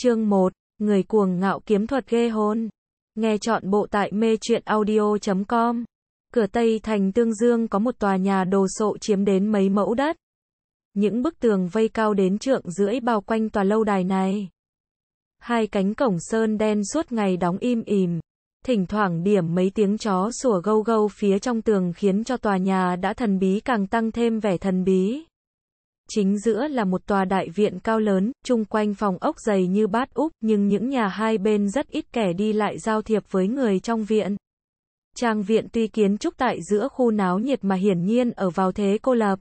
Chương 1. Người cuồng ngạo kiếm thuật ghê hôn. Nghe chọn bộ tại mê truyện audio.com. Cửa Tây thành Tương Dương có một tòa nhà đồ sộ chiếm đến mấy mẫu đất. Những bức tường vây cao đến trượng rưỡi bao quanh tòa lâu đài này. Hai cánh cổng sơn đen suốt ngày đóng im ỉm. Thỉnh thoảng điểm mấy tiếng chó sủa gâu gâu phía trong tường khiến cho tòa nhà đã thần bí càng tăng thêm vẻ thần bí chính giữa là một tòa đại viện cao lớn, chung quanh phòng ốc dày như bát úp, nhưng những nhà hai bên rất ít kẻ đi lại giao thiệp với người trong viện. Trang viện tuy kiến trúc tại giữa khu náo nhiệt mà hiển nhiên ở vào thế cô lập.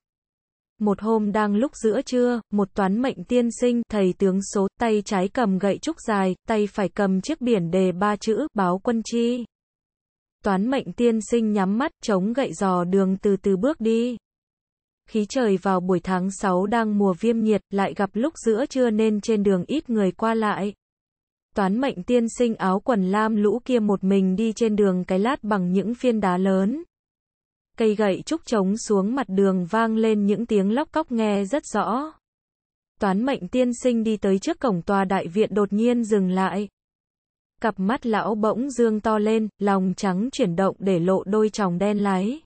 Một hôm đang lúc giữa trưa, một toán mệnh tiên sinh, thầy tướng số, tay trái cầm gậy trúc dài, tay phải cầm chiếc biển đề ba chữ, báo quân chi. Toán mệnh tiên sinh nhắm mắt, chống gậy dò đường từ từ bước đi khí trời vào buổi tháng 6 đang mùa viêm nhiệt, lại gặp lúc giữa trưa nên trên đường ít người qua lại. Toán mệnh tiên sinh áo quần lam lũ kia một mình đi trên đường cái lát bằng những phiên đá lớn. Cây gậy trúc trống xuống mặt đường vang lên những tiếng lóc cóc nghe rất rõ. Toán mệnh tiên sinh đi tới trước cổng tòa đại viện đột nhiên dừng lại. Cặp mắt lão bỗng dương to lên, lòng trắng chuyển động để lộ đôi tròng đen láy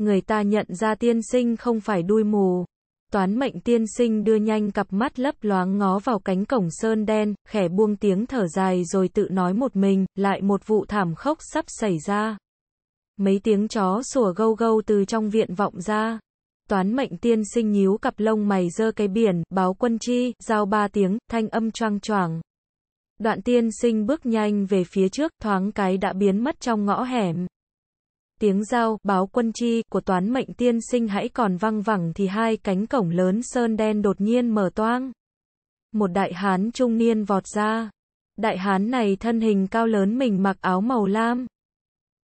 người ta nhận ra tiên sinh không phải đuôi mù. Toán mệnh tiên sinh đưa nhanh cặp mắt lấp loáng ngó vào cánh cổng sơn đen, khẽ buông tiếng thở dài rồi tự nói một mình, lại một vụ thảm khốc sắp xảy ra. Mấy tiếng chó sủa gâu gâu từ trong viện vọng ra. Toán mệnh tiên sinh nhíu cặp lông mày dơ cái biển, báo quân chi, giao ba tiếng, thanh âm choang choảng. Đoạn tiên sinh bước nhanh về phía trước, thoáng cái đã biến mất trong ngõ hẻm tiếng giao báo quân chi của toán mệnh tiên sinh hãy còn văng vẳng thì hai cánh cổng lớn sơn đen đột nhiên mở toang. Một đại hán trung niên vọt ra. Đại hán này thân hình cao lớn mình mặc áo màu lam.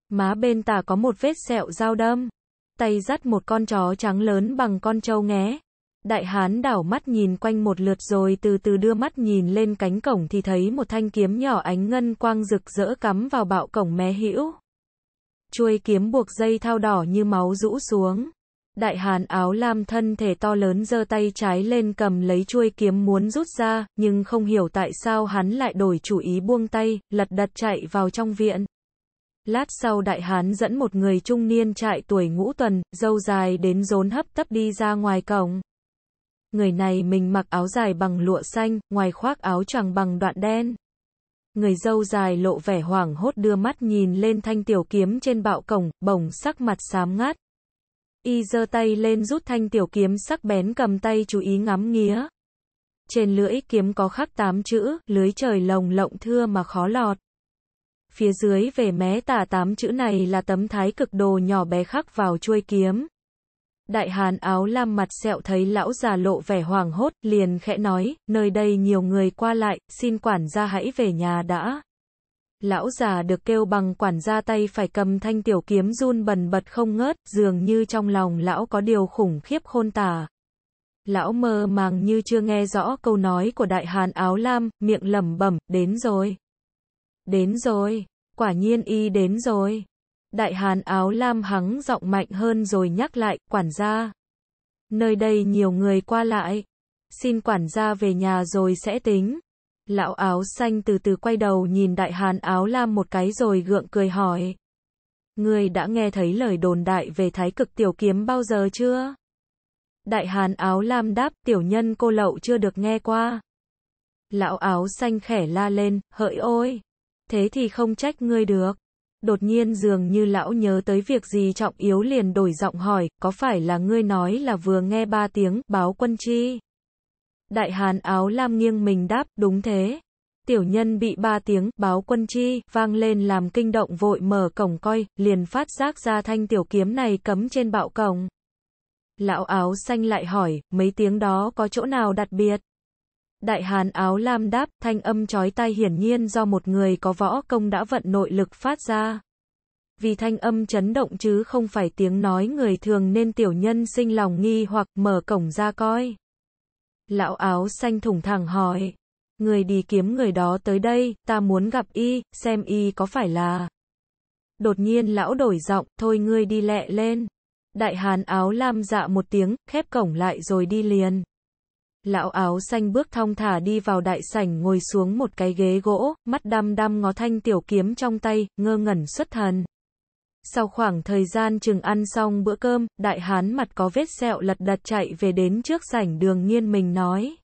Má bên tả có một vết sẹo dao đâm. Tay dắt một con chó trắng lớn bằng con trâu nghé. Đại hán đảo mắt nhìn quanh một lượt rồi từ từ đưa mắt nhìn lên cánh cổng thì thấy một thanh kiếm nhỏ ánh ngân quang rực rỡ cắm vào bạo cổng mé hữu chuôi kiếm buộc dây thao đỏ như máu rũ xuống. Đại hàn áo lam thân thể to lớn giơ tay trái lên cầm lấy chuôi kiếm muốn rút ra, nhưng không hiểu tại sao hắn lại đổi chủ ý buông tay, lật đật chạy vào trong viện. Lát sau đại hán dẫn một người trung niên trại tuổi ngũ tuần, dâu dài đến rốn hấp tấp đi ra ngoài cổng. Người này mình mặc áo dài bằng lụa xanh, ngoài khoác áo choàng bằng đoạn đen. Người dâu dài lộ vẻ hoảng hốt đưa mắt nhìn lên thanh tiểu kiếm trên bạo cổng, bồng sắc mặt xám ngát. Y giơ tay lên rút thanh tiểu kiếm sắc bén cầm tay chú ý ngắm nghía. Trên lưỡi kiếm có khắc tám chữ, lưới trời lồng lộng thưa mà khó lọt. Phía dưới về mé tả tám chữ này là tấm thái cực đồ nhỏ bé khắc vào chuôi kiếm. Đại hán áo lam mặt sẹo thấy lão già lộ vẻ hoàng hốt, liền khẽ nói, nơi đây nhiều người qua lại, xin quản gia hãy về nhà đã. Lão già được kêu bằng quản gia tay phải cầm thanh tiểu kiếm run bần bật không ngớt, dường như trong lòng lão có điều khủng khiếp khôn tả. Lão mơ màng như chưa nghe rõ câu nói của đại hàn áo lam, miệng lẩm bẩm, đến rồi. Đến rồi, quả nhiên y đến rồi. Đại hàn áo lam hắng giọng mạnh hơn rồi nhắc lại, quản gia. Nơi đây nhiều người qua lại. Xin quản gia về nhà rồi sẽ tính. Lão áo xanh từ từ quay đầu nhìn đại hàn áo lam một cái rồi gượng cười hỏi. người đã nghe thấy lời đồn đại về thái cực tiểu kiếm bao giờ chưa? Đại hàn áo lam đáp tiểu nhân cô lậu chưa được nghe qua. Lão áo xanh khẻ la lên, hỡi ôi. Thế thì không trách ngươi được đột nhiên dường như lão nhớ tới việc gì trọng yếu liền đổi giọng hỏi, có phải là ngươi nói là vừa nghe ba tiếng, báo quân chi? Đại hàn áo lam nghiêng mình đáp, đúng thế. Tiểu nhân bị ba tiếng, báo quân chi, vang lên làm kinh động vội mở cổng coi, liền phát giác ra thanh tiểu kiếm này cấm trên bạo cổng. Lão áo xanh lại hỏi, mấy tiếng đó có chỗ nào đặc biệt? Đại Hán áo lam đáp, thanh âm chói tai hiển nhiên do một người có võ công đã vận nội lực phát ra. Vì thanh âm chấn động chứ không phải tiếng nói người thường nên tiểu nhân sinh lòng nghi hoặc mở cổng ra coi. Lão áo xanh thủng thẳng hỏi, người đi kiếm người đó tới đây, ta muốn gặp y, xem y có phải là. Đột nhiên lão đổi giọng, thôi ngươi đi lẹ lên. Đại Hán áo lam dạ một tiếng, khép cổng lại rồi đi liền. Lão áo xanh bước thong thả đi vào đại sảnh ngồi xuống một cái ghế gỗ, mắt đăm đăm ngó thanh tiểu kiếm trong tay, ngơ ngẩn xuất thần. Sau khoảng thời gian chừng ăn xong bữa cơm, đại hán mặt có vết sẹo lật đật chạy về đến trước sảnh đường nghiên mình nói.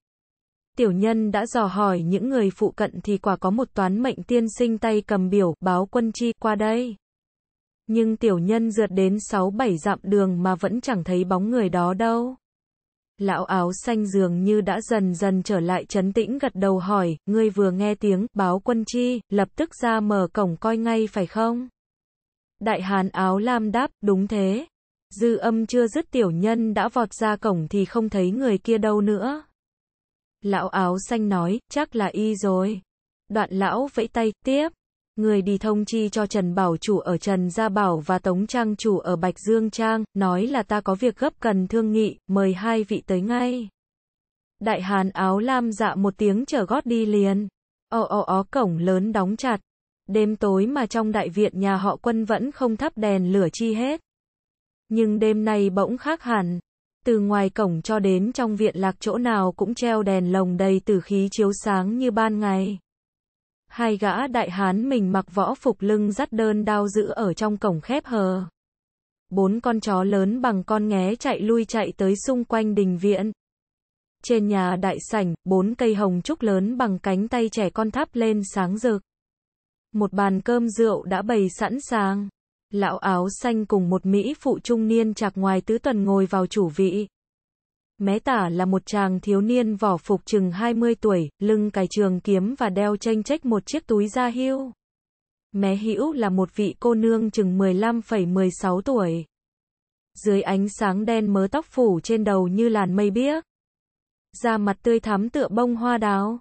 Tiểu nhân đã dò hỏi những người phụ cận thì quả có một toán mệnh tiên sinh tay cầm biểu báo quân chi qua đây. Nhưng tiểu nhân dượt đến 6-7 dặm đường mà vẫn chẳng thấy bóng người đó đâu. Lão áo xanh dường như đã dần dần trở lại chấn tĩnh gật đầu hỏi, ngươi vừa nghe tiếng, báo quân chi, lập tức ra mở cổng coi ngay phải không? Đại hán áo lam đáp, đúng thế. Dư âm chưa dứt tiểu nhân đã vọt ra cổng thì không thấy người kia đâu nữa. Lão áo xanh nói, chắc là y rồi. Đoạn lão vẫy tay, tiếp người đi thông chi cho Trần Bảo Chủ ở Trần Gia Bảo và Tống Trang Chủ ở Bạch Dương Trang, nói là ta có việc gấp cần thương nghị, mời hai vị tới ngay. Đại hàn áo lam dạ một tiếng chờ gót đi liền. Ồ ồ ó cổng lớn đóng chặt. Đêm tối mà trong đại viện nhà họ quân vẫn không thắp đèn lửa chi hết. Nhưng đêm nay bỗng khác hẳn. Từ ngoài cổng cho đến trong viện lạc chỗ nào cũng treo đèn lồng đầy tử khí chiếu sáng như ban ngày hai gã đại hán mình mặc võ phục lưng dắt đơn đao giữ ở trong cổng khép hờ. Bốn con chó lớn bằng con nghé chạy lui chạy tới xung quanh đình viện. Trên nhà đại sảnh, bốn cây hồng trúc lớn bằng cánh tay trẻ con thắp lên sáng rực. Một bàn cơm rượu đã bày sẵn sàng. Lão áo xanh cùng một Mỹ phụ trung niên chạc ngoài tứ tuần ngồi vào chủ vị. Mé tả là một chàng thiếu niên vỏ phục chừng 20 tuổi, lưng cài trường kiếm và đeo tranh trách một chiếc túi da hiu. Mé hữu là một vị cô nương chừng 15,16 tuổi. Dưới ánh sáng đen mớ tóc phủ trên đầu như làn mây biếc. Da mặt tươi thắm tựa bông hoa đào.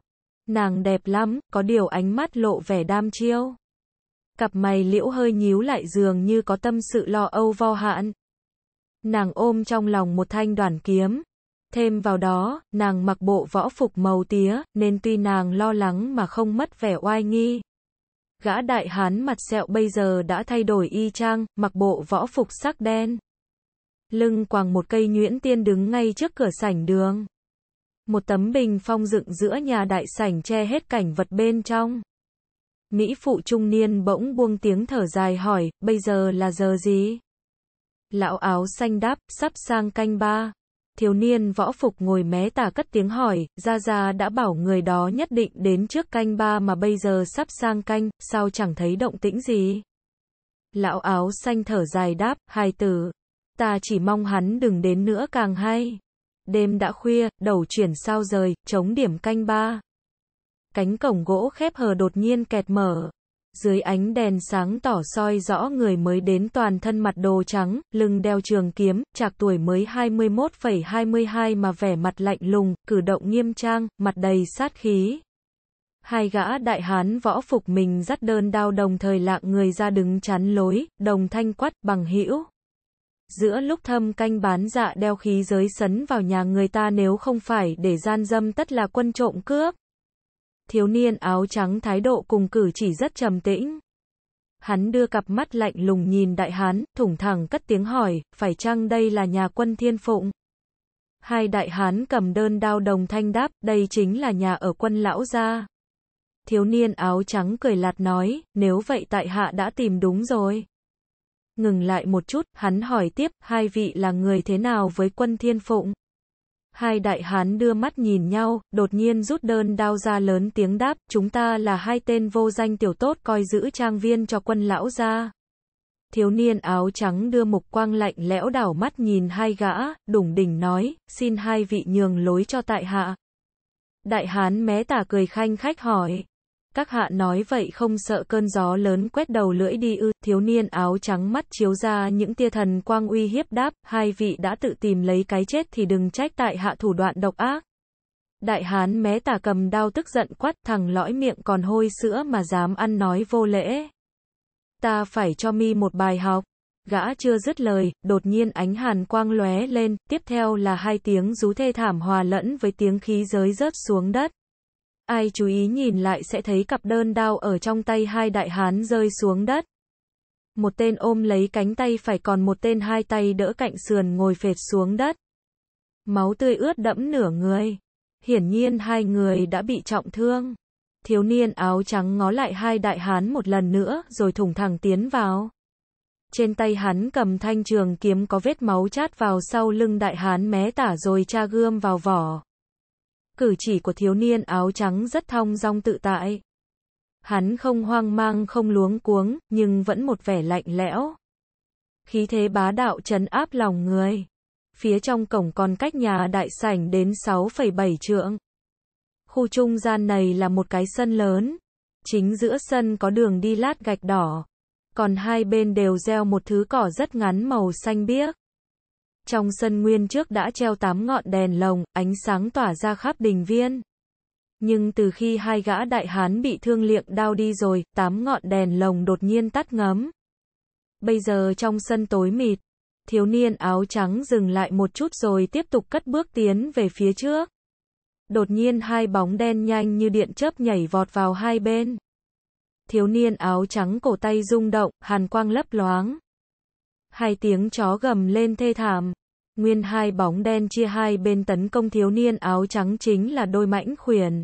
Nàng đẹp lắm, có điều ánh mắt lộ vẻ đam chiêu. Cặp mày liễu hơi nhíu lại giường như có tâm sự lo âu vo hạn. Nàng ôm trong lòng một thanh đoàn kiếm, Thêm vào đó, nàng mặc bộ võ phục màu tía, nên tuy nàng lo lắng mà không mất vẻ oai nghi. Gã đại hán mặt sẹo bây giờ đã thay đổi y trang, mặc bộ võ phục sắc đen. Lưng quàng một cây nhuyễn tiên đứng ngay trước cửa sảnh đường. Một tấm bình phong dựng giữa nhà đại sảnh che hết cảnh vật bên trong. Mỹ phụ trung niên bỗng buông tiếng thở dài hỏi, bây giờ là giờ gì? Lão áo xanh đáp, sắp sang canh ba thiếu niên võ phục ngồi mé tả cất tiếng hỏi, Gia Gia đã bảo người đó nhất định đến trước canh ba mà bây giờ sắp sang canh, sao chẳng thấy động tĩnh gì? Lão áo xanh thở dài đáp, hai tử, ta chỉ mong hắn đừng đến nữa càng hay. Đêm đã khuya, đầu chuyển sao rời, chống điểm canh ba. Cánh cổng gỗ khép hờ đột nhiên kẹt mở dưới ánh đèn sáng tỏ soi rõ người mới đến toàn thân mặt đồ trắng, lưng đeo trường kiếm, chạc tuổi mới 21,22 mà vẻ mặt lạnh lùng, cử động nghiêm trang, mặt đầy sát khí. Hai gã đại hán võ phục mình dắt đơn đao đồng thời lạng người ra đứng chắn lối, đồng thanh quát bằng hữu Giữa lúc thâm canh bán dạ đeo khí giới sấn vào nhà người ta nếu không phải để gian dâm tất là quân trộm cướp thiếu niên áo trắng thái độ cùng cử chỉ rất trầm tĩnh. Hắn đưa cặp mắt lạnh lùng nhìn đại hán, thủng thẳng cất tiếng hỏi, phải chăng đây là nhà quân thiên phụng? Hai đại hán cầm đơn đao đồng thanh đáp, đây chính là nhà ở quân lão gia. Thiếu niên áo trắng cười lạt nói, nếu vậy tại hạ đã tìm đúng rồi. Ngừng lại một chút, hắn hỏi tiếp, hai vị là người thế nào với quân thiên phụng? Hai đại hán đưa mắt nhìn nhau, đột nhiên rút đơn đao ra lớn tiếng đáp, chúng ta là hai tên vô danh tiểu tốt coi giữ trang viên cho quân lão ra. Thiếu niên áo trắng đưa mục quang lạnh lẽo đảo mắt nhìn hai gã, đủng đỉnh nói, xin hai vị nhường lối cho tại hạ. Đại hán mé tả cười khanh khách hỏi, các hạ nói vậy không sợ cơn gió lớn quét đầu lưỡi đi ư, thiếu niên áo trắng mắt chiếu ra những tia thần quang uy hiếp đáp, hai vị đã tự tìm lấy cái chết thì đừng trách tại hạ thủ đoạn độc ác. Đại hán mé tả cầm đao tức giận quát thẳng lõi miệng còn hôi sữa mà dám ăn nói vô lễ. Ta phải cho mi một bài học. Gã chưa dứt lời, đột nhiên ánh hàn quang lóe lên, tiếp theo là hai tiếng rú thê thảm hòa lẫn với tiếng khí giới rớt xuống đất. Ai chú ý nhìn lại sẽ thấy cặp đơn đao ở trong tay hai đại hán rơi xuống đất. Một tên ôm lấy cánh tay phải còn một tên hai tay đỡ cạnh sườn ngồi phệt xuống đất. Máu tươi ướt đẫm nửa người. Hiển nhiên hai người đã bị trọng thương. Thiếu niên áo trắng ngó lại hai đại hán một lần nữa rồi thủng thẳng tiến vào. Trên tay hắn cầm thanh trường kiếm có vết máu chát vào sau lưng đại hán mé tả rồi tra gươm vào vỏ cử chỉ của thiếu niên áo trắng rất thong dong tự tại. Hắn không hoang mang không luống cuống, nhưng vẫn một vẻ lạnh lẽo. Khí thế bá đạo trấn áp lòng người. Phía trong cổng còn cách nhà đại sảnh đến 6,7 trượng. Khu trung gian này là một cái sân lớn. Chính giữa sân có đường đi lát gạch đỏ. Còn hai bên đều gieo một thứ cỏ rất ngắn màu xanh biếc. Trong sân nguyên trước đã treo tám ngọn đèn lồng, ánh sáng tỏa ra khắp đình viên. Nhưng từ khi hai gã đại hán bị thương liệng đau đi rồi, tám ngọn đèn lồng đột nhiên tắt ngấm. Bây giờ trong sân tối mịt, thiếu niên áo trắng dừng lại một chút rồi tiếp tục cất bước tiến về phía trước. Đột nhiên hai bóng đen nhanh như điện chớp nhảy vọt vào hai bên. Thiếu niên áo trắng cổ tay rung động, hàn quang lấp loáng. Hai tiếng chó gầm lên thê thảm. Nguyên hai bóng đen chia hai bên tấn công thiếu niên áo trắng chính là đôi mãnh khuyển.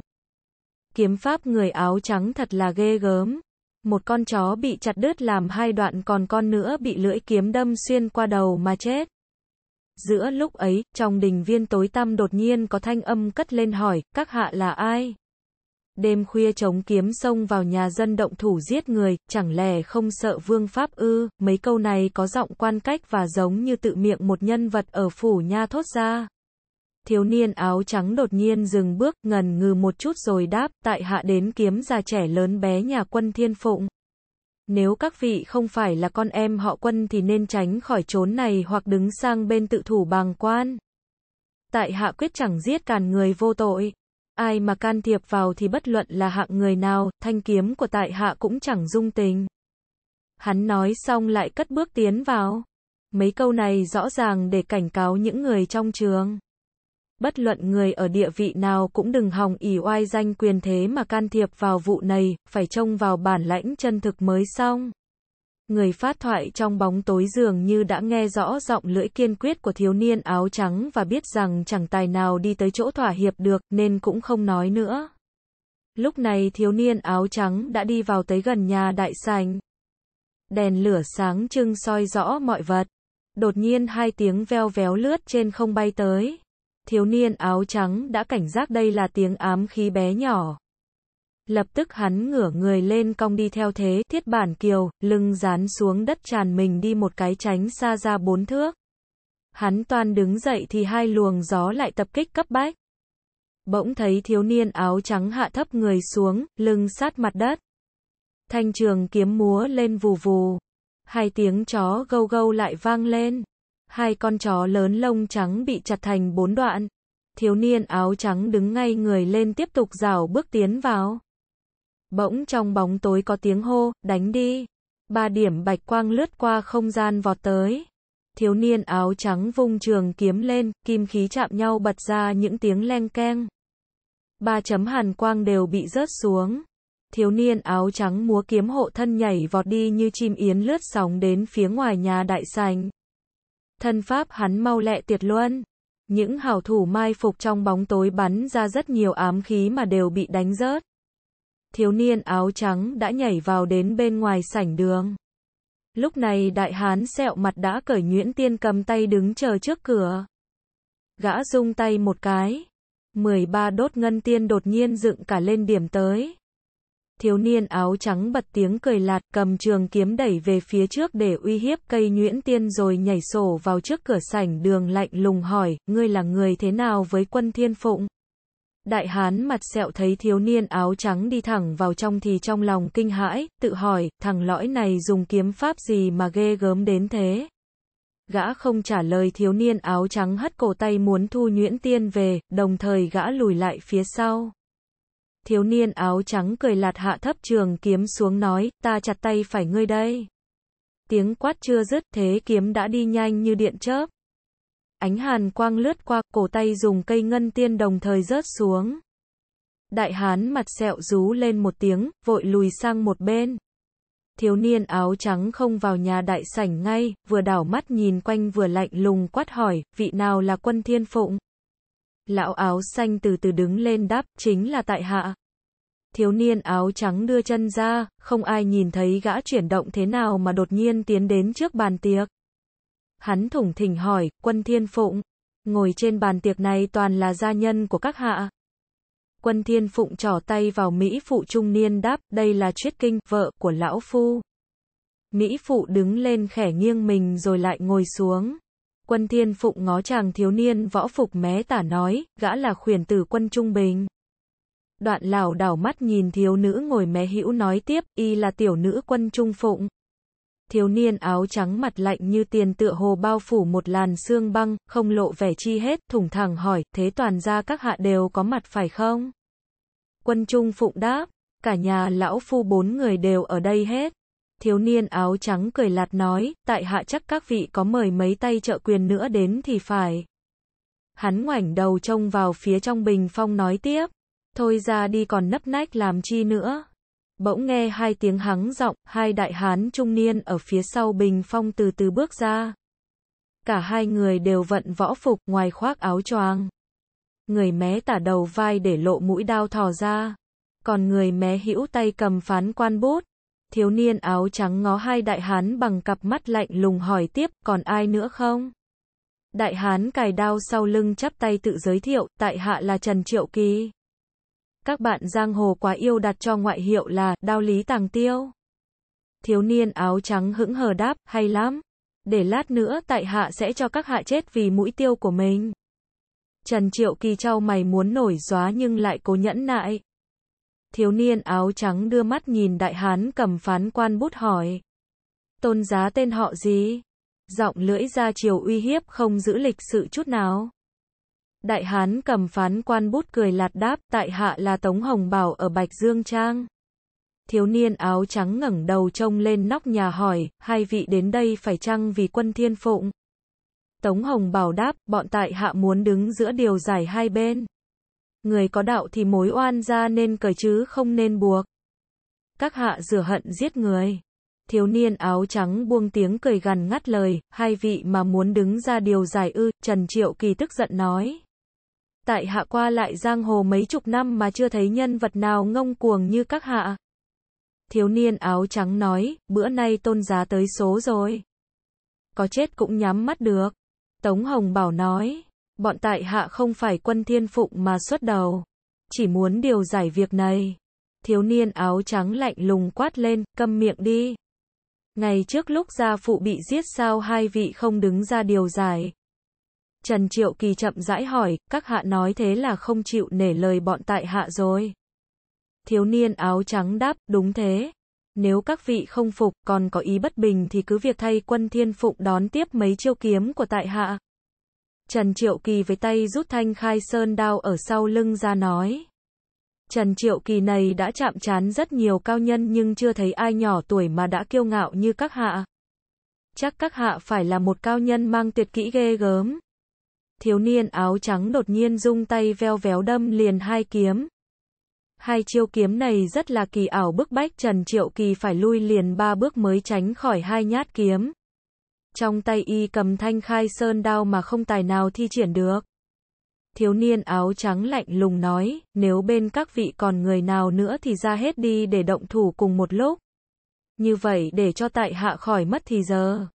Kiếm pháp người áo trắng thật là ghê gớm. Một con chó bị chặt đứt làm hai đoạn còn con nữa bị lưỡi kiếm đâm xuyên qua đầu mà chết. Giữa lúc ấy, trong đình viên tối tăm đột nhiên có thanh âm cất lên hỏi, các hạ là ai? đêm khuya chống kiếm xông vào nhà dân động thủ giết người, chẳng lẽ không sợ vương pháp ư, mấy câu này có giọng quan cách và giống như tự miệng một nhân vật ở phủ nha thốt ra. Thiếu niên áo trắng đột nhiên dừng bước, ngần ngừ một chút rồi đáp, tại hạ đến kiếm già trẻ lớn bé nhà quân thiên phụng. Nếu các vị không phải là con em họ quân thì nên tránh khỏi chốn này hoặc đứng sang bên tự thủ bàng quan. Tại hạ quyết chẳng giết càn người vô tội. Ai mà can thiệp vào thì bất luận là hạng người nào, thanh kiếm của tại hạ cũng chẳng dung tình. Hắn nói xong lại cất bước tiến vào. Mấy câu này rõ ràng để cảnh cáo những người trong trường. Bất luận người ở địa vị nào cũng đừng hòng ỉ oai danh quyền thế mà can thiệp vào vụ này, phải trông vào bản lãnh chân thực mới xong. Người phát thoại trong bóng tối dường như đã nghe rõ giọng lưỡi kiên quyết của thiếu niên áo trắng và biết rằng chẳng tài nào đi tới chỗ thỏa hiệp được nên cũng không nói nữa. Lúc này thiếu niên áo trắng đã đi vào tới gần nhà đại sành. Đèn lửa sáng trưng soi rõ mọi vật. Đột nhiên hai tiếng veo véo lướt trên không bay tới. Thiếu niên áo trắng đã cảnh giác đây là tiếng ám khí bé nhỏ. Lập tức hắn ngửa người lên cong đi theo thế, thiết bản kiều, lưng dán xuống đất tràn mình đi một cái tránh xa ra bốn thước. Hắn toàn đứng dậy thì hai luồng gió lại tập kích cấp bách. Bỗng thấy thiếu niên áo trắng hạ thấp người xuống, lưng sát mặt đất. Thanh trường kiếm múa lên vù vù. Hai tiếng chó gâu gâu lại vang lên. Hai con chó lớn lông trắng bị chặt thành bốn đoạn. Thiếu niên áo trắng đứng ngay người lên tiếp tục rào bước tiến vào. Bỗng trong bóng tối có tiếng hô, đánh đi. Ba điểm bạch quang lướt qua không gian vọt tới. Thiếu niên áo trắng vung trường kiếm lên, kim khí chạm nhau bật ra những tiếng leng keng. Ba chấm hàn quang đều bị rớt xuống. Thiếu niên áo trắng múa kiếm hộ thân nhảy vọt đi như chim yến lướt sóng đến phía ngoài nhà đại sành. Thân pháp hắn mau lẹ tuyệt luân. Những hảo thủ mai phục trong bóng tối bắn ra rất nhiều ám khí mà đều bị đánh rớt thiếu niên áo trắng đã nhảy vào đến bên ngoài sảnh đường. Lúc này đại hán sẹo mặt đã cởi nhuyễn tiên cầm tay đứng chờ trước cửa. Gã rung tay một cái. 13 đốt ngân tiên đột nhiên dựng cả lên điểm tới. Thiếu niên áo trắng bật tiếng cười lạt cầm trường kiếm đẩy về phía trước để uy hiếp cây nhuyễn tiên rồi nhảy sổ vào trước cửa sảnh đường lạnh lùng hỏi, ngươi là người thế nào với quân thiên phụng? Đại hán mặt sẹo thấy thiếu niên áo trắng đi thẳng vào trong thì trong lòng kinh hãi, tự hỏi, thằng lõi này dùng kiếm pháp gì mà ghê gớm đến thế. Gã không trả lời thiếu niên áo trắng hất cổ tay muốn thu nhuyễn tiên về, đồng thời gã lùi lại phía sau. Thiếu niên áo trắng cười lạt hạ thấp trường kiếm xuống nói, ta chặt tay phải ngươi đây. Tiếng quát chưa dứt thế kiếm đã đi nhanh như điện chớp ánh hàn quang lướt qua, cổ tay dùng cây ngân tiên đồng thời rớt xuống. Đại hán mặt sẹo rú lên một tiếng, vội lùi sang một bên. Thiếu niên áo trắng không vào nhà đại sảnh ngay, vừa đảo mắt nhìn quanh vừa lạnh lùng quát hỏi, vị nào là quân thiên phụng? Lão áo xanh từ từ đứng lên đáp, chính là tại hạ. Thiếu niên áo trắng đưa chân ra, không ai nhìn thấy gã chuyển động thế nào mà đột nhiên tiến đến trước bàn tiệc. Hắn thủng thỉnh hỏi, quân thiên phụng, ngồi trên bàn tiệc này toàn là gia nhân của các hạ. Quân thiên phụng trỏ tay vào Mỹ phụ trung niên đáp, đây là triết kinh, vợ của lão phu. Mỹ phụ đứng lên khẻ nghiêng mình rồi lại ngồi xuống. Quân thiên phụng ngó chàng thiếu niên võ phục mé tả nói, gã là khuyển tử quân trung bình. Đoạn lão đảo mắt nhìn thiếu nữ ngồi mé hữu nói tiếp, y là tiểu nữ quân trung phụng thiếu niên áo trắng mặt lạnh như tiền tựa hồ bao phủ một làn xương băng, không lộ vẻ chi hết, thủng thẳng hỏi, thế toàn gia các hạ đều có mặt phải không? Quân Trung Phụng đáp, cả nhà lão phu bốn người đều ở đây hết. Thiếu niên áo trắng cười lạt nói, tại hạ chắc các vị có mời mấy tay trợ quyền nữa đến thì phải. Hắn ngoảnh đầu trông vào phía trong bình phong nói tiếp, thôi ra đi còn nấp nách làm chi nữa bỗng nghe hai tiếng hắng giọng, hai đại hán trung niên ở phía sau bình phong từ từ bước ra. Cả hai người đều vận võ phục ngoài khoác áo choàng. Người mé tả đầu vai để lộ mũi đao thò ra. Còn người mé hữu tay cầm phán quan bút. Thiếu niên áo trắng ngó hai đại hán bằng cặp mắt lạnh lùng hỏi tiếp còn ai nữa không? Đại hán cài đao sau lưng chắp tay tự giới thiệu, tại hạ là Trần Triệu Kỳ. Các bạn giang hồ quá yêu đặt cho ngoại hiệu là đao lý tàng tiêu. Thiếu niên áo trắng hững hờ đáp, hay lắm. Để lát nữa tại hạ sẽ cho các hạ chết vì mũi tiêu của mình. Trần Triệu Kỳ trao mày muốn nổi gióa nhưng lại cố nhẫn nại. Thiếu niên áo trắng đưa mắt nhìn đại hán cầm phán quan bút hỏi. Tôn giá tên họ gì? Giọng lưỡi ra chiều uy hiếp không giữ lịch sự chút nào. Đại Hán cầm phán quan bút cười lạt đáp, tại hạ là Tống Hồng Bảo ở Bạch Dương Trang. Thiếu niên áo trắng ngẩng đầu trông lên nóc nhà hỏi, hai vị đến đây phải chăng vì quân thiên phụng? Tống Hồng Bảo đáp, bọn tại hạ muốn đứng giữa điều giải hai bên. Người có đạo thì mối oan ra nên cởi chứ không nên buộc. Các hạ rửa hận giết người. Thiếu niên áo trắng buông tiếng cười gằn ngắt lời, hai vị mà muốn đứng ra điều giải ư, Trần Triệu Kỳ tức giận nói tại hạ qua lại giang hồ mấy chục năm mà chưa thấy nhân vật nào ngông cuồng như các hạ. Thiếu niên áo trắng nói, bữa nay tôn giá tới số rồi. Có chết cũng nhắm mắt được. Tống Hồng Bảo nói, bọn tại hạ không phải quân thiên phụng mà xuất đầu. Chỉ muốn điều giải việc này. Thiếu niên áo trắng lạnh lùng quát lên, câm miệng đi. Ngày trước lúc gia phụ bị giết sao hai vị không đứng ra điều giải. Trần Triệu Kỳ chậm rãi hỏi, các hạ nói thế là không chịu nể lời bọn tại hạ rồi. Thiếu niên áo trắng đáp, đúng thế. Nếu các vị không phục, còn có ý bất bình thì cứ việc thay quân thiên phụng đón tiếp mấy chiêu kiếm của tại hạ. Trần Triệu Kỳ với tay rút thanh khai sơn đao ở sau lưng ra nói. Trần Triệu Kỳ này đã chạm chán rất nhiều cao nhân nhưng chưa thấy ai nhỏ tuổi mà đã kiêu ngạo như các hạ. Chắc các hạ phải là một cao nhân mang tuyệt kỹ ghê gớm thiếu niên áo trắng đột nhiên rung tay veo véo đâm liền hai kiếm. Hai chiêu kiếm này rất là kỳ ảo bức bách Trần Triệu Kỳ phải lui liền ba bước mới tránh khỏi hai nhát kiếm. Trong tay y cầm thanh khai sơn đao mà không tài nào thi triển được. Thiếu niên áo trắng lạnh lùng nói, nếu bên các vị còn người nào nữa thì ra hết đi để động thủ cùng một lúc. Như vậy để cho tại hạ khỏi mất thì giờ.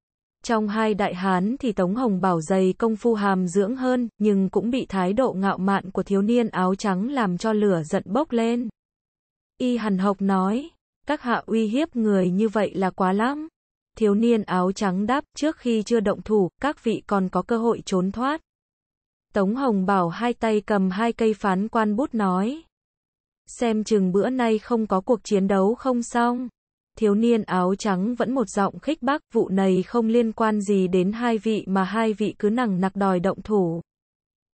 Trong hai đại hán thì Tống Hồng Bảo dày công phu hàm dưỡng hơn, nhưng cũng bị thái độ ngạo mạn của thiếu niên áo trắng làm cho lửa giận bốc lên. Y hằn học nói, các hạ uy hiếp người như vậy là quá lắm. Thiếu niên áo trắng đáp, trước khi chưa động thủ, các vị còn có cơ hội trốn thoát. Tống Hồng Bảo hai tay cầm hai cây phán quan bút nói. Xem chừng bữa nay không có cuộc chiến đấu không xong thiếu niên áo trắng vẫn một giọng khích bác, vụ này không liên quan gì đến hai vị mà hai vị cứ nằng nặc đòi động thủ.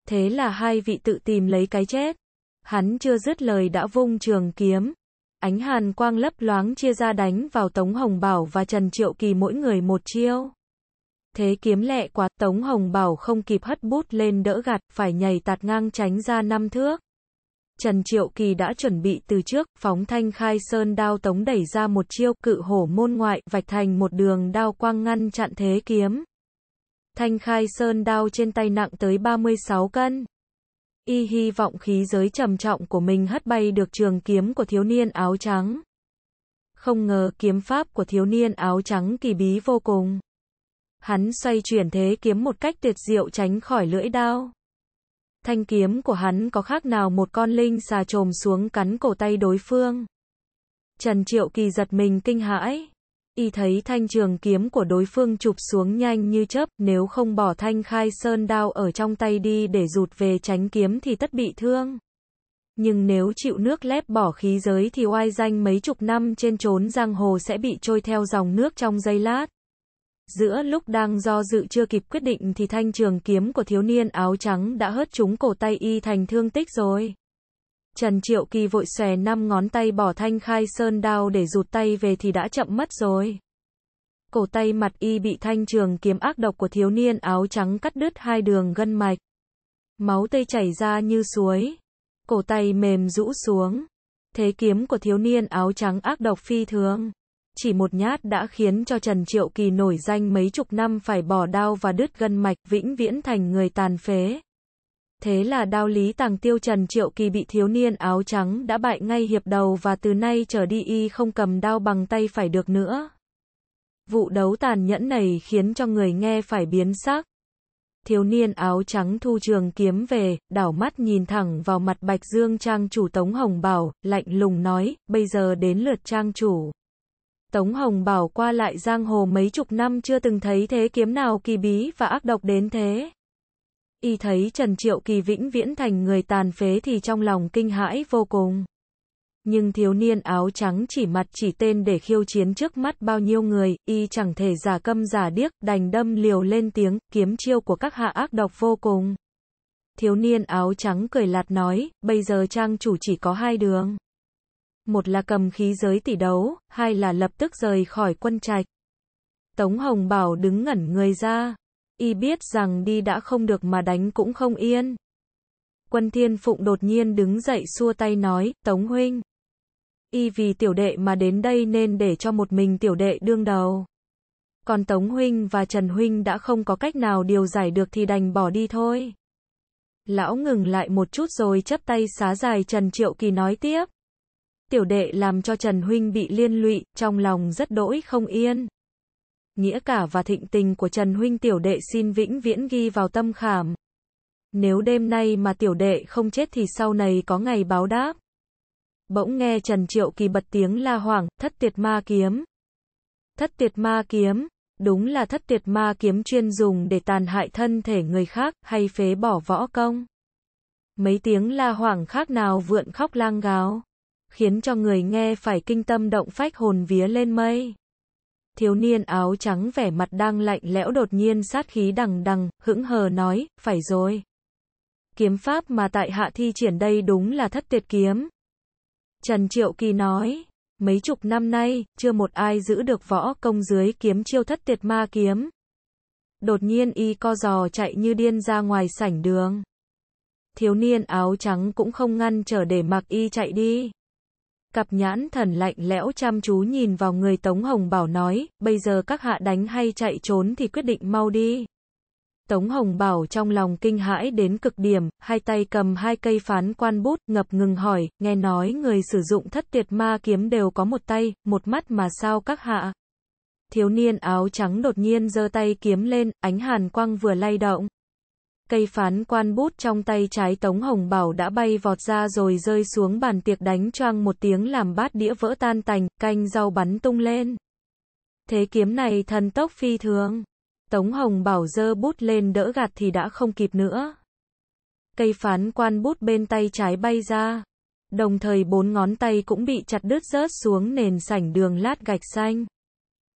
Thế là hai vị tự tìm lấy cái chết. Hắn chưa dứt lời đã vung trường kiếm. Ánh hàn quang lấp loáng chia ra đánh vào Tống Hồng Bảo và Trần Triệu Kỳ mỗi người một chiêu. Thế kiếm lẹ quá, Tống Hồng Bảo không kịp hất bút lên đỡ gạt, phải nhảy tạt ngang tránh ra năm thước. Trần Triệu Kỳ đã chuẩn bị từ trước, phóng thanh khai sơn đao tống đẩy ra một chiêu cự hổ môn ngoại, vạch thành một đường đao quang ngăn chặn thế kiếm. Thanh khai sơn đao trên tay nặng tới 36 cân. Y hy vọng khí giới trầm trọng của mình hất bay được trường kiếm của thiếu niên áo trắng. Không ngờ kiếm pháp của thiếu niên áo trắng kỳ bí vô cùng. Hắn xoay chuyển thế kiếm một cách tuyệt diệu tránh khỏi lưỡi đao. Thanh kiếm của hắn có khác nào một con linh xà trồm xuống cắn cổ tay đối phương. Trần Triệu Kỳ giật mình kinh hãi. Y thấy thanh trường kiếm của đối phương chụp xuống nhanh như chớp, nếu không bỏ thanh khai sơn đao ở trong tay đi để rụt về tránh kiếm thì tất bị thương. Nhưng nếu chịu nước lép bỏ khí giới thì oai danh mấy chục năm trên trốn giang hồ sẽ bị trôi theo dòng nước trong giây lát. Giữa lúc đang do dự chưa kịp quyết định thì thanh trường kiếm của thiếu niên áo trắng đã hớt trúng cổ tay y thành thương tích rồi. Trần Triệu Kỳ vội xòe năm ngón tay bỏ thanh khai sơn đao để rụt tay về thì đã chậm mất rồi. Cổ tay mặt y bị thanh trường kiếm ác độc của thiếu niên áo trắng cắt đứt hai đường gân mạch. Máu tê chảy ra như suối. Cổ tay mềm rũ xuống. Thế kiếm của thiếu niên áo trắng ác độc phi thường. Chỉ một nhát đã khiến cho Trần Triệu Kỳ nổi danh mấy chục năm phải bỏ đau và đứt gân mạch vĩnh viễn thành người tàn phế. Thế là đao lý tàng tiêu Trần Triệu Kỳ bị thiếu niên áo trắng đã bại ngay hiệp đầu và từ nay trở đi y không cầm đao bằng tay phải được nữa. Vụ đấu tàn nhẫn này khiến cho người nghe phải biến sắc. Thiếu niên áo trắng thu trường kiếm về, đảo mắt nhìn thẳng vào mặt Bạch Dương Trang chủ Tống Hồng Bảo, lạnh lùng nói, bây giờ đến lượt Trang chủ. Tống Hồng Bảo qua lại giang hồ mấy chục năm chưa từng thấy thế kiếm nào kỳ bí và ác độc đến thế. Y thấy Trần Triệu Kỳ vĩnh viễn thành người tàn phế thì trong lòng kinh hãi vô cùng. Nhưng thiếu niên áo trắng chỉ mặt chỉ tên để khiêu chiến trước mắt bao nhiêu người, y chẳng thể giả câm giả điếc, đành đâm liều lên tiếng, kiếm chiêu của các hạ ác độc vô cùng. Thiếu niên áo trắng cười lạt nói, bây giờ trang chủ chỉ có hai đường một là cầm khí giới tỷ đấu, hai là lập tức rời khỏi quân trạch. Tống Hồng Bảo đứng ngẩn người ra, y biết rằng đi đã không được mà đánh cũng không yên. Quân Thiên Phụng đột nhiên đứng dậy xua tay nói, Tống Huynh. Y vì tiểu đệ mà đến đây nên để cho một mình tiểu đệ đương đầu. Còn Tống Huynh và Trần Huynh đã không có cách nào điều giải được thì đành bỏ đi thôi. Lão ngừng lại một chút rồi chấp tay xá dài Trần Triệu Kỳ nói tiếp tiểu đệ làm cho Trần Huynh bị liên lụy, trong lòng rất đỗi không yên. Nghĩa cả và thịnh tình của Trần Huynh tiểu đệ xin vĩnh viễn ghi vào tâm khảm. Nếu đêm nay mà tiểu đệ không chết thì sau này có ngày báo đáp. Bỗng nghe Trần Triệu Kỳ bật tiếng la hoảng, thất tiệt ma kiếm. Thất tiệt ma kiếm, đúng là thất tiệt ma kiếm chuyên dùng để tàn hại thân thể người khác hay phế bỏ võ công. Mấy tiếng la hoảng khác nào vượn khóc lang gáo khiến cho người nghe phải kinh tâm động phách hồn vía lên mây. Thiếu niên áo trắng vẻ mặt đang lạnh lẽo đột nhiên sát khí đằng đằng, hững hờ nói, phải rồi. Kiếm pháp mà tại hạ thi triển đây đúng là thất tuyệt kiếm. Trần Triệu Kỳ nói, mấy chục năm nay, chưa một ai giữ được võ công dưới kiếm chiêu thất tuyệt ma kiếm. Đột nhiên y co giò chạy như điên ra ngoài sảnh đường thiếu niên áo trắng cũng không ngăn trở để mặc y chạy đi. Cặp nhãn thần lạnh lẽo chăm chú nhìn vào người Tống Hồng Bảo nói, bây giờ các hạ đánh hay chạy trốn thì quyết định mau đi. Tống Hồng Bảo trong lòng kinh hãi đến cực điểm, hai tay cầm hai cây phán quan bút, ngập ngừng hỏi, nghe nói người sử dụng thất tiệt ma kiếm đều có một tay, một mắt mà sao các hạ. Thiếu niên áo trắng đột nhiên giơ tay kiếm lên, ánh hàn quang vừa lay động. Cây phán quan bút trong tay trái Tống Hồng Bảo đã bay vọt ra rồi rơi xuống bàn tiệc đánh choang một tiếng làm bát đĩa vỡ tan tành, canh rau bắn tung lên. Thế kiếm này thần tốc phi thường. Tống Hồng Bảo dơ bút lên đỡ gạt thì đã không kịp nữa. Cây phán quan bút bên tay trái bay ra. Đồng thời bốn ngón tay cũng bị chặt đứt rớt xuống nền sảnh đường lát gạch xanh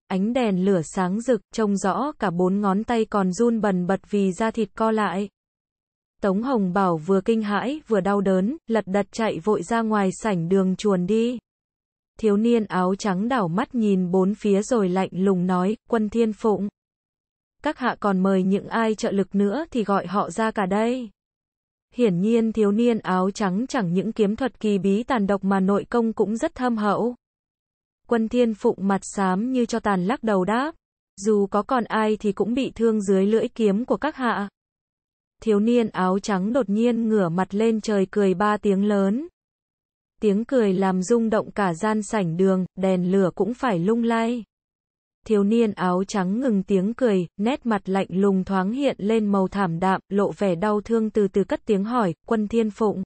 ánh đèn lửa sáng rực, trông rõ cả bốn ngón tay còn run bần bật vì da thịt co lại. Tống Hồng Bảo vừa kinh hãi, vừa đau đớn, lật đật chạy vội ra ngoài sảnh đường chuồn đi. Thiếu niên áo trắng đảo mắt nhìn bốn phía rồi lạnh lùng nói, quân thiên phụng. Các hạ còn mời những ai trợ lực nữa thì gọi họ ra cả đây. Hiển nhiên thiếu niên áo trắng chẳng những kiếm thuật kỳ bí tàn độc mà nội công cũng rất thâm hậu. Quân thiên phụng mặt xám như cho tàn lắc đầu đáp. Dù có còn ai thì cũng bị thương dưới lưỡi kiếm của các hạ. Thiếu niên áo trắng đột nhiên ngửa mặt lên trời cười ba tiếng lớn. Tiếng cười làm rung động cả gian sảnh đường, đèn lửa cũng phải lung lay. Thiếu niên áo trắng ngừng tiếng cười, nét mặt lạnh lùng thoáng hiện lên màu thảm đạm, lộ vẻ đau thương từ từ cất tiếng hỏi, quân thiên phụng.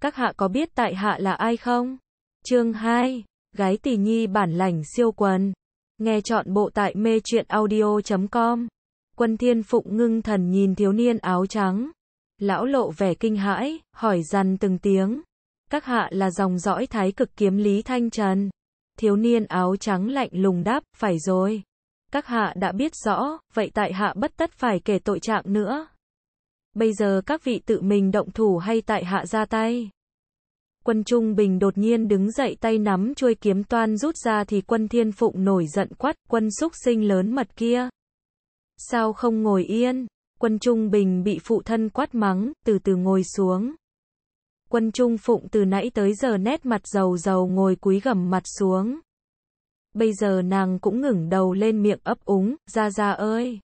Các hạ có biết tại hạ là ai không? Chương 2 Gái tỷ nhi bản lành siêu quần. Nghe chọn bộ tại mê truyện audio.com. Quân thiên phụng ngưng thần nhìn thiếu niên áo trắng. Lão lộ vẻ kinh hãi, hỏi dằn từng tiếng. Các hạ là dòng dõi thái cực kiếm Lý Thanh Trần. Thiếu niên áo trắng lạnh lùng đáp, phải rồi. Các hạ đã biết rõ, vậy tại hạ bất tất phải kể tội trạng nữa. Bây giờ các vị tự mình động thủ hay tại hạ ra tay? Quân Trung Bình đột nhiên đứng dậy tay nắm chuôi kiếm toan rút ra thì quân Thiên Phụng nổi giận quát quân xúc sinh lớn mật kia. Sao không ngồi yên? Quân Trung Bình bị phụ thân quát mắng, từ từ ngồi xuống. Quân Trung Phụng từ nãy tới giờ nét mặt dầu dầu ngồi cúi gầm mặt xuống. Bây giờ nàng cũng ngẩng đầu lên miệng ấp úng, ra ra ơi.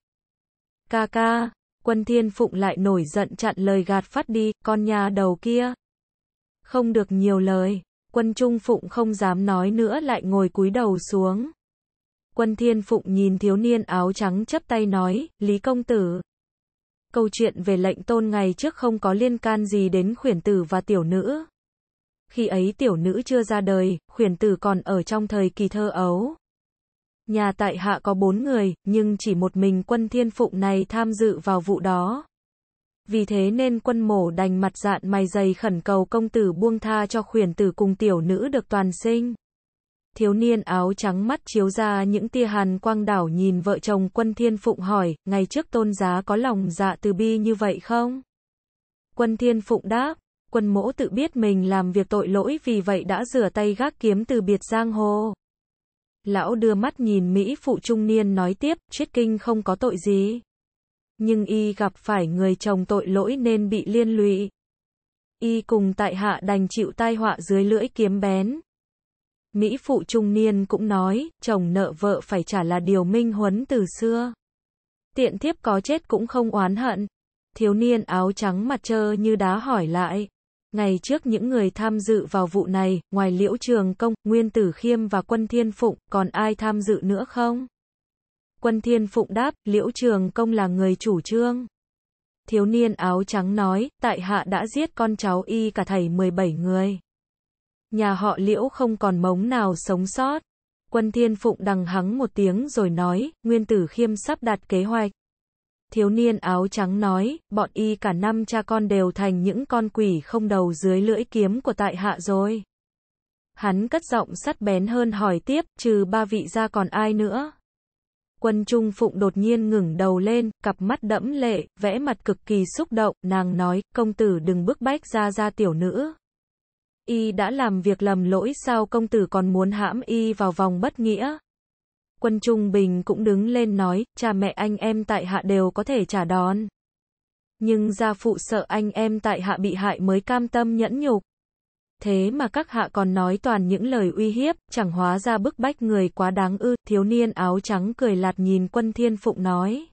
Ca ca, quân Thiên Phụng lại nổi giận chặn lời gạt phát đi, con nhà đầu kia, không được nhiều lời. Quân Trung Phụng không dám nói nữa lại ngồi cúi đầu xuống. Quân Thiên Phụng nhìn thiếu niên áo trắng chấp tay nói, Lý Công Tử. Câu chuyện về lệnh tôn ngày trước không có liên can gì đến khuyển tử và tiểu nữ. Khi ấy tiểu nữ chưa ra đời, khuyển tử còn ở trong thời kỳ thơ ấu. Nhà tại hạ có bốn người, nhưng chỉ một mình quân thiên phụng này tham dự vào vụ đó vì thế nên quân mổ đành mặt dạn mày dày khẩn cầu công tử buông tha cho khuyển tử cùng tiểu nữ được toàn sinh. Thiếu niên áo trắng mắt chiếu ra những tia hàn quang đảo nhìn vợ chồng quân thiên phụng hỏi, ngày trước tôn giá có lòng dạ từ bi như vậy không? Quân thiên phụng đáp, quân mỗ tự biết mình làm việc tội lỗi vì vậy đã rửa tay gác kiếm từ biệt giang hồ. Lão đưa mắt nhìn Mỹ phụ trung niên nói tiếp, triết kinh không có tội gì nhưng y gặp phải người chồng tội lỗi nên bị liên lụy. Y cùng tại hạ đành chịu tai họa dưới lưỡi kiếm bén. Mỹ phụ trung niên cũng nói, chồng nợ vợ phải trả là điều minh huấn từ xưa. Tiện thiếp có chết cũng không oán hận. Thiếu niên áo trắng mặt trơ như đá hỏi lại. Ngày trước những người tham dự vào vụ này, ngoài Liễu Trường Công, Nguyên Tử Khiêm và Quân Thiên Phụng, còn ai tham dự nữa không? Quân Thiên Phụng đáp, Liễu Trường Công là người chủ trương. Thiếu niên áo trắng nói, tại hạ đã giết con cháu y cả thầy 17 người. Nhà họ Liễu không còn mống nào sống sót. Quân Thiên Phụng đằng hắng một tiếng rồi nói, Nguyên Tử Khiêm sắp đặt kế hoạch. Thiếu niên áo trắng nói, bọn y cả năm cha con đều thành những con quỷ không đầu dưới lưỡi kiếm của tại hạ rồi. Hắn cất giọng sắt bén hơn hỏi tiếp, trừ ba vị ra còn ai nữa? Quân Trung Phụng đột nhiên ngừng đầu lên, cặp mắt đẫm lệ, vẽ mặt cực kỳ xúc động, nàng nói, công tử đừng bức bách ra ra tiểu nữ. Y đã làm việc lầm lỗi sao công tử còn muốn hãm Y vào vòng bất nghĩa. Quân Trung Bình cũng đứng lên nói, cha mẹ anh em tại hạ đều có thể trả đón, Nhưng gia phụ sợ anh em tại hạ bị hại mới cam tâm nhẫn nhục thế mà các hạ còn nói toàn những lời uy hiếp, chẳng hóa ra bức bách người quá đáng ư, thiếu niên áo trắng cười lạt nhìn quân thiên phụng nói.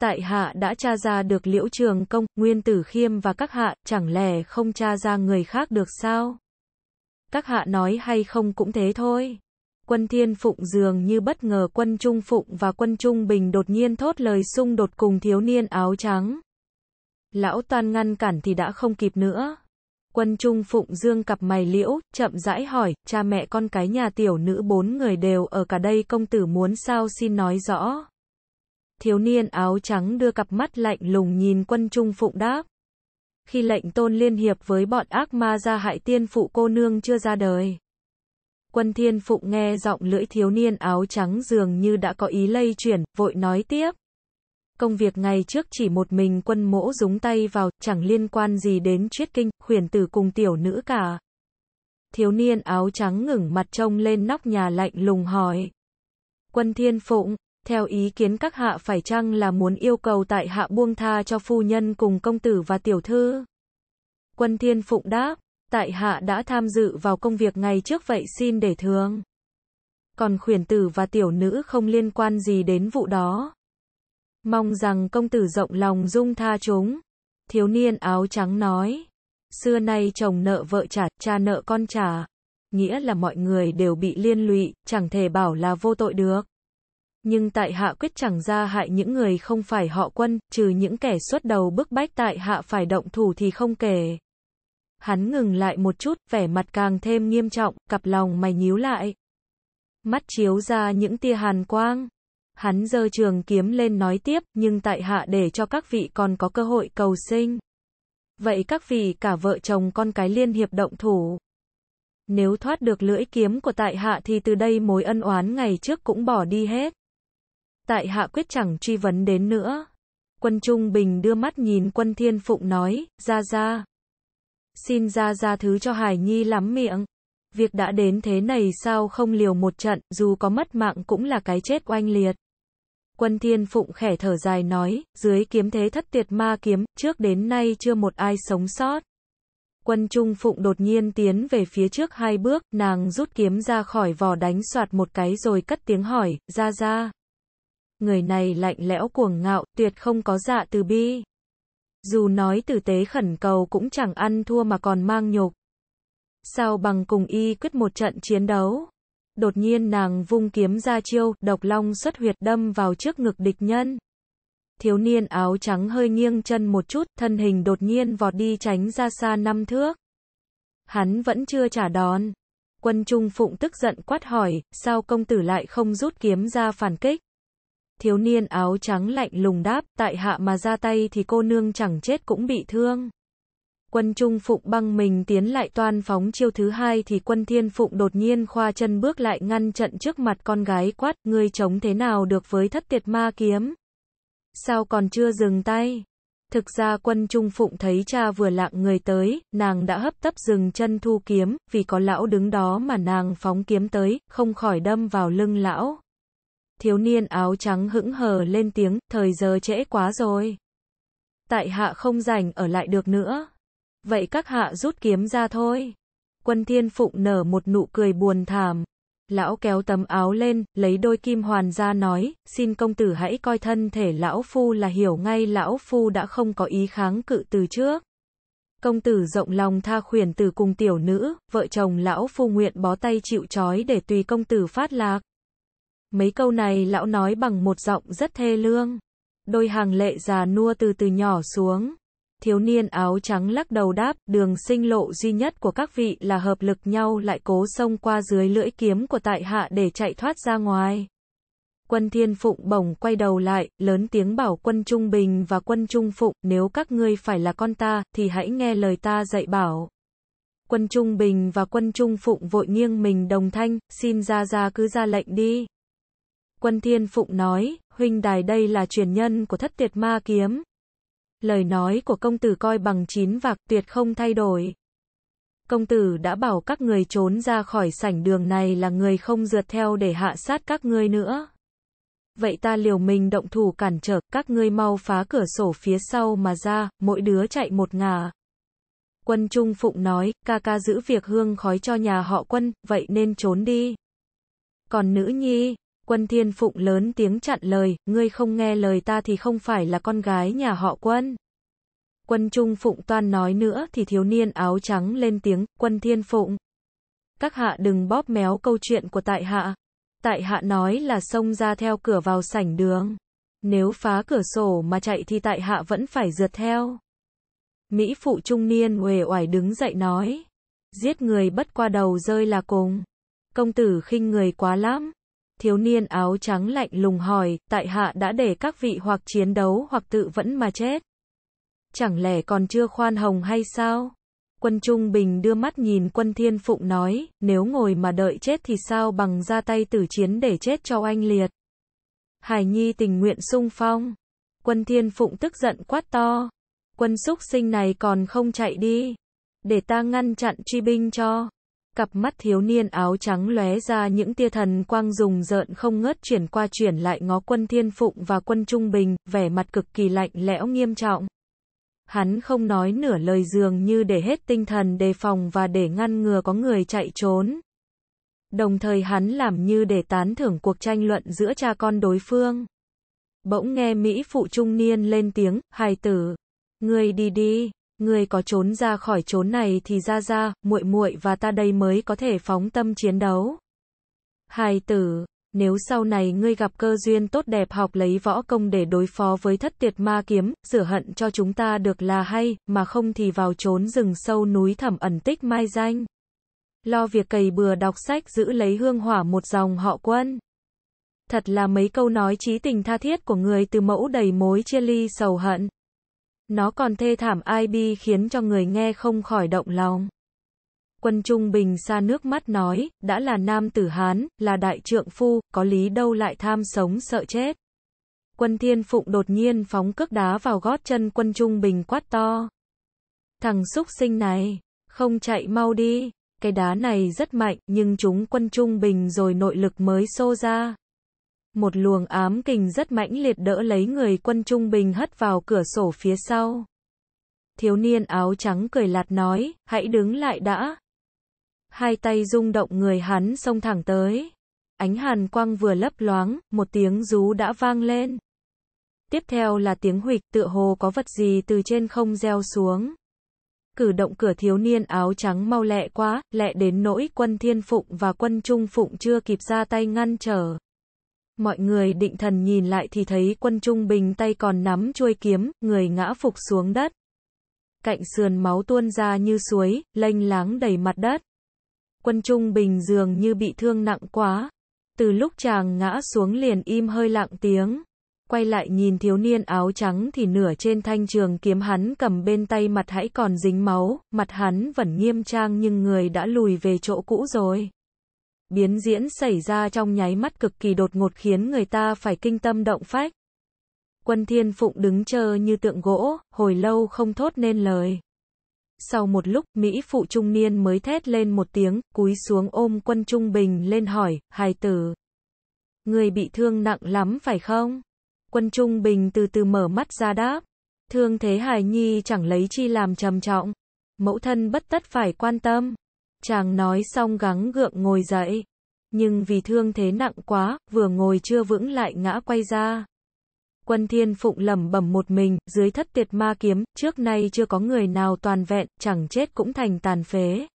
Tại hạ đã tra ra được liễu trường công, nguyên tử khiêm và các hạ, chẳng lẽ không tra ra người khác được sao? Các hạ nói hay không cũng thế thôi. Quân thiên phụng dường như bất ngờ quân trung phụng và quân trung bình đột nhiên thốt lời xung đột cùng thiếu niên áo trắng. Lão toàn ngăn cản thì đã không kịp nữa quân trung phụng dương cặp mày liễu, chậm rãi hỏi, cha mẹ con cái nhà tiểu nữ bốn người đều ở cả đây công tử muốn sao xin nói rõ. Thiếu niên áo trắng đưa cặp mắt lạnh lùng nhìn quân trung phụng đáp. Khi lệnh tôn liên hiệp với bọn ác ma ra hại tiên phụ cô nương chưa ra đời. Quân thiên phụng nghe giọng lưỡi thiếu niên áo trắng dường như đã có ý lây chuyển, vội nói tiếp công việc ngày trước chỉ một mình quân mỗ dúng tay vào, chẳng liên quan gì đến triết kinh, khuyển tử cùng tiểu nữ cả. Thiếu niên áo trắng ngẩng mặt trông lên nóc nhà lạnh lùng hỏi. Quân thiên phụng, theo ý kiến các hạ phải chăng là muốn yêu cầu tại hạ buông tha cho phu nhân cùng công tử và tiểu thư? Quân thiên phụng đáp, tại hạ đã tham dự vào công việc ngày trước vậy xin để thương. Còn khuyển tử và tiểu nữ không liên quan gì đến vụ đó. Mong rằng công tử rộng lòng dung tha chúng. Thiếu niên áo trắng nói. Xưa nay chồng nợ vợ trả, cha nợ con trả. Nghĩa là mọi người đều bị liên lụy, chẳng thể bảo là vô tội được. Nhưng tại hạ quyết chẳng ra hại những người không phải họ quân, trừ những kẻ xuất đầu bức bách tại hạ phải động thủ thì không kể. Hắn ngừng lại một chút, vẻ mặt càng thêm nghiêm trọng, cặp lòng mày nhíu lại. Mắt chiếu ra những tia hàn quang. Hắn giơ trường kiếm lên nói tiếp, nhưng tại hạ để cho các vị còn có cơ hội cầu sinh. Vậy các vị cả vợ chồng con cái liên hiệp động thủ. Nếu thoát được lưỡi kiếm của tại hạ thì từ đây mối ân oán ngày trước cũng bỏ đi hết. Tại hạ quyết chẳng truy vấn đến nữa. Quân Trung Bình đưa mắt nhìn quân Thiên Phụng nói, ra ra. Xin ra ra thứ cho Hải Nhi lắm miệng. Việc đã đến thế này sao không liều một trận, dù có mất mạng cũng là cái chết oanh liệt. Quân Thiên Phụng khẽ thở dài nói, dưới kiếm thế thất tiệt ma kiếm, trước đến nay chưa một ai sống sót. Quân Trung Phụng đột nhiên tiến về phía trước hai bước, nàng rút kiếm ra khỏi vỏ đánh soạt một cái rồi cất tiếng hỏi, ra ra. Người này lạnh lẽo cuồng ngạo, tuyệt không có dạ từ bi. Dù nói tử tế khẩn cầu cũng chẳng ăn thua mà còn mang nhục. Sao bằng cùng y quyết một trận chiến đấu đột nhiên nàng vung kiếm ra chiêu, độc long xuất huyệt đâm vào trước ngực địch nhân. Thiếu niên áo trắng hơi nghiêng chân một chút, thân hình đột nhiên vọt đi tránh ra xa năm thước. Hắn vẫn chưa trả đòn. Quân Trung Phụng tức giận quát hỏi, sao công tử lại không rút kiếm ra phản kích? Thiếu niên áo trắng lạnh lùng đáp, tại hạ mà ra tay thì cô nương chẳng chết cũng bị thương. Quân Trung Phụng băng mình tiến lại toan phóng chiêu thứ hai thì quân Thiên Phụng đột nhiên khoa chân bước lại ngăn trận trước mặt con gái quát, ngươi chống thế nào được với thất tiệt ma kiếm. Sao còn chưa dừng tay? Thực ra quân Trung Phụng thấy cha vừa lạng người tới, nàng đã hấp tấp dừng chân thu kiếm, vì có lão đứng đó mà nàng phóng kiếm tới, không khỏi đâm vào lưng lão. Thiếu niên áo trắng hững hờ lên tiếng, thời giờ trễ quá rồi. Tại hạ không rảnh ở lại được nữa. Vậy các hạ rút kiếm ra thôi. Quân thiên phụng nở một nụ cười buồn thảm. Lão kéo tấm áo lên, lấy đôi kim hoàn ra nói, xin công tử hãy coi thân thể lão phu là hiểu ngay lão phu đã không có ý kháng cự từ trước. Công tử rộng lòng tha khuyển từ cùng tiểu nữ, vợ chồng lão phu nguyện bó tay chịu trói để tùy công tử phát lạc. Mấy câu này lão nói bằng một giọng rất thê lương. Đôi hàng lệ già nua từ từ nhỏ xuống thiếu niên áo trắng lắc đầu đáp, đường sinh lộ duy nhất của các vị là hợp lực nhau lại cố xông qua dưới lưỡi kiếm của tại hạ để chạy thoát ra ngoài. Quân Thiên Phụng bổng quay đầu lại, lớn tiếng bảo quân Trung Bình và quân Trung Phụng, nếu các ngươi phải là con ta, thì hãy nghe lời ta dạy bảo. Quân Trung Bình và quân Trung Phụng vội nghiêng mình đồng thanh, xin ra ra cứ ra lệnh đi. Quân Thiên Phụng nói, huynh đài đây là truyền nhân của thất tiệt ma kiếm, Lời nói của công tử coi bằng chín vạc tuyệt không thay đổi. Công tử đã bảo các người trốn ra khỏi sảnh đường này là người không rượt theo để hạ sát các ngươi nữa. Vậy ta liều mình động thủ cản trở, các ngươi mau phá cửa sổ phía sau mà ra, mỗi đứa chạy một ngả. Quân Trung Phụng nói, ca ca giữ việc hương khói cho nhà họ quân, vậy nên trốn đi. Còn nữ nhi, Quân Thiên Phụng lớn tiếng chặn lời, ngươi không nghe lời ta thì không phải là con gái nhà họ quân. Quân Trung Phụng toan nói nữa thì thiếu niên áo trắng lên tiếng, quân Thiên Phụng. Các hạ đừng bóp méo câu chuyện của tại hạ. Tại hạ nói là xông ra theo cửa vào sảnh đường. Nếu phá cửa sổ mà chạy thì tại hạ vẫn phải rượt theo. Mỹ phụ trung niên uể oải đứng dậy nói. Giết người bất qua đầu rơi là cùng. Công tử khinh người quá lắm thiếu niên áo trắng lạnh lùng hỏi, tại hạ đã để các vị hoặc chiến đấu hoặc tự vẫn mà chết. Chẳng lẽ còn chưa khoan hồng hay sao? Quân Trung Bình đưa mắt nhìn quân Thiên Phụng nói, nếu ngồi mà đợi chết thì sao bằng ra tay tử chiến để chết cho anh liệt. Hải Nhi tình nguyện sung phong. Quân Thiên Phụng tức giận quát to. Quân xúc sinh này còn không chạy đi. Để ta ngăn chặn truy binh cho cặp mắt thiếu niên áo trắng lóe ra những tia thần quang rùng rợn không ngớt chuyển qua chuyển lại ngó quân thiên phụng và quân trung bình, vẻ mặt cực kỳ lạnh lẽo nghiêm trọng. Hắn không nói nửa lời dường như để hết tinh thần đề phòng và để ngăn ngừa có người chạy trốn. Đồng thời hắn làm như để tán thưởng cuộc tranh luận giữa cha con đối phương. Bỗng nghe Mỹ phụ trung niên lên tiếng, hài tử, người đi đi người có trốn ra khỏi trốn này thì ra ra, muội muội và ta đây mới có thể phóng tâm chiến đấu. Hai tử, nếu sau này ngươi gặp cơ duyên tốt đẹp học lấy võ công để đối phó với thất tiệt ma kiếm, rửa hận cho chúng ta được là hay, mà không thì vào trốn rừng sâu núi thẳm ẩn tích mai danh. Lo việc cày bừa đọc sách giữ lấy hương hỏa một dòng họ quân. Thật là mấy câu nói trí tình tha thiết của người từ mẫu đầy mối chia ly sầu hận. Nó còn thê thảm ai bi khiến cho người nghe không khỏi động lòng. Quân Trung Bình xa nước mắt nói, đã là nam tử Hán, là đại trượng phu, có lý đâu lại tham sống sợ chết. Quân Thiên Phụng đột nhiên phóng cước đá vào gót chân quân Trung Bình quát to. Thằng xúc sinh này, không chạy mau đi, cái đá này rất mạnh nhưng chúng quân Trung Bình rồi nội lực mới xô ra một luồng ám kình rất mãnh liệt đỡ lấy người quân trung bình hất vào cửa sổ phía sau. Thiếu niên áo trắng cười lạt nói, hãy đứng lại đã. Hai tay rung động người hắn xông thẳng tới. Ánh hàn quang vừa lấp loáng, một tiếng rú đã vang lên. Tiếp theo là tiếng huỵch tựa hồ có vật gì từ trên không gieo xuống. Cử động cửa thiếu niên áo trắng mau lẹ quá, lẹ đến nỗi quân thiên phụng và quân trung phụng chưa kịp ra tay ngăn trở. Mọi người định thần nhìn lại thì thấy quân trung bình tay còn nắm chuôi kiếm, người ngã phục xuống đất. Cạnh sườn máu tuôn ra như suối, lênh láng đầy mặt đất. Quân trung bình dường như bị thương nặng quá. Từ lúc chàng ngã xuống liền im hơi lặng tiếng. Quay lại nhìn thiếu niên áo trắng thì nửa trên thanh trường kiếm hắn cầm bên tay mặt hãy còn dính máu, mặt hắn vẫn nghiêm trang nhưng người đã lùi về chỗ cũ rồi biến diễn xảy ra trong nháy mắt cực kỳ đột ngột khiến người ta phải kinh tâm động phách. Quân Thiên Phụng đứng chờ như tượng gỗ, hồi lâu không thốt nên lời. Sau một lúc, Mỹ phụ trung niên mới thét lên một tiếng, cúi xuống ôm quân Trung Bình lên hỏi, hài tử. Người bị thương nặng lắm phải không? Quân Trung Bình từ từ mở mắt ra đáp. Thương thế hài nhi chẳng lấy chi làm trầm trọng. Mẫu thân bất tất phải quan tâm. Chàng nói xong gắng gượng ngồi dậy. Nhưng vì thương thế nặng quá, vừa ngồi chưa vững lại ngã quay ra. Quân thiên phụng lẩm bẩm một mình, dưới thất tiệt ma kiếm, trước nay chưa có người nào toàn vẹn, chẳng chết cũng thành tàn phế.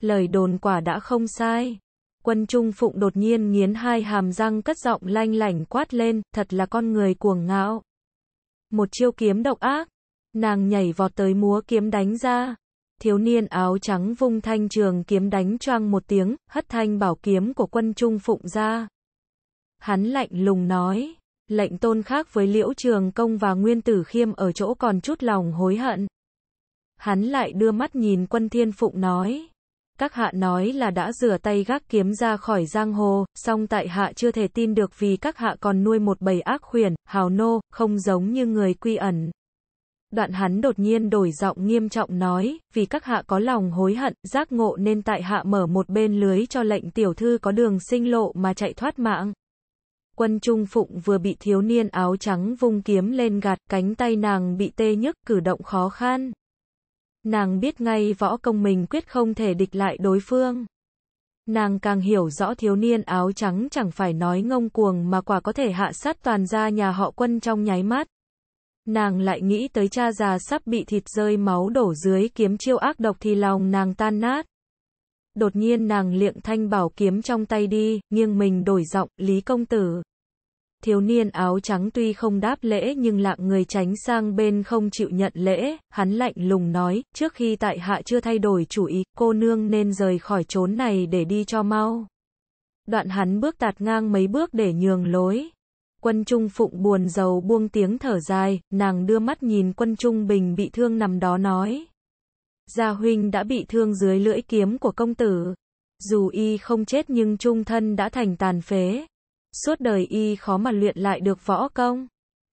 Lời đồn quả đã không sai. Quân trung phụng đột nhiên nghiến hai hàm răng cất giọng lanh lảnh quát lên, thật là con người cuồng ngạo. Một chiêu kiếm độc ác, nàng nhảy vọt tới múa kiếm đánh ra thiếu niên áo trắng vung thanh trường kiếm đánh choang một tiếng, hất thanh bảo kiếm của quân trung phụng ra. Hắn lạnh lùng nói, lệnh tôn khác với liễu trường công và nguyên tử khiêm ở chỗ còn chút lòng hối hận. Hắn lại đưa mắt nhìn quân thiên phụng nói. Các hạ nói là đã rửa tay gác kiếm ra khỏi giang hồ, song tại hạ chưa thể tin được vì các hạ còn nuôi một bầy ác khuyển, hào nô, không giống như người quy ẩn. Đoạn hắn đột nhiên đổi giọng nghiêm trọng nói, vì các hạ có lòng hối hận, giác ngộ nên tại hạ mở một bên lưới cho lệnh tiểu thư có đường sinh lộ mà chạy thoát mạng. Quân Trung Phụng vừa bị thiếu niên áo trắng vung kiếm lên gạt, cánh tay nàng bị tê nhức, cử động khó khăn. Nàng biết ngay võ công mình quyết không thể địch lại đối phương. Nàng càng hiểu rõ thiếu niên áo trắng chẳng phải nói ngông cuồng mà quả có thể hạ sát toàn gia nhà họ quân trong nháy mắt. Nàng lại nghĩ tới cha già sắp bị thịt rơi máu đổ dưới kiếm chiêu ác độc thì lòng nàng tan nát. Đột nhiên nàng liệng thanh bảo kiếm trong tay đi, nghiêng mình đổi giọng, Lý Công Tử. Thiếu niên áo trắng tuy không đáp lễ nhưng lạng người tránh sang bên không chịu nhận lễ, hắn lạnh lùng nói, trước khi tại hạ chưa thay đổi chủ ý, cô nương nên rời khỏi chốn này để đi cho mau. Đoạn hắn bước tạt ngang mấy bước để nhường lối. Quân Trung Phụng buồn giàu buông tiếng thở dài, nàng đưa mắt nhìn quân Trung Bình bị thương nằm đó nói. Gia huynh đã bị thương dưới lưỡi kiếm của công tử. Dù y không chết nhưng trung thân đã thành tàn phế. Suốt đời y khó mà luyện lại được võ công.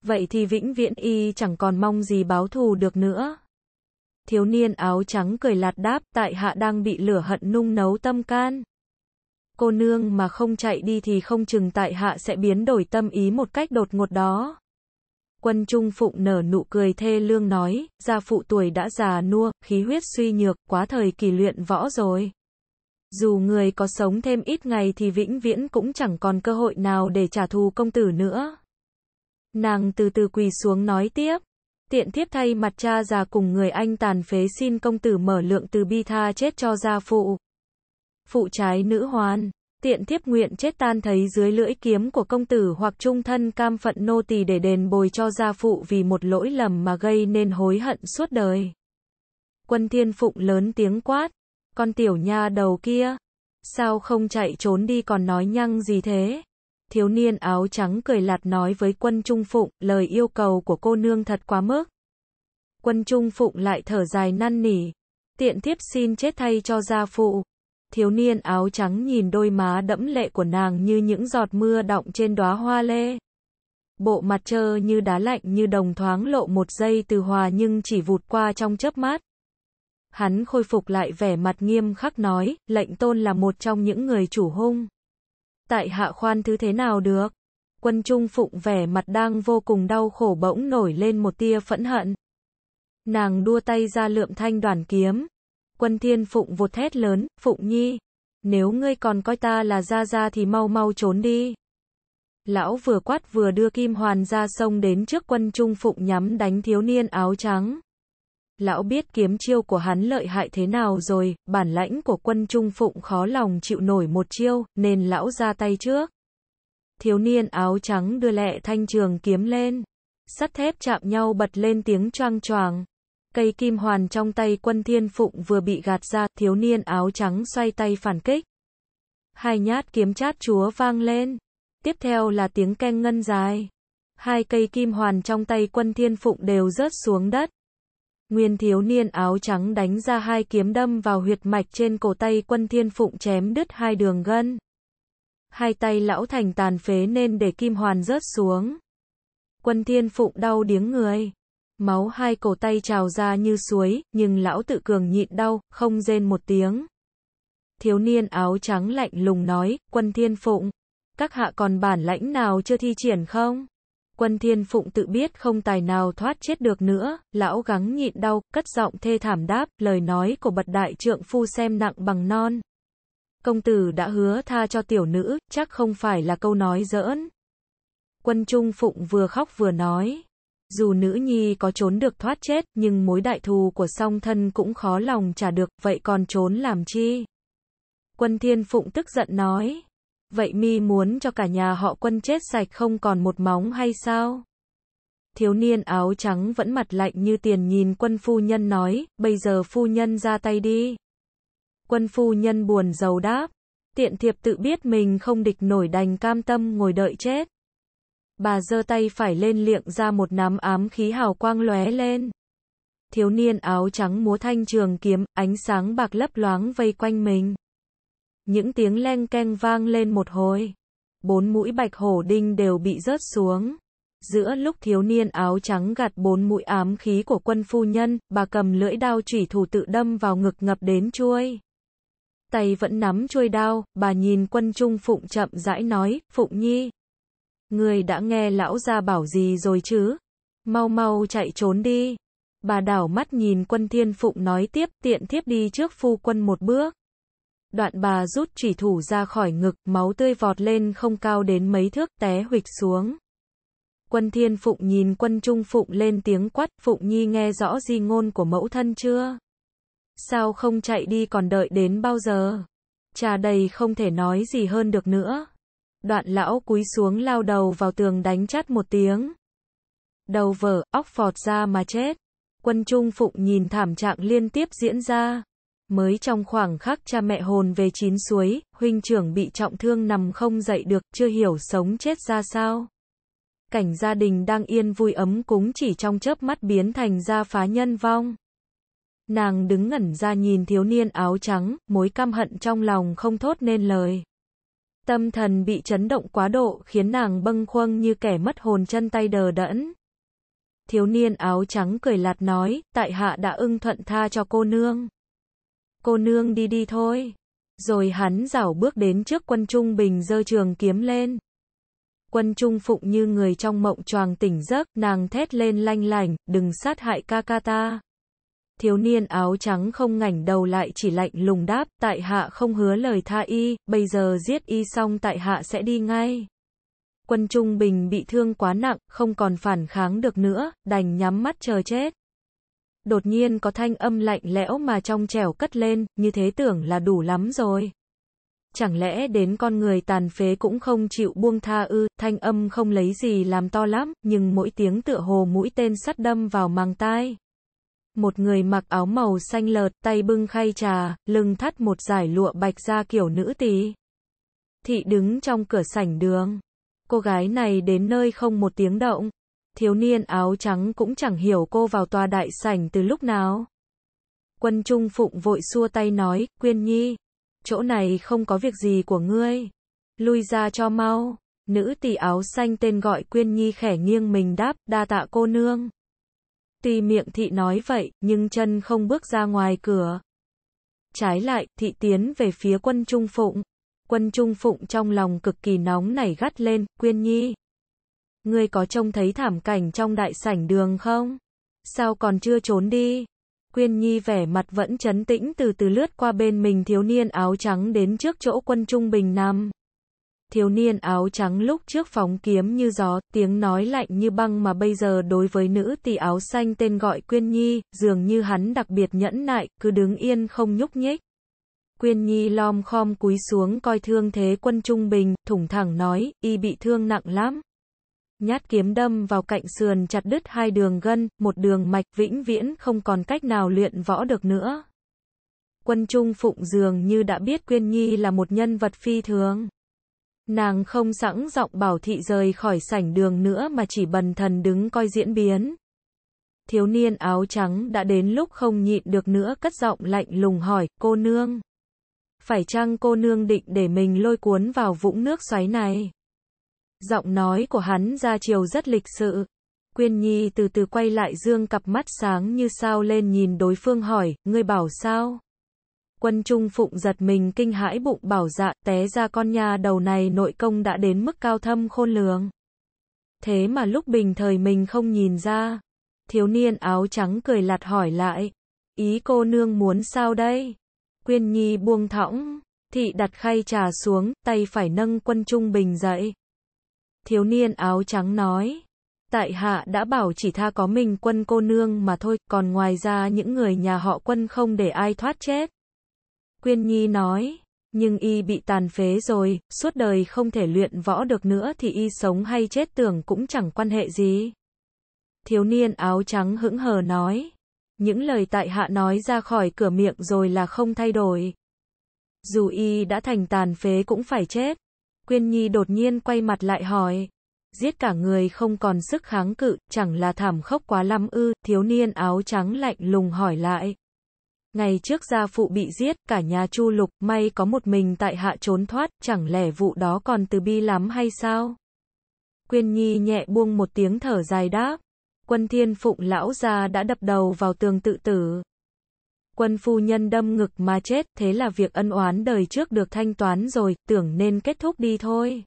Vậy thì vĩnh viễn y chẳng còn mong gì báo thù được nữa. Thiếu niên áo trắng cười lạt đáp tại hạ đang bị lửa hận nung nấu tâm can cô nương mà không chạy đi thì không chừng tại hạ sẽ biến đổi tâm ý một cách đột ngột đó. Quân Trung Phụng nở nụ cười thê lương nói, gia phụ tuổi đã già nua, khí huyết suy nhược, quá thời kỳ luyện võ rồi. Dù người có sống thêm ít ngày thì vĩnh viễn cũng chẳng còn cơ hội nào để trả thù công tử nữa. Nàng từ từ quỳ xuống nói tiếp. Tiện thiếp thay mặt cha già cùng người anh tàn phế xin công tử mở lượng từ bi tha chết cho gia phụ phụ trái nữ hoàn. Tiện thiếp nguyện chết tan thấy dưới lưỡi kiếm của công tử hoặc trung thân cam phận nô tỳ để đền bồi cho gia phụ vì một lỗi lầm mà gây nên hối hận suốt đời. Quân thiên phụng lớn tiếng quát, con tiểu nha đầu kia, sao không chạy trốn đi còn nói nhăng gì thế? Thiếu niên áo trắng cười lạt nói với quân trung phụng, lời yêu cầu của cô nương thật quá mức. Quân trung phụng lại thở dài năn nỉ, tiện thiếp xin chết thay cho gia phụ thiếu niên áo trắng nhìn đôi má đẫm lệ của nàng như những giọt mưa đọng trên đóa hoa lê. Bộ mặt trơ như đá lạnh như đồng thoáng lộ một giây từ hòa nhưng chỉ vụt qua trong chớp mắt Hắn khôi phục lại vẻ mặt nghiêm khắc nói, lệnh tôn là một trong những người chủ hung. Tại hạ khoan thứ thế nào được? Quân Trung Phụng vẻ mặt đang vô cùng đau khổ bỗng nổi lên một tia phẫn hận. Nàng đua tay ra lượm thanh đoàn kiếm, Quân Thiên Phụng vột thét lớn, Phụng Nhi, nếu ngươi còn coi ta là Gia Gia thì mau mau trốn đi. Lão vừa quát vừa đưa Kim Hoàn ra sông đến trước quân Trung Phụng nhắm đánh thiếu niên áo trắng. Lão biết kiếm chiêu của hắn lợi hại thế nào rồi, bản lãnh của quân Trung Phụng khó lòng chịu nổi một chiêu, nên lão ra tay trước. Thiếu niên áo trắng đưa lẹ thanh trường kiếm lên. Sắt thép chạm nhau bật lên tiếng choang choàng cây kim hoàn trong tay quân thiên phụng vừa bị gạt ra, thiếu niên áo trắng xoay tay phản kích. Hai nhát kiếm chát chúa vang lên. Tiếp theo là tiếng keng ngân dài. Hai cây kim hoàn trong tay quân thiên phụng đều rớt xuống đất. Nguyên thiếu niên áo trắng đánh ra hai kiếm đâm vào huyệt mạch trên cổ tay quân thiên phụng chém đứt hai đường gân. Hai tay lão thành tàn phế nên để kim hoàn rớt xuống. Quân thiên phụng đau điếng người. Máu hai cổ tay trào ra như suối, nhưng lão tự cường nhịn đau, không rên một tiếng. Thiếu niên áo trắng lạnh lùng nói, quân thiên phụng, các hạ còn bản lãnh nào chưa thi triển không? Quân thiên phụng tự biết không tài nào thoát chết được nữa, lão gắng nhịn đau, cất giọng thê thảm đáp, lời nói của bậc đại trượng phu xem nặng bằng non. Công tử đã hứa tha cho tiểu nữ, chắc không phải là câu nói giỡn. Quân Trung Phụng vừa khóc vừa nói. Dù nữ nhi có trốn được thoát chết, nhưng mối đại thù của song thân cũng khó lòng trả được, vậy còn trốn làm chi? Quân Thiên Phụng tức giận nói. Vậy mi muốn cho cả nhà họ quân chết sạch không còn một móng hay sao? Thiếu niên áo trắng vẫn mặt lạnh như tiền nhìn quân phu nhân nói, bây giờ phu nhân ra tay đi. Quân phu nhân buồn giàu đáp, tiện thiệp tự biết mình không địch nổi đành cam tâm ngồi đợi chết. Bà giơ tay phải lên liệng ra một nắm ám khí hào quang lóe lên. Thiếu niên áo trắng múa thanh trường kiếm, ánh sáng bạc lấp loáng vây quanh mình. Những tiếng leng keng vang lên một hồi. Bốn mũi bạch hổ đinh đều bị rớt xuống. Giữa lúc thiếu niên áo trắng gạt bốn mũi ám khí của quân phu nhân, bà cầm lưỡi đao chủy thủ tự đâm vào ngực ngập đến chuôi. Tay vẫn nắm chuôi đao, bà nhìn quân trung phụng chậm rãi nói, Phụng Nhi, Người đã nghe lão gia bảo gì rồi chứ? Mau mau chạy trốn đi. Bà đảo mắt nhìn quân thiên phụng nói tiếp tiện thiếp đi trước phu quân một bước. Đoạn bà rút chỉ thủ ra khỏi ngực, máu tươi vọt lên không cao đến mấy thước té huịch xuống. Quân thiên phụng nhìn quân trung phụng lên tiếng quát, phụng nhi nghe rõ di ngôn của mẫu thân chưa? Sao không chạy đi còn đợi đến bao giờ? Trà đầy không thể nói gì hơn được nữa. Đoạn lão cúi xuống lao đầu vào tường đánh chát một tiếng. Đầu vở, óc phọt ra mà chết. Quân Trung Phụng nhìn thảm trạng liên tiếp diễn ra. Mới trong khoảng khắc cha mẹ hồn về chín suối, huynh trưởng bị trọng thương nằm không dậy được, chưa hiểu sống chết ra sao. Cảnh gia đình đang yên vui ấm cúng chỉ trong chớp mắt biến thành ra phá nhân vong. Nàng đứng ngẩn ra nhìn thiếu niên áo trắng, mối căm hận trong lòng không thốt nên lời. Tâm thần bị chấn động quá độ khiến nàng bâng khuâng như kẻ mất hồn chân tay đờ đẫn. Thiếu niên áo trắng cười lạt nói, tại hạ đã ưng thuận tha cho cô nương. Cô nương đi đi thôi. Rồi hắn rảo bước đến trước quân trung bình dơ trường kiếm lên. Quân trung phụng như người trong mộng choàng tỉnh giấc, nàng thét lên lanh lành, đừng sát hại ca ca ta thiếu niên áo trắng không ngảnh đầu lại chỉ lạnh lùng đáp, tại hạ không hứa lời tha y, bây giờ giết y xong tại hạ sẽ đi ngay. Quân Trung Bình bị thương quá nặng, không còn phản kháng được nữa, đành nhắm mắt chờ chết. Đột nhiên có thanh âm lạnh lẽo mà trong trẻo cất lên, như thế tưởng là đủ lắm rồi. Chẳng lẽ đến con người tàn phế cũng không chịu buông tha ư, thanh âm không lấy gì làm to lắm, nhưng mỗi tiếng tựa hồ mũi tên sắt đâm vào màng tai một người mặc áo màu xanh lợt, tay bưng khay trà, lưng thắt một giải lụa bạch da kiểu nữ tỳ. Thị đứng trong cửa sảnh đường. Cô gái này đến nơi không một tiếng động. Thiếu niên áo trắng cũng chẳng hiểu cô vào tòa đại sảnh từ lúc nào. Quân Trung Phụng vội xua tay nói, Quyên Nhi, chỗ này không có việc gì của ngươi. Lui ra cho mau. Nữ tỷ áo xanh tên gọi Quyên Nhi khẻ nghiêng mình đáp, đa tạ cô nương. Tuy miệng thị nói vậy, nhưng chân không bước ra ngoài cửa. Trái lại, thị tiến về phía quân Trung Phụng. Quân Trung Phụng trong lòng cực kỳ nóng nảy gắt lên, Quyên Nhi. Ngươi có trông thấy thảm cảnh trong đại sảnh đường không? Sao còn chưa trốn đi? Quyên Nhi vẻ mặt vẫn chấn tĩnh từ từ lướt qua bên mình thiếu niên áo trắng đến trước chỗ quân Trung Bình nằm thiếu niên áo trắng lúc trước phóng kiếm như gió, tiếng nói lạnh như băng mà bây giờ đối với nữ tỷ áo xanh tên gọi Quyên Nhi, dường như hắn đặc biệt nhẫn nại, cứ đứng yên không nhúc nhích. Quyên Nhi lom khom cúi xuống coi thương thế quân trung bình, thủng thẳng nói, y bị thương nặng lắm. Nhát kiếm đâm vào cạnh sườn chặt đứt hai đường gân, một đường mạch vĩnh viễn không còn cách nào luyện võ được nữa. Quân Trung Phụng dường như đã biết Quyên Nhi là một nhân vật phi thường. Nàng không sẵn giọng bảo thị rời khỏi sảnh đường nữa mà chỉ bần thần đứng coi diễn biến. Thiếu niên áo trắng đã đến lúc không nhịn được nữa cất giọng lạnh lùng hỏi, cô nương. Phải chăng cô nương định để mình lôi cuốn vào vũng nước xoáy này? Giọng nói của hắn ra chiều rất lịch sự. Quyên Nhi từ từ quay lại dương cặp mắt sáng như sao lên nhìn đối phương hỏi, ngươi bảo sao? Quân Trung Phụng giật mình kinh hãi bụng bảo dạ, té ra con nhà đầu này nội công đã đến mức cao thâm khôn lường. Thế mà lúc bình thời mình không nhìn ra. Thiếu niên áo trắng cười lạt hỏi lại. Ý cô nương muốn sao đây? Quyên Nhi buông thõng, thị đặt khay trà xuống, tay phải nâng quân trung bình dậy. Thiếu niên áo trắng nói. Tại hạ đã bảo chỉ tha có mình quân cô nương mà thôi, còn ngoài ra những người nhà họ quân không để ai thoát chết. Quyên Nhi nói, nhưng y bị tàn phế rồi, suốt đời không thể luyện võ được nữa thì y sống hay chết tưởng cũng chẳng quan hệ gì. Thiếu niên áo trắng hững hờ nói, những lời tại hạ nói ra khỏi cửa miệng rồi là không thay đổi. Dù y đã thành tàn phế cũng phải chết. Quyên Nhi đột nhiên quay mặt lại hỏi, giết cả người không còn sức kháng cự, chẳng là thảm khốc quá lắm ư, thiếu niên áo trắng lạnh lùng hỏi lại, Ngày trước gia phụ bị giết, cả nhà Chu Lục, may có một mình tại hạ trốn thoát, chẳng lẽ vụ đó còn từ bi lắm hay sao? Quyên Nhi nhẹ buông một tiếng thở dài đáp. Quân Thiên Phụng lão gia đã đập đầu vào tường tự tử. Quân phu nhân đâm ngực mà chết, thế là việc ân oán đời trước được thanh toán rồi, tưởng nên kết thúc đi thôi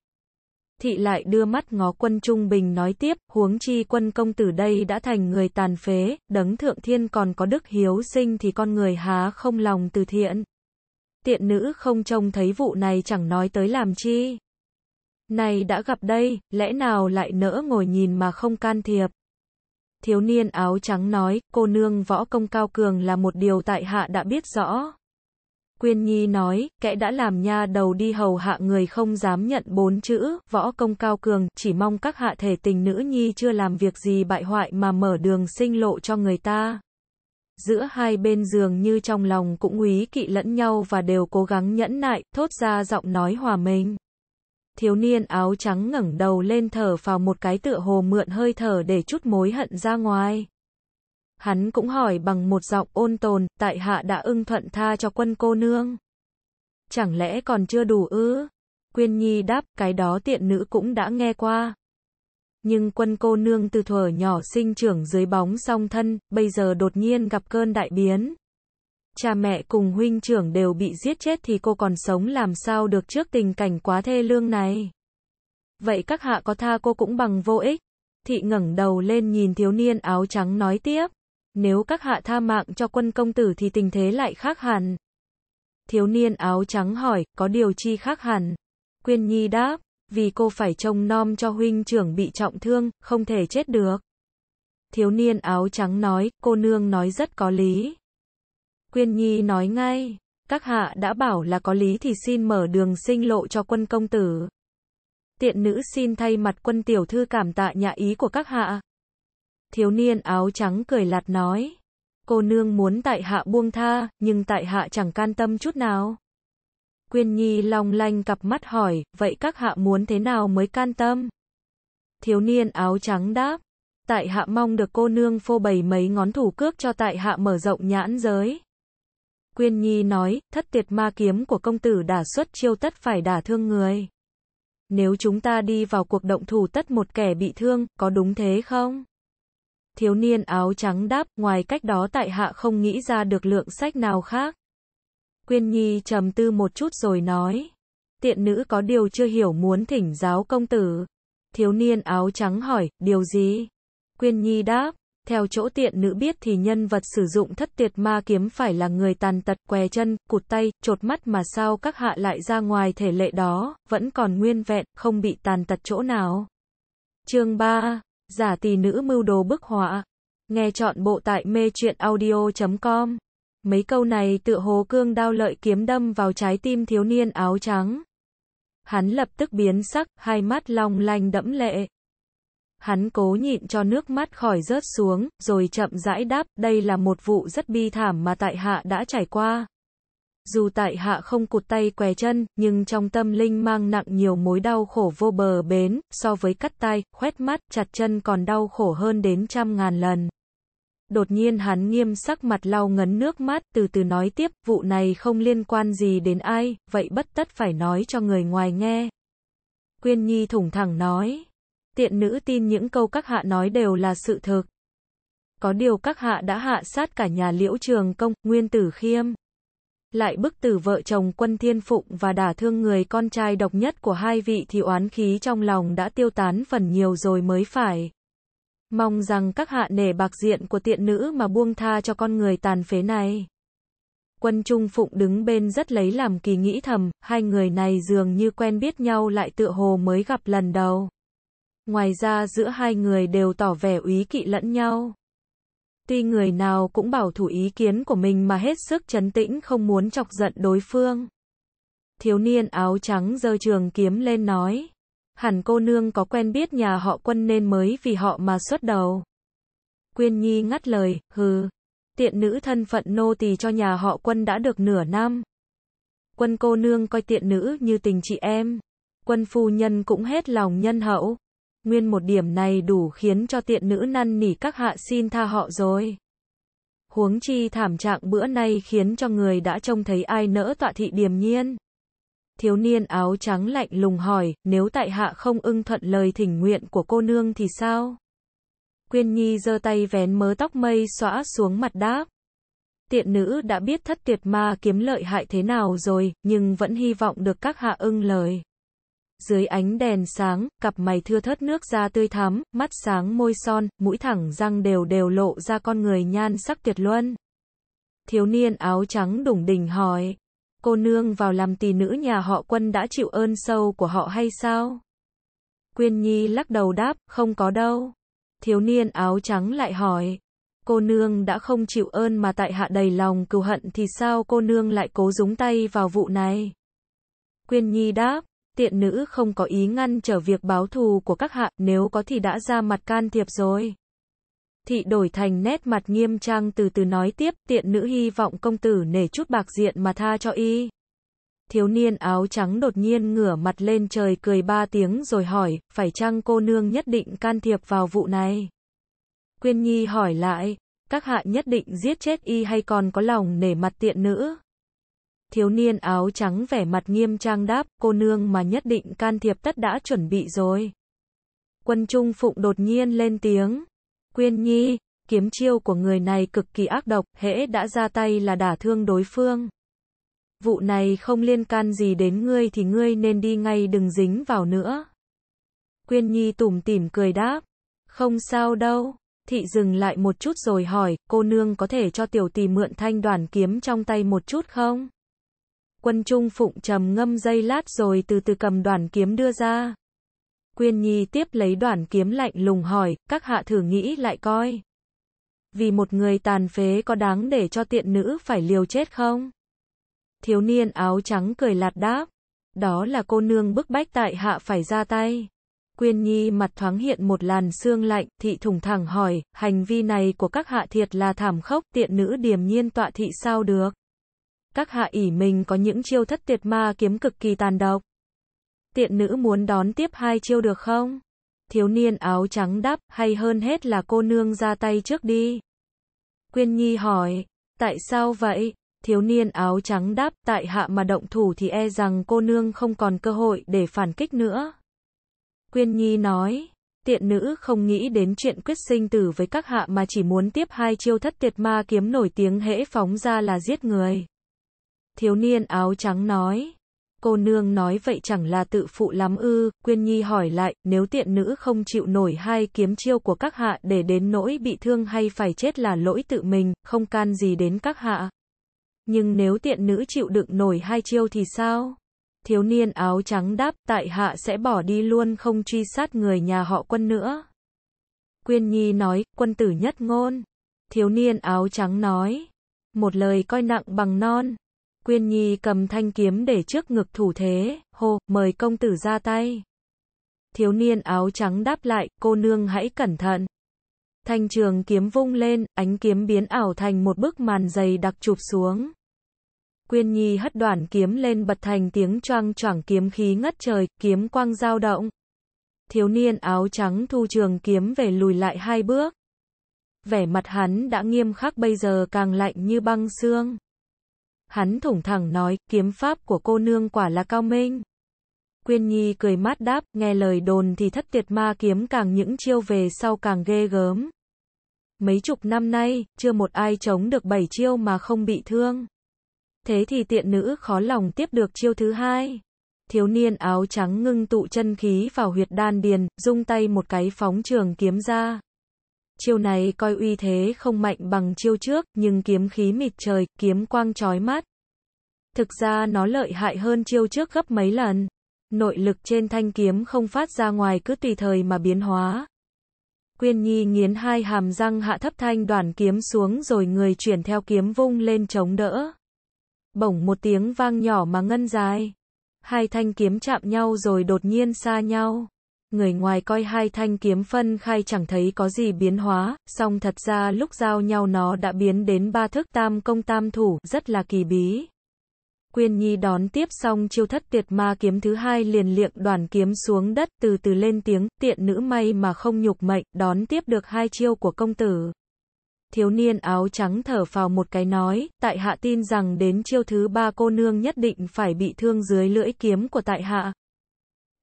thị lại đưa mắt ngó quân Trung Bình nói tiếp, huống chi quân công tử đây đã thành người tàn phế, đấng thượng thiên còn có đức hiếu sinh thì con người há không lòng từ thiện. Tiện nữ không trông thấy vụ này chẳng nói tới làm chi. Này đã gặp đây, lẽ nào lại nỡ ngồi nhìn mà không can thiệp. Thiếu niên áo trắng nói, cô nương võ công cao cường là một điều tại hạ đã biết rõ. Quyên Nhi nói, kẻ đã làm nha đầu đi hầu hạ người không dám nhận bốn chữ, võ công cao cường, chỉ mong các hạ thể tình nữ Nhi chưa làm việc gì bại hoại mà mở đường sinh lộ cho người ta. Giữa hai bên giường như trong lòng cũng úy kỵ lẫn nhau và đều cố gắng nhẫn nại, thốt ra giọng nói hòa mình. Thiếu niên áo trắng ngẩng đầu lên thở vào một cái tựa hồ mượn hơi thở để chút mối hận ra ngoài hắn cũng hỏi bằng một giọng ôn tồn, tại hạ đã ưng thuận tha cho quân cô nương. Chẳng lẽ còn chưa đủ ư? Quyên Nhi đáp, cái đó tiện nữ cũng đã nghe qua. Nhưng quân cô nương từ thuở nhỏ sinh trưởng dưới bóng song thân, bây giờ đột nhiên gặp cơn đại biến. Cha mẹ cùng huynh trưởng đều bị giết chết thì cô còn sống làm sao được trước tình cảnh quá thê lương này. Vậy các hạ có tha cô cũng bằng vô ích. Thị ngẩng đầu lên nhìn thiếu niên áo trắng nói tiếp. Nếu các hạ tha mạng cho quân công tử thì tình thế lại khác hẳn. Thiếu niên áo trắng hỏi, có điều chi khác hẳn? Quyên Nhi đáp, vì cô phải trông nom cho huynh trưởng bị trọng thương, không thể chết được. Thiếu niên áo trắng nói, cô nương nói rất có lý. Quyên Nhi nói ngay, các hạ đã bảo là có lý thì xin mở đường sinh lộ cho quân công tử. Tiện nữ xin thay mặt quân tiểu thư cảm tạ nhà ý của các hạ. Thiếu niên áo trắng cười lạt nói. Cô nương muốn tại hạ buông tha, nhưng tại hạ chẳng can tâm chút nào. Quyên Nhi long lanh cặp mắt hỏi, vậy các hạ muốn thế nào mới can tâm? Thiếu niên áo trắng đáp, tại hạ mong được cô nương phô bày mấy ngón thủ cước cho tại hạ mở rộng nhãn giới. Quyên Nhi nói, thất tiệt ma kiếm của công tử đã xuất chiêu tất phải đả thương người. Nếu chúng ta đi vào cuộc động thủ tất một kẻ bị thương, có đúng thế không? thiếu niên áo trắng đáp, ngoài cách đó tại hạ không nghĩ ra được lượng sách nào khác. Quyên Nhi trầm tư một chút rồi nói, tiện nữ có điều chưa hiểu muốn thỉnh giáo công tử. Thiếu niên áo trắng hỏi, điều gì? Quyên Nhi đáp, theo chỗ tiện nữ biết thì nhân vật sử dụng thất tiệt ma kiếm phải là người tàn tật què chân, cụt tay, trột mắt mà sao các hạ lại ra ngoài thể lệ đó, vẫn còn nguyên vẹn, không bị tàn tật chỗ nào. Chương 3 Giả tỷ nữ mưu đồ bức họa. Nghe chọn bộ tại mê truyện audio.com. Mấy câu này tựa hồ cương đao lợi kiếm đâm vào trái tim thiếu niên áo trắng. Hắn lập tức biến sắc, hai mắt long lanh đẫm lệ. Hắn cố nhịn cho nước mắt khỏi rớt xuống, rồi chậm rãi đáp, đây là một vụ rất bi thảm mà tại hạ đã trải qua. Dù tại hạ không cụt tay què chân, nhưng trong tâm linh mang nặng nhiều mối đau khổ vô bờ bến, so với cắt tay, khoét mắt, chặt chân còn đau khổ hơn đến trăm ngàn lần. Đột nhiên hắn nghiêm sắc mặt lau ngấn nước mắt, từ từ nói tiếp, vụ này không liên quan gì đến ai, vậy bất tất phải nói cho người ngoài nghe. Quyên Nhi thủng thẳng nói, tiện nữ tin những câu các hạ nói đều là sự thực. Có điều các hạ đã hạ sát cả nhà liễu trường công, nguyên tử khiêm lại bức tử vợ chồng quân thiên phụng và đả thương người con trai độc nhất của hai vị thì oán khí trong lòng đã tiêu tán phần nhiều rồi mới phải. Mong rằng các hạ nể bạc diện của tiện nữ mà buông tha cho con người tàn phế này. Quân Trung Phụng đứng bên rất lấy làm kỳ nghĩ thầm, hai người này dường như quen biết nhau lại tựa hồ mới gặp lần đầu. Ngoài ra giữa hai người đều tỏ vẻ úy kỵ lẫn nhau. Tuy người nào cũng bảo thủ ý kiến của mình mà hết sức chấn tĩnh không muốn chọc giận đối phương. Thiếu niên áo trắng giơ trường kiếm lên nói. Hẳn cô nương có quen biết nhà họ quân nên mới vì họ mà xuất đầu. Quyên Nhi ngắt lời, hừ. Tiện nữ thân phận nô tỳ cho nhà họ quân đã được nửa năm. Quân cô nương coi tiện nữ như tình chị em. Quân phu nhân cũng hết lòng nhân hậu. Nguyên một điểm này đủ khiến cho tiện nữ năn nỉ các hạ xin tha họ rồi. Huống chi thảm trạng bữa nay khiến cho người đã trông thấy ai nỡ tọa thị điềm nhiên. Thiếu niên áo trắng lạnh lùng hỏi, nếu tại hạ không ưng thuận lời thỉnh nguyện của cô nương thì sao? Quyên Nhi giơ tay vén mớ tóc mây xõa xuống mặt đáp. Tiện nữ đã biết thất tuyệt ma kiếm lợi hại thế nào rồi, nhưng vẫn hy vọng được các hạ ưng lời. Dưới ánh đèn sáng, cặp mày thưa thớt nước da tươi thắm, mắt sáng môi son, mũi thẳng răng đều đều lộ ra con người nhan sắc tuyệt luân. Thiếu niên áo trắng đủng đỉnh hỏi, cô nương vào làm tỷ nữ nhà họ quân đã chịu ơn sâu của họ hay sao? Quyên Nhi lắc đầu đáp, không có đâu. Thiếu niên áo trắng lại hỏi, cô nương đã không chịu ơn mà tại hạ đầy lòng cừu hận thì sao cô nương lại cố dúng tay vào vụ này? Quyên Nhi đáp, tiện nữ không có ý ngăn trở việc báo thù của các hạ, nếu có thì đã ra mặt can thiệp rồi. Thị đổi thành nét mặt nghiêm trang từ từ nói tiếp, tiện nữ hy vọng công tử nể chút bạc diện mà tha cho y. Thiếu niên áo trắng đột nhiên ngửa mặt lên trời cười ba tiếng rồi hỏi, phải chăng cô nương nhất định can thiệp vào vụ này? Quyên Nhi hỏi lại, các hạ nhất định giết chết y hay còn có lòng nể mặt tiện nữ? thiếu niên áo trắng vẻ mặt nghiêm trang đáp, cô nương mà nhất định can thiệp tất đã chuẩn bị rồi. Quân Trung Phụng đột nhiên lên tiếng. Quyên Nhi, kiếm chiêu của người này cực kỳ ác độc, hễ đã ra tay là đả thương đối phương. Vụ này không liên can gì đến ngươi thì ngươi nên đi ngay đừng dính vào nữa. Quyên Nhi tủm tỉm cười đáp. Không sao đâu. Thị dừng lại một chút rồi hỏi, cô nương có thể cho tiểu tỷ mượn thanh đoàn kiếm trong tay một chút không? Quân Trung Phụng trầm ngâm dây lát rồi từ từ cầm đoàn kiếm đưa ra. Quyên Nhi tiếp lấy đoàn kiếm lạnh lùng hỏi, các hạ thử nghĩ lại coi. Vì một người tàn phế có đáng để cho tiện nữ phải liều chết không? Thiếu niên áo trắng cười lạt đáp. Đó là cô nương bức bách tại hạ phải ra tay. Quyên Nhi mặt thoáng hiện một làn xương lạnh, thị thủng thẳng hỏi, hành vi này của các hạ thiệt là thảm khốc, tiện nữ điềm nhiên tọa thị sao được? các hạ ỷ mình có những chiêu thất tuyệt ma kiếm cực kỳ tàn độc. Tiện nữ muốn đón tiếp hai chiêu được không? Thiếu niên áo trắng đáp, hay hơn hết là cô nương ra tay trước đi. Quyên Nhi hỏi, tại sao vậy? Thiếu niên áo trắng đáp, tại hạ mà động thủ thì e rằng cô nương không còn cơ hội để phản kích nữa. Quyên Nhi nói, tiện nữ không nghĩ đến chuyện quyết sinh tử với các hạ mà chỉ muốn tiếp hai chiêu thất tiệt ma kiếm nổi tiếng hễ phóng ra là giết người. Thiếu niên áo trắng nói. Cô nương nói vậy chẳng là tự phụ lắm ư, Quyên Nhi hỏi lại, nếu tiện nữ không chịu nổi hai kiếm chiêu của các hạ để đến nỗi bị thương hay phải chết là lỗi tự mình, không can gì đến các hạ. Nhưng nếu tiện nữ chịu đựng nổi hai chiêu thì sao? Thiếu niên áo trắng đáp, tại hạ sẽ bỏ đi luôn không truy sát người nhà họ quân nữa. Quyên Nhi nói, quân tử nhất ngôn. Thiếu niên áo trắng nói, một lời coi nặng bằng non. Quyên Nhi cầm thanh kiếm để trước ngực thủ thế, hô, mời công tử ra tay. Thiếu niên áo trắng đáp lại, cô nương hãy cẩn thận. Thanh trường kiếm vung lên, ánh kiếm biến ảo thành một bức màn dày đặc chụp xuống. Quyên Nhi hất đoạn kiếm lên bật thành tiếng choang choảng kiếm khí ngất trời, kiếm quang dao động. Thiếu niên áo trắng thu trường kiếm về lùi lại hai bước. Vẻ mặt hắn đã nghiêm khắc bây giờ càng lạnh như băng xương. Hắn thủng thẳng nói, kiếm pháp của cô nương quả là cao minh. Quyên Nhi cười mát đáp, nghe lời đồn thì thất tiệt ma kiếm càng những chiêu về sau càng ghê gớm. Mấy chục năm nay, chưa một ai chống được bảy chiêu mà không bị thương. Thế thì tiện nữ khó lòng tiếp được chiêu thứ hai. Thiếu niên áo trắng ngưng tụ chân khí vào huyệt đan điền, dung tay một cái phóng trường kiếm ra chiêu này coi uy thế không mạnh bằng chiêu trước, nhưng kiếm khí mịt trời, kiếm quang chói mắt. Thực ra nó lợi hại hơn chiêu trước gấp mấy lần. Nội lực trên thanh kiếm không phát ra ngoài cứ tùy thời mà biến hóa. Quyên Nhi nghiến hai hàm răng hạ thấp thanh đoàn kiếm xuống rồi người chuyển theo kiếm vung lên chống đỡ. Bỗng một tiếng vang nhỏ mà ngân dài. Hai thanh kiếm chạm nhau rồi đột nhiên xa nhau người ngoài coi hai thanh kiếm phân khai chẳng thấy có gì biến hóa, song thật ra lúc giao nhau nó đã biến đến ba thức tam công tam thủ, rất là kỳ bí. Quyên Nhi đón tiếp xong chiêu thất tuyệt ma kiếm thứ hai liền liệng đoàn kiếm xuống đất từ từ lên tiếng tiện nữ may mà không nhục mệnh đón tiếp được hai chiêu của công tử. Thiếu niên áo trắng thở phào một cái nói, tại hạ tin rằng đến chiêu thứ ba cô nương nhất định phải bị thương dưới lưỡi kiếm của tại hạ.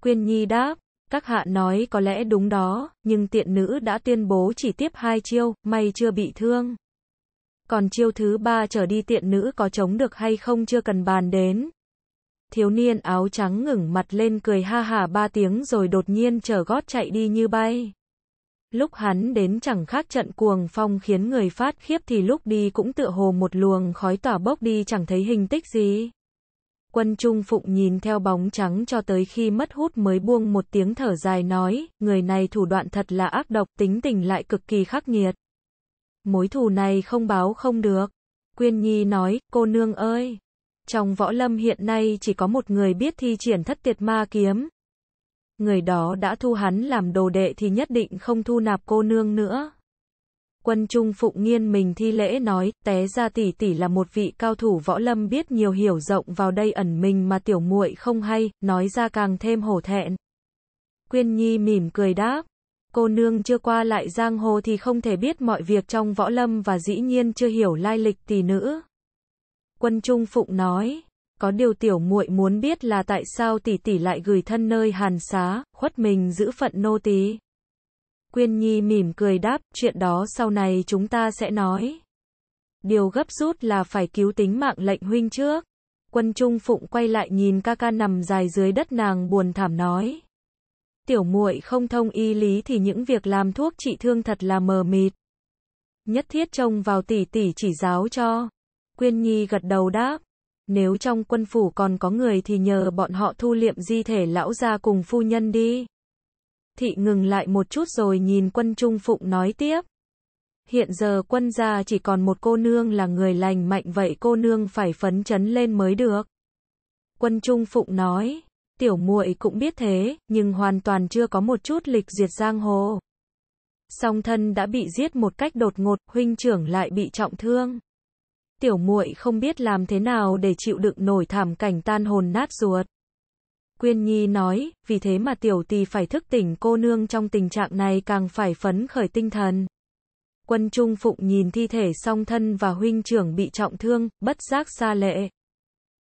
Quyên Nhi đáp, các hạ nói có lẽ đúng đó, nhưng tiện nữ đã tuyên bố chỉ tiếp hai chiêu, may chưa bị thương. Còn chiêu thứ ba trở đi tiện nữ có chống được hay không chưa cần bàn đến. Thiếu niên áo trắng ngẩng mặt lên cười ha hà ba tiếng rồi đột nhiên trở gót chạy đi như bay. Lúc hắn đến chẳng khác trận cuồng phong khiến người phát khiếp thì lúc đi cũng tựa hồ một luồng khói tỏa bốc đi chẳng thấy hình tích gì. Quân Trung Phụng nhìn theo bóng trắng cho tới khi mất hút mới buông một tiếng thở dài nói, người này thủ đoạn thật là ác độc, tính tình lại cực kỳ khắc nghiệt. Mối thù này không báo không được. Quyên Nhi nói, cô nương ơi, trong võ lâm hiện nay chỉ có một người biết thi triển thất tiệt ma kiếm. Người đó đã thu hắn làm đồ đệ thì nhất định không thu nạp cô nương nữa quân Trung Phụng nghiên mình thi lễ nói, té ra tỷ tỷ là một vị cao thủ võ lâm biết nhiều hiểu rộng vào đây ẩn mình mà tiểu muội không hay, nói ra càng thêm hổ thẹn. Quyên Nhi mỉm cười đáp, cô nương chưa qua lại giang hồ thì không thể biết mọi việc trong võ lâm và dĩ nhiên chưa hiểu lai lịch tỷ nữ. Quân Trung Phụng nói, có điều tiểu muội muốn biết là tại sao tỷ tỷ lại gửi thân nơi hàn xá, khuất mình giữ phận nô tỳ. Quyên Nhi mỉm cười đáp, chuyện đó sau này chúng ta sẽ nói. Điều gấp rút là phải cứu tính mạng lệnh huynh trước. Quân Trung Phụng quay lại nhìn ca ca nằm dài dưới đất nàng buồn thảm nói. Tiểu muội không thông y lý thì những việc làm thuốc trị thương thật là mờ mịt. Nhất thiết trông vào tỷ tỷ chỉ giáo cho. Quyên Nhi gật đầu đáp. Nếu trong quân phủ còn có người thì nhờ bọn họ thu liệm di thể lão gia cùng phu nhân đi thị ngừng lại một chút rồi nhìn quân Trung Phụng nói tiếp. Hiện giờ quân gia chỉ còn một cô nương là người lành mạnh vậy cô nương phải phấn chấn lên mới được. Quân Trung Phụng nói, tiểu muội cũng biết thế, nhưng hoàn toàn chưa có một chút lịch duyệt giang hồ. Song thân đã bị giết một cách đột ngột, huynh trưởng lại bị trọng thương. Tiểu muội không biết làm thế nào để chịu đựng nổi thảm cảnh tan hồn nát ruột. Quyên Nhi nói, vì thế mà tiểu Tì phải thức tỉnh cô nương trong tình trạng này càng phải phấn khởi tinh thần. Quân Trung Phụng nhìn thi thể song thân và huynh trưởng bị trọng thương, bất giác xa lệ.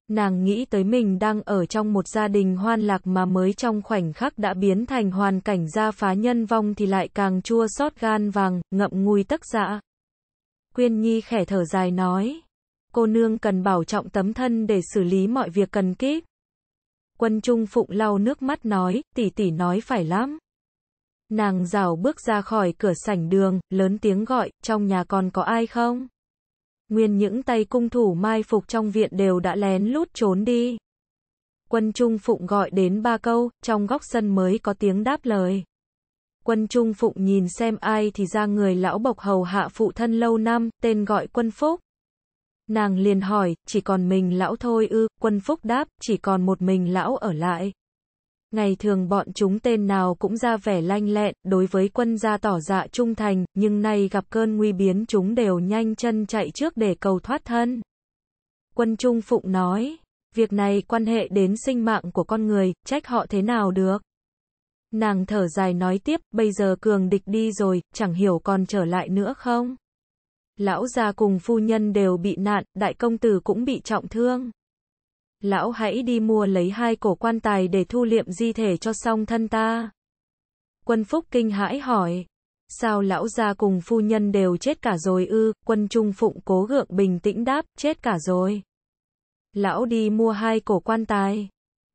Nàng nghĩ tới mình đang ở trong một gia đình hoan lạc mà mới trong khoảnh khắc đã biến thành hoàn cảnh gia phá nhân vong thì lại càng chua xót gan vàng, ngậm ngùi tắc dạ. Quyên Nhi khẽ thở dài nói, cô nương cần bảo trọng tấm thân để xử lý mọi việc cần kíp. Quân Trung Phụng lau nước mắt nói, tỷ tỷ nói phải lắm. Nàng rào bước ra khỏi cửa sảnh đường, lớn tiếng gọi, trong nhà còn có ai không? Nguyên những tay cung thủ mai phục trong viện đều đã lén lút trốn đi. Quân Trung Phụng gọi đến ba câu, trong góc sân mới có tiếng đáp lời. Quân Trung Phụng nhìn xem ai thì ra người lão bộc hầu hạ phụ thân lâu năm, tên gọi Quân Phúc. Nàng liền hỏi, chỉ còn mình lão thôi ư, quân phúc đáp, chỉ còn một mình lão ở lại. Ngày thường bọn chúng tên nào cũng ra vẻ lanh lẹn, đối với quân gia tỏ dạ trung thành, nhưng nay gặp cơn nguy biến chúng đều nhanh chân chạy trước để cầu thoát thân. Quân Trung Phụng nói, việc này quan hệ đến sinh mạng của con người, trách họ thế nào được. Nàng thở dài nói tiếp, bây giờ cường địch đi rồi, chẳng hiểu còn trở lại nữa không? Lão già cùng phu nhân đều bị nạn, đại công tử cũng bị trọng thương. Lão hãy đi mua lấy hai cổ quan tài để thu liệm di thể cho xong thân ta. Quân Phúc kinh hãi hỏi. Sao lão gia cùng phu nhân đều chết cả rồi ư, quân trung phụng cố gượng bình tĩnh đáp, chết cả rồi. Lão đi mua hai cổ quan tài.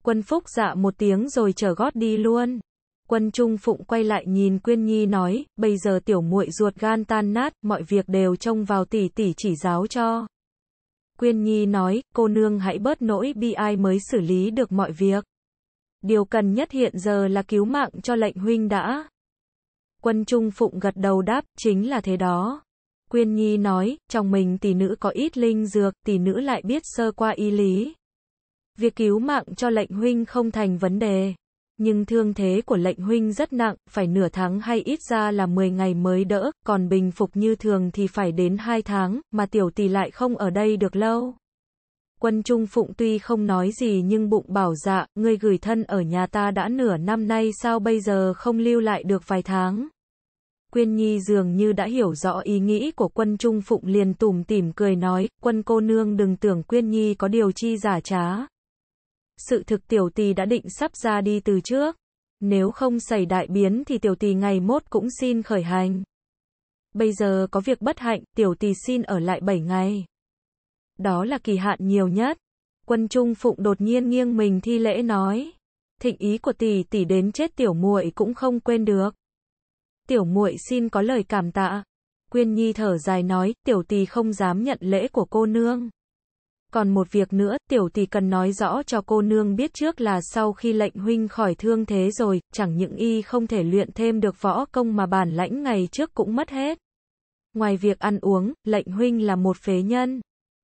Quân Phúc dạ một tiếng rồi trở gót đi luôn quân Trung Phụng quay lại nhìn Quyên Nhi nói, bây giờ tiểu muội ruột gan tan nát, mọi việc đều trông vào tỷ tỷ chỉ giáo cho. Quyên Nhi nói, cô nương hãy bớt nỗi bi ai mới xử lý được mọi việc. Điều cần nhất hiện giờ là cứu mạng cho lệnh huynh đã. Quân Trung Phụng gật đầu đáp, chính là thế đó. Quyên Nhi nói, trong mình tỷ nữ có ít linh dược, tỷ nữ lại biết sơ qua y lý. Việc cứu mạng cho lệnh huynh không thành vấn đề nhưng thương thế của lệnh huynh rất nặng, phải nửa tháng hay ít ra là 10 ngày mới đỡ, còn bình phục như thường thì phải đến 2 tháng, mà tiểu tỷ lại không ở đây được lâu. Quân Trung Phụng tuy không nói gì nhưng bụng bảo dạ, người gửi thân ở nhà ta đã nửa năm nay sao bây giờ không lưu lại được vài tháng. Quyên Nhi dường như đã hiểu rõ ý nghĩ của quân Trung Phụng liền tủm tỉm cười nói, quân cô nương đừng tưởng Quyên Nhi có điều chi giả trá, sự thực tiểu Tì đã định sắp ra đi từ trước. Nếu không xảy đại biến thì tiểu Tì ngày mốt cũng xin khởi hành. Bây giờ có việc bất hạnh, tiểu Tì xin ở lại 7 ngày. Đó là kỳ hạn nhiều nhất. Quân Trung Phụng đột nhiên nghiêng mình thi lễ nói. Thịnh ý của tỷ tỷ đến chết tiểu muội cũng không quên được. Tiểu muội xin có lời cảm tạ. Quyên Nhi thở dài nói, tiểu tỳ không dám nhận lễ của cô nương. Còn một việc nữa, tiểu tỷ cần nói rõ cho cô nương biết trước là sau khi lệnh huynh khỏi thương thế rồi, chẳng những y không thể luyện thêm được võ công mà bản lãnh ngày trước cũng mất hết. Ngoài việc ăn uống, lệnh huynh là một phế nhân.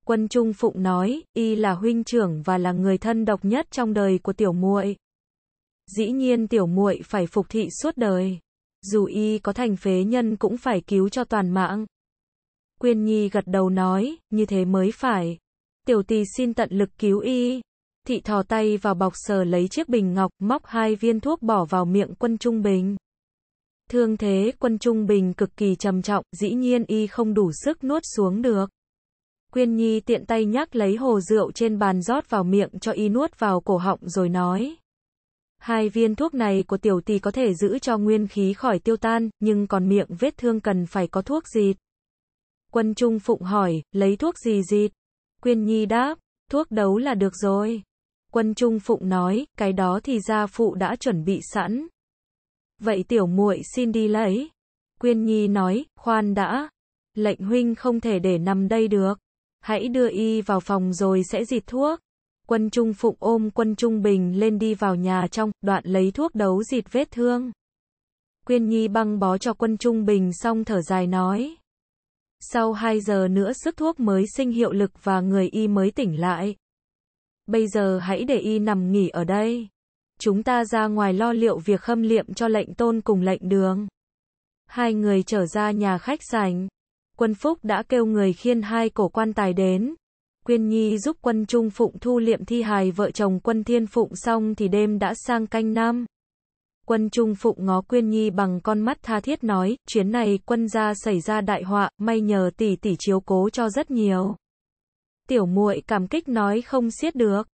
Quân Trung Phụng nói, y là huynh trưởng và là người thân độc nhất trong đời của tiểu muội. Dĩ nhiên tiểu muội phải phục thị suốt đời. Dù y có thành phế nhân cũng phải cứu cho toàn mạng. Quyên Nhi gật đầu nói, như thế mới phải tiểu Tì xin tận lực cứu y. Thị thò tay vào bọc sờ lấy chiếc bình ngọc, móc hai viên thuốc bỏ vào miệng quân trung bình. Thương thế quân trung bình cực kỳ trầm trọng, dĩ nhiên y không đủ sức nuốt xuống được. Quyên Nhi tiện tay nhắc lấy hồ rượu trên bàn rót vào miệng cho y nuốt vào cổ họng rồi nói. Hai viên thuốc này của tiểu Tì có thể giữ cho nguyên khí khỏi tiêu tan, nhưng còn miệng vết thương cần phải có thuốc dịt. Quân Trung Phụng hỏi, lấy thuốc gì dịt? Quyên Nhi đáp, thuốc đấu là được rồi. Quân Trung Phụng nói, cái đó thì gia phụ đã chuẩn bị sẵn. Vậy tiểu muội xin đi lấy. Quyên Nhi nói, khoan đã. Lệnh huynh không thể để nằm đây được. Hãy đưa y vào phòng rồi sẽ dịt thuốc. Quân Trung Phụng ôm quân Trung Bình lên đi vào nhà trong, đoạn lấy thuốc đấu dịt vết thương. Quyên Nhi băng bó cho quân Trung Bình xong thở dài nói. Sau 2 giờ nữa sức thuốc mới sinh hiệu lực và người y mới tỉnh lại. Bây giờ hãy để y nằm nghỉ ở đây. Chúng ta ra ngoài lo liệu việc khâm liệm cho lệnh tôn cùng lệnh đường. Hai người trở ra nhà khách sảnh. Quân Phúc đã kêu người khiên hai cổ quan tài đến. Quyên Nhi giúp quân Trung Phụng thu liệm thi hài vợ chồng quân Thiên Phụng xong thì đêm đã sang canh năm quân trung phụng ngó Quyên Nhi bằng con mắt tha thiết nói, chuyến này quân gia xảy ra đại họa, may nhờ tỷ tỷ chiếu cố cho rất nhiều. Tiểu muội cảm kích nói không xiết được.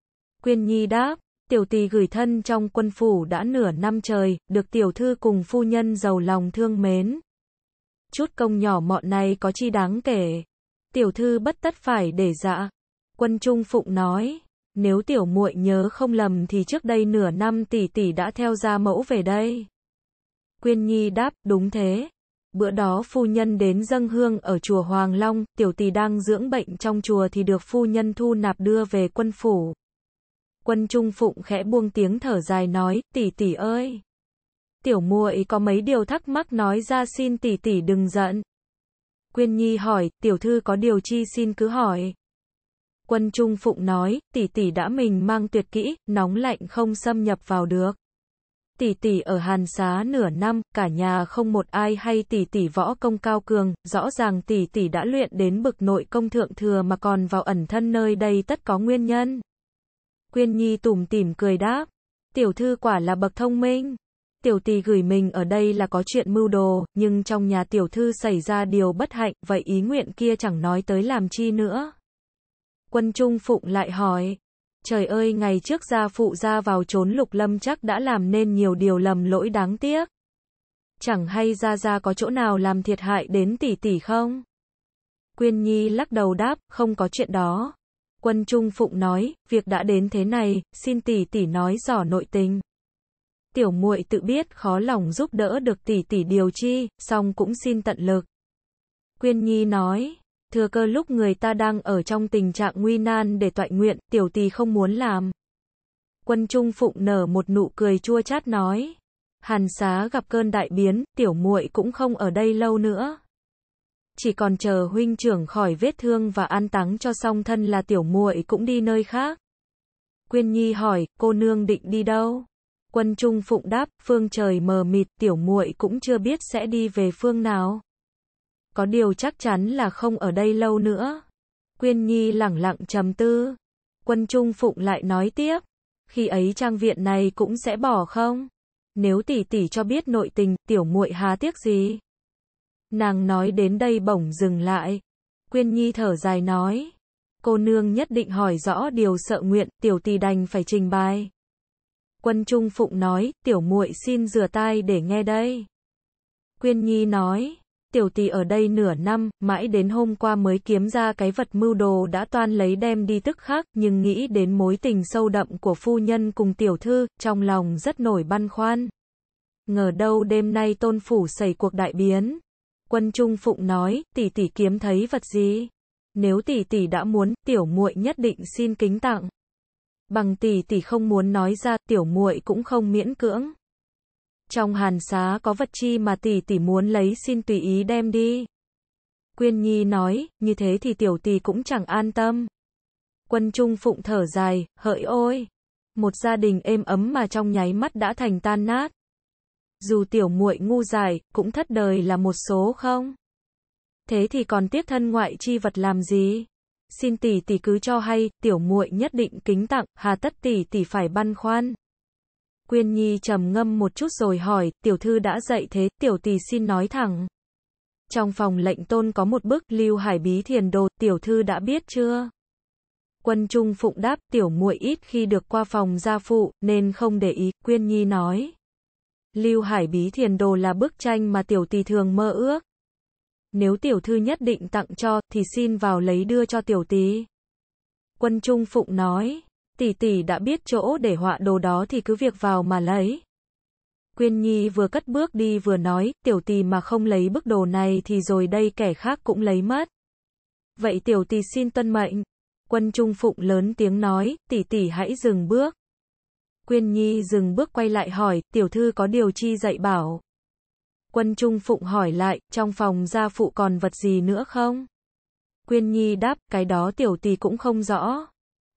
Quyên Nhi đáp, tiểu tỷ gửi thân trong quân phủ đã nửa năm trời, được tiểu thư cùng phu nhân giàu lòng thương mến. Chút công nhỏ mọn này có chi đáng kể. Tiểu thư bất tất phải để dạ. Quân Trung Phụng nói. Nếu tiểu muội nhớ không lầm thì trước đây nửa năm tỷ tỷ đã theo ra mẫu về đây. Quyên Nhi đáp, đúng thế. Bữa đó phu nhân đến dâng hương ở chùa Hoàng Long, tiểu tỷ đang dưỡng bệnh trong chùa thì được phu nhân thu nạp đưa về quân phủ. Quân Trung Phụng khẽ buông tiếng thở dài nói, tỷ tỷ ơi. Tiểu muội có mấy điều thắc mắc nói ra xin tỷ tỷ đừng giận. Quyên Nhi hỏi, tiểu thư có điều chi xin cứ hỏi. Quân Trung Phụng nói, tỷ tỷ đã mình mang tuyệt kỹ, nóng lạnh không xâm nhập vào được. Tỷ tỷ ở Hàn Xá nửa năm, cả nhà không một ai hay tỷ tỷ võ công cao cường, rõ ràng tỷ tỷ đã luyện đến bực nội công thượng thừa mà còn vào ẩn thân nơi đây tất có nguyên nhân. Quyên Nhi tủm tỉm cười đáp, tiểu thư quả là bậc thông minh. Tiểu tỷ gửi mình ở đây là có chuyện mưu đồ, nhưng trong nhà tiểu thư xảy ra điều bất hạnh, vậy ý nguyện kia chẳng nói tới làm chi nữa. Quân Trung Phụng lại hỏi. Trời ơi ngày trước gia phụ ra vào trốn lục lâm chắc đã làm nên nhiều điều lầm lỗi đáng tiếc. Chẳng hay ra ra có chỗ nào làm thiệt hại đến tỷ tỷ không? Quyên Nhi lắc đầu đáp, không có chuyện đó. Quân Trung Phụng nói, việc đã đến thế này, xin tỷ tỷ nói rõ nội tình. Tiểu muội tự biết khó lòng giúp đỡ được tỷ tỷ điều chi, song cũng xin tận lực. Quyên Nhi nói, thừa cơ lúc người ta đang ở trong tình trạng nguy nan để toại nguyện, tiểu tỳ không muốn làm. Quân Trung Phụng nở một nụ cười chua chát nói. Hàn xá gặp cơn đại biến, tiểu muội cũng không ở đây lâu nữa. Chỉ còn chờ huynh trưởng khỏi vết thương và an táng cho xong thân là tiểu muội cũng đi nơi khác. Quyên Nhi hỏi, cô nương định đi đâu? Quân Trung Phụng đáp, phương trời mờ mịt, tiểu muội cũng chưa biết sẽ đi về phương nào có điều chắc chắn là không ở đây lâu nữa. Quyên Nhi lẳng lặng trầm tư. Quân Trung Phụng lại nói tiếp, khi ấy trang viện này cũng sẽ bỏ không? Nếu tỷ tỷ cho biết nội tình, tiểu muội há tiếc gì? Nàng nói đến đây bỗng dừng lại. Quyên Nhi thở dài nói, cô nương nhất định hỏi rõ điều sợ nguyện, tiểu tỷ đành phải trình bày. Quân Trung Phụng nói, tiểu muội xin rửa tai để nghe đây. Quyên Nhi nói, tiểu tỷ ở đây nửa năm, mãi đến hôm qua mới kiếm ra cái vật mưu đồ đã toan lấy đem đi tức khác, nhưng nghĩ đến mối tình sâu đậm của phu nhân cùng tiểu thư, trong lòng rất nổi băn khoăn. Ngờ đâu đêm nay tôn phủ xảy cuộc đại biến. Quân Trung Phụng nói, tỷ tỷ kiếm thấy vật gì? Nếu tỷ tỷ đã muốn, tiểu muội nhất định xin kính tặng. Bằng tỷ tỷ không muốn nói ra, tiểu muội cũng không miễn cưỡng. Trong hàn xá có vật chi mà tỷ tỷ muốn lấy xin tùy ý đem đi. Quyên Nhi nói, như thế thì tiểu tỷ cũng chẳng an tâm. Quân Trung Phụng thở dài, hỡi ôi. Một gia đình êm ấm mà trong nháy mắt đã thành tan nát. Dù tiểu muội ngu dài, cũng thất đời là một số không? Thế thì còn tiếc thân ngoại chi vật làm gì? Xin tỷ tỷ cứ cho hay, tiểu muội nhất định kính tặng, hà tất tỷ tỷ phải băn khoăn. Quyên Nhi trầm ngâm một chút rồi hỏi, tiểu thư đã dậy thế, tiểu tỷ xin nói thẳng. Trong phòng lệnh tôn có một bức lưu hải bí thiền đồ, tiểu thư đã biết chưa? Quân Trung Phụng đáp, tiểu muội ít khi được qua phòng gia phụ, nên không để ý, Quyên Nhi nói. Lưu Hải Bí Thiền Đồ là bức tranh mà tiểu tỷ thường mơ ước. Nếu tiểu thư nhất định tặng cho, thì xin vào lấy đưa cho tiểu tỷ. Quân Trung Phụng nói tỷ tỷ đã biết chỗ để họa đồ đó thì cứ việc vào mà lấy. Quyên Nhi vừa cất bước đi vừa nói, tiểu tỷ mà không lấy bức đồ này thì rồi đây kẻ khác cũng lấy mất. Vậy tiểu tỷ xin tuân mệnh. Quân Trung Phụng lớn tiếng nói, tỷ tỷ hãy dừng bước. Quyên Nhi dừng bước quay lại hỏi, tiểu thư có điều chi dạy bảo. Quân Trung Phụng hỏi lại, trong phòng gia phụ còn vật gì nữa không? Quyên Nhi đáp, cái đó tiểu tỷ cũng không rõ.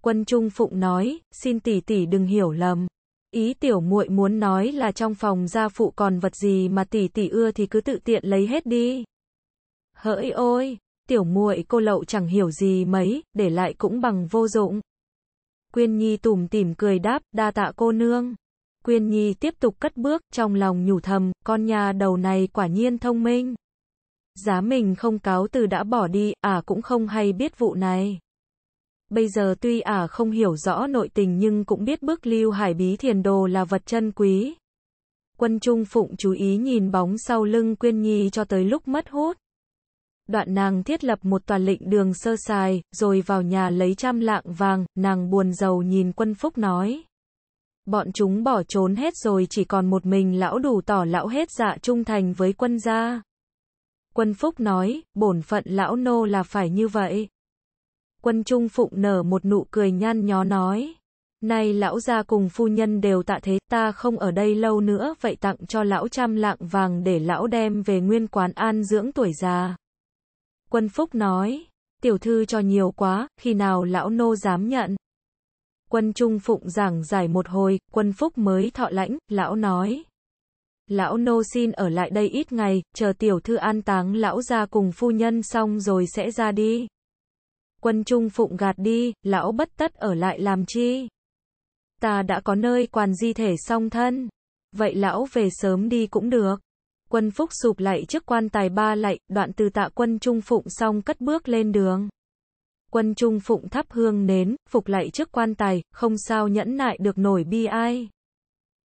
Quân Trung Phụng nói, xin tỷ tỷ đừng hiểu lầm. Ý tiểu muội muốn nói là trong phòng gia phụ còn vật gì mà tỷ tỷ ưa thì cứ tự tiện lấy hết đi. Hỡi ôi, tiểu muội cô lậu chẳng hiểu gì mấy, để lại cũng bằng vô dụng. Quyên Nhi tủm tỉm cười đáp, đa tạ cô nương. Quyên Nhi tiếp tục cất bước, trong lòng nhủ thầm, con nhà đầu này quả nhiên thông minh. Giá mình không cáo từ đã bỏ đi, à cũng không hay biết vụ này. Bây giờ tuy ả à không hiểu rõ nội tình nhưng cũng biết bước lưu hải bí thiền đồ là vật chân quý. Quân Trung Phụng chú ý nhìn bóng sau lưng Quyên Nhi cho tới lúc mất hút. Đoạn nàng thiết lập một tòa lệnh đường sơ sài, rồi vào nhà lấy trăm lạng vàng, nàng buồn giàu nhìn quân Phúc nói. Bọn chúng bỏ trốn hết rồi chỉ còn một mình lão đủ tỏ lão hết dạ trung thành với quân gia. Quân Phúc nói, bổn phận lão nô là phải như vậy quân trung phụng nở một nụ cười nhan nhó nói. Này lão gia cùng phu nhân đều tạ thế, ta không ở đây lâu nữa vậy tặng cho lão trăm lạng vàng để lão đem về nguyên quán an dưỡng tuổi già. Quân Phúc nói, tiểu thư cho nhiều quá, khi nào lão nô dám nhận. Quân Trung Phụng giảng giải một hồi, quân Phúc mới thọ lãnh, lão nói. Lão nô xin ở lại đây ít ngày, chờ tiểu thư an táng lão gia cùng phu nhân xong rồi sẽ ra đi quân trung phụng gạt đi, lão bất tất ở lại làm chi? Ta đã có nơi quan di thể song thân, vậy lão về sớm đi cũng được. Quân phúc sụp lại trước quan tài ba lạy, đoạn từ tạ quân trung phụng xong cất bước lên đường. Quân trung phụng thắp hương nến, phục lại trước quan tài, không sao nhẫn nại được nổi bi ai.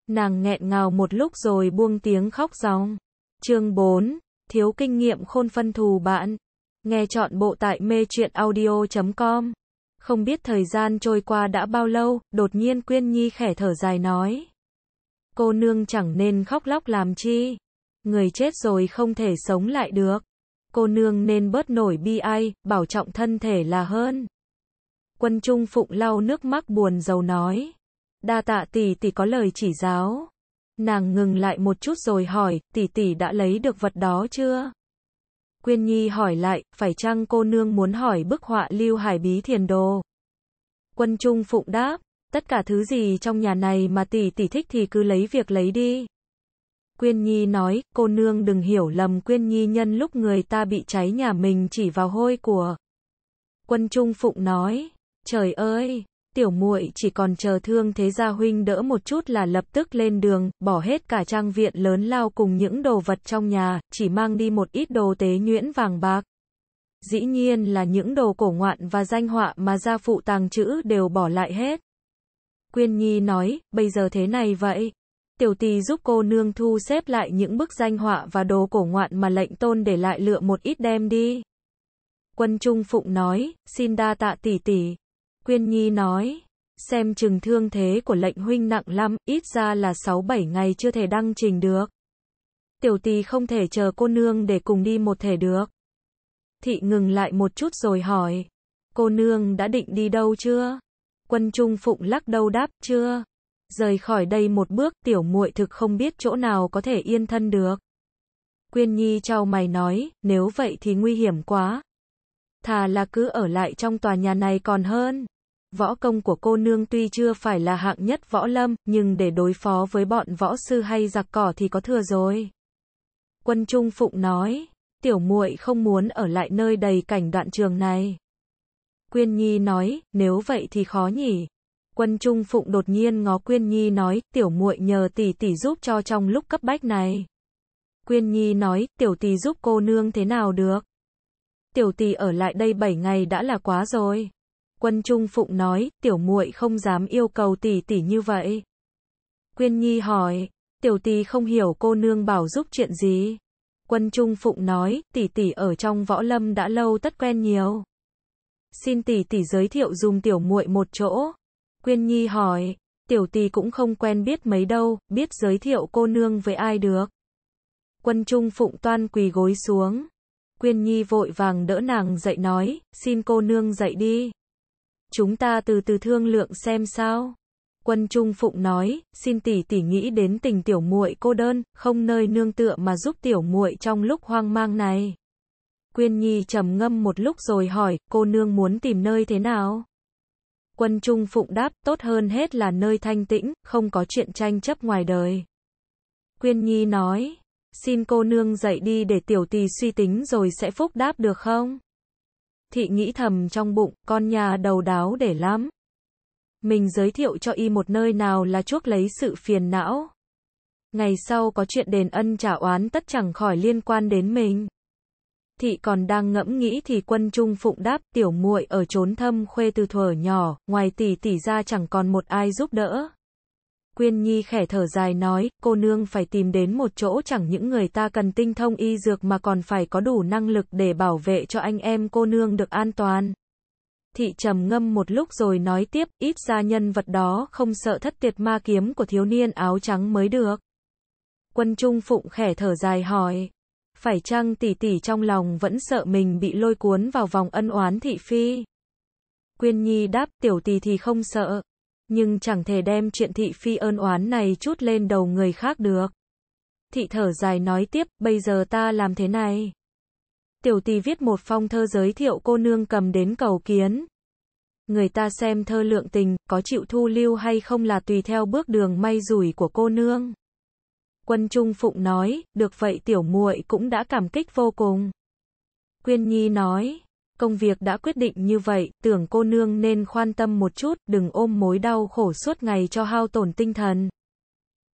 Nàng nghẹn ngào một lúc rồi buông tiếng khóc ròng. Chương 4. Thiếu kinh nghiệm khôn phân thù bạn. Nghe chọn bộ tại mê chuyện audio.com. Không biết thời gian trôi qua đã bao lâu, đột nhiên Quyên Nhi khẽ thở dài nói. Cô nương chẳng nên khóc lóc làm chi. Người chết rồi không thể sống lại được. Cô nương nên bớt nổi bi ai, bảo trọng thân thể là hơn. Quân Trung Phụng lau nước mắt buồn dầu nói. Đa tạ tỷ tỷ có lời chỉ giáo. Nàng ngừng lại một chút rồi hỏi, tỷ tỷ đã lấy được vật đó chưa? Quyên Nhi hỏi lại, phải chăng cô nương muốn hỏi bức họa lưu hải bí thiền đồ? Quân Trung Phụng đáp, tất cả thứ gì trong nhà này mà tỷ tỷ thích thì cứ lấy việc lấy đi. Quyên Nhi nói, cô nương đừng hiểu lầm Quyên Nhi nhân lúc người ta bị cháy nhà mình chỉ vào hôi của. Quân Trung Phụng nói, trời ơi, tiểu muội chỉ còn chờ thương thế gia huynh đỡ một chút là lập tức lên đường, bỏ hết cả trang viện lớn lao cùng những đồ vật trong nhà, chỉ mang đi một ít đồ tế nhuyễn vàng bạc. Dĩ nhiên là những đồ cổ ngoạn và danh họa mà gia phụ tàng trữ đều bỏ lại hết. Quyên Nhi nói, bây giờ thế này vậy. Tiểu Tì giúp cô nương thu xếp lại những bức danh họa và đồ cổ ngoạn mà lệnh tôn để lại lựa một ít đem đi. Quân Trung Phụng nói, xin đa tạ tỷ tỷ. Quyên Nhi nói, xem chừng thương thế của lệnh huynh nặng lắm, ít ra là 6-7 ngày chưa thể đăng trình được. Tiểu Tì không thể chờ cô nương để cùng đi một thể được. Thị ngừng lại một chút rồi hỏi, cô nương đã định đi đâu chưa? Quân Trung Phụng lắc đầu đáp, chưa. Rời khỏi đây một bước, tiểu muội thực không biết chỗ nào có thể yên thân được. Quyên Nhi trao mày nói, nếu vậy thì nguy hiểm quá. Thà là cứ ở lại trong tòa nhà này còn hơn. Võ công của cô nương tuy chưa phải là hạng nhất võ lâm, nhưng để đối phó với bọn võ sư hay giặc cỏ thì có thừa rồi. Quân Trung Phụng nói, tiểu muội không muốn ở lại nơi đầy cảnh đoạn trường này. Quyên Nhi nói, nếu vậy thì khó nhỉ. Quân Trung Phụng đột nhiên ngó Quyên Nhi nói, tiểu muội nhờ tỷ tỷ giúp cho trong lúc cấp bách này. Quyên Nhi nói, tiểu tỷ giúp cô nương thế nào được? Tiểu tỷ ở lại đây 7 ngày đã là quá rồi quân trung phụng nói, tiểu muội không dám yêu cầu tỷ tỷ như vậy. Quyên Nhi hỏi, tiểu tỷ không hiểu cô nương bảo giúp chuyện gì. Quân trung phụng nói, tỷ tỷ ở trong võ lâm đã lâu tất quen nhiều. Xin tỷ tỷ giới thiệu dùng tiểu muội một chỗ. Quyên Nhi hỏi, tiểu tỷ cũng không quen biết mấy đâu, biết giới thiệu cô nương với ai được. Quân trung phụng toan quỳ gối xuống. Quyên Nhi vội vàng đỡ nàng dậy nói, xin cô nương dậy đi chúng ta từ từ thương lượng xem sao. Quân Trung Phụng nói, xin tỷ tỷ nghĩ đến tình tiểu muội cô đơn, không nơi nương tựa mà giúp tiểu muội trong lúc hoang mang này. Quyên Nhi trầm ngâm một lúc rồi hỏi, cô nương muốn tìm nơi thế nào? Quân Trung Phụng đáp, tốt hơn hết là nơi thanh tĩnh, không có chuyện tranh chấp ngoài đời. Quyên Nhi nói, xin cô nương dậy đi để tiểu tỷ suy tính rồi sẽ phúc đáp được không? thị nghĩ thầm trong bụng, con nhà đầu đáo để lắm. Mình giới thiệu cho y một nơi nào là chuốc lấy sự phiền não. Ngày sau có chuyện đền ân trả oán tất chẳng khỏi liên quan đến mình. Thị còn đang ngẫm nghĩ thì quân trung phụng đáp tiểu muội ở trốn thâm khuê từ thuở nhỏ, ngoài tỷ tỷ ra chẳng còn một ai giúp đỡ. Quyên Nhi khẽ thở dài nói, cô nương phải tìm đến một chỗ chẳng những người ta cần tinh thông y dược mà còn phải có đủ năng lực để bảo vệ cho anh em cô nương được an toàn. Thị trầm ngâm một lúc rồi nói tiếp, ít ra nhân vật đó không sợ thất tiệt ma kiếm của thiếu niên áo trắng mới được. Quân Trung Phụng khẽ thở dài hỏi, phải chăng tỷ tỷ trong lòng vẫn sợ mình bị lôi cuốn vào vòng ân oán thị phi? Quyên Nhi đáp, tiểu tỷ thì không sợ, nhưng chẳng thể đem chuyện thị phi ơn oán này chút lên đầu người khác được. Thị thở dài nói tiếp, bây giờ ta làm thế này. Tiểu tỳ viết một phong thơ giới thiệu cô nương cầm đến cầu kiến. Người ta xem thơ lượng tình, có chịu thu lưu hay không là tùy theo bước đường may rủi của cô nương. Quân Trung Phụng nói, được vậy tiểu muội cũng đã cảm kích vô cùng. Quyên Nhi nói, công việc đã quyết định như vậy, tưởng cô nương nên khoan tâm một chút, đừng ôm mối đau khổ suốt ngày cho hao tổn tinh thần.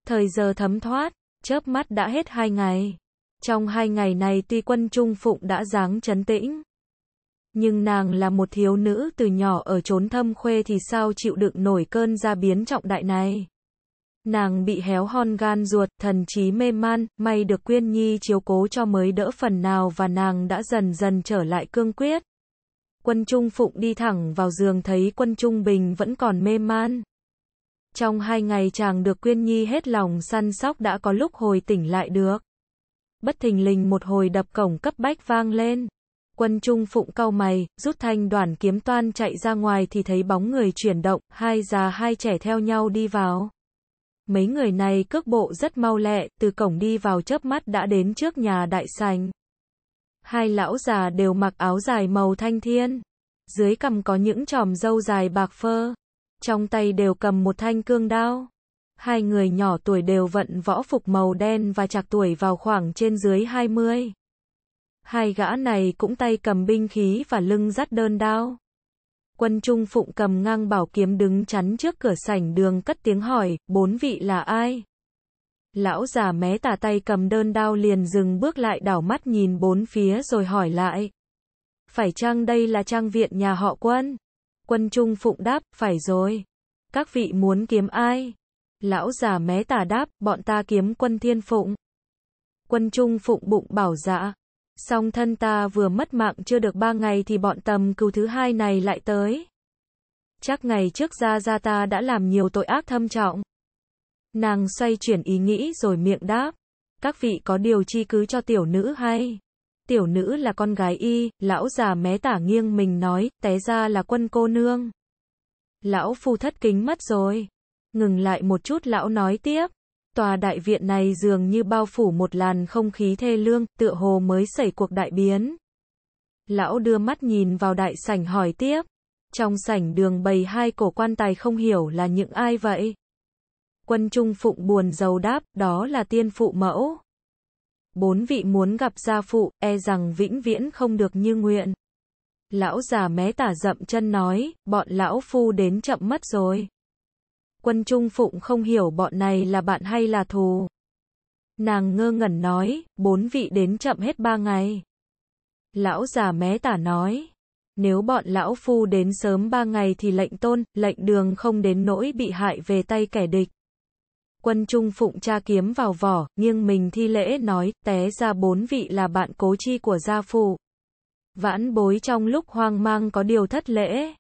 Thời giờ thấm thoát, chớp mắt đã hết hai ngày. Trong hai ngày này tuy quân Trung Phụng đã dáng chấn tĩnh, nhưng nàng là một thiếu nữ từ nhỏ ở trốn thâm khuê thì sao chịu đựng nổi cơn gia biến trọng đại này. Nàng bị héo hon gan ruột, thần trí mê man, may được Quyên Nhi chiếu cố cho mới đỡ phần nào và nàng đã dần dần trở lại cương quyết. Quân Trung Phụng đi thẳng vào giường thấy quân Trung Bình vẫn còn mê man. Trong hai ngày chàng được Quyên Nhi hết lòng săn sóc đã có lúc hồi tỉnh lại được. Bất thình lình một hồi đập cổng cấp bách vang lên. Quân Trung Phụng cau mày, rút thanh đoàn kiếm toan chạy ra ngoài thì thấy bóng người chuyển động, hai già hai trẻ theo nhau đi vào. Mấy người này cước bộ rất mau lẹ, từ cổng đi vào chớp mắt đã đến trước nhà đại sành hai lão già đều mặc áo dài màu thanh thiên. Dưới cầm có những tròm râu dài bạc phơ. Trong tay đều cầm một thanh cương đao. Hai người nhỏ tuổi đều vận võ phục màu đen và chạc tuổi vào khoảng trên dưới 20. Hai gã này cũng tay cầm binh khí và lưng dắt đơn đao. Quân Trung Phụng cầm ngang bảo kiếm đứng chắn trước cửa sảnh đường cất tiếng hỏi, bốn vị là ai? Lão già mé tà tay cầm đơn đao liền dừng bước lại đảo mắt nhìn bốn phía rồi hỏi lại. Phải chăng đây là trang viện nhà họ quân? Quân Trung Phụng đáp, phải rồi. Các vị muốn kiếm ai? Lão già mé tà đáp, bọn ta kiếm quân Thiên Phụng. Quân Trung Phụng bụng bảo dạ. Song thân ta vừa mất mạng chưa được ba ngày thì bọn tầm cừu thứ hai này lại tới. Chắc ngày trước ra ra ta đã làm nhiều tội ác thâm trọng. Nàng xoay chuyển ý nghĩ rồi miệng đáp. Các vị có điều chi cứ cho tiểu nữ hay? Tiểu nữ là con gái y, lão già mé tả nghiêng mình nói, té ra là quân cô nương. Lão phu thất kính mất rồi. Ngừng lại một chút lão nói tiếp. Tòa đại viện này dường như bao phủ một làn không khí thê lương, tựa hồ mới xảy cuộc đại biến. Lão đưa mắt nhìn vào đại sảnh hỏi tiếp. Trong sảnh đường bày hai cổ quan tài không hiểu là những ai vậy? quân trung phụng buồn giàu đáp, đó là tiên phụ mẫu. Bốn vị muốn gặp gia phụ, e rằng vĩnh viễn không được như nguyện. Lão già mé tả dậm chân nói, bọn lão phu đến chậm mất rồi. Quân trung phụng không hiểu bọn này là bạn hay là thù. Nàng ngơ ngẩn nói, bốn vị đến chậm hết ba ngày. Lão già mé tả nói, nếu bọn lão phu đến sớm ba ngày thì lệnh tôn, lệnh đường không đến nỗi bị hại về tay kẻ địch. Quân Trung phụng cha kiếm vào vỏ, nghiêng mình thi lễ nói, té ra bốn vị là bạn cố chi của gia phụ. Vãn bối trong lúc hoang mang có điều thất lễ.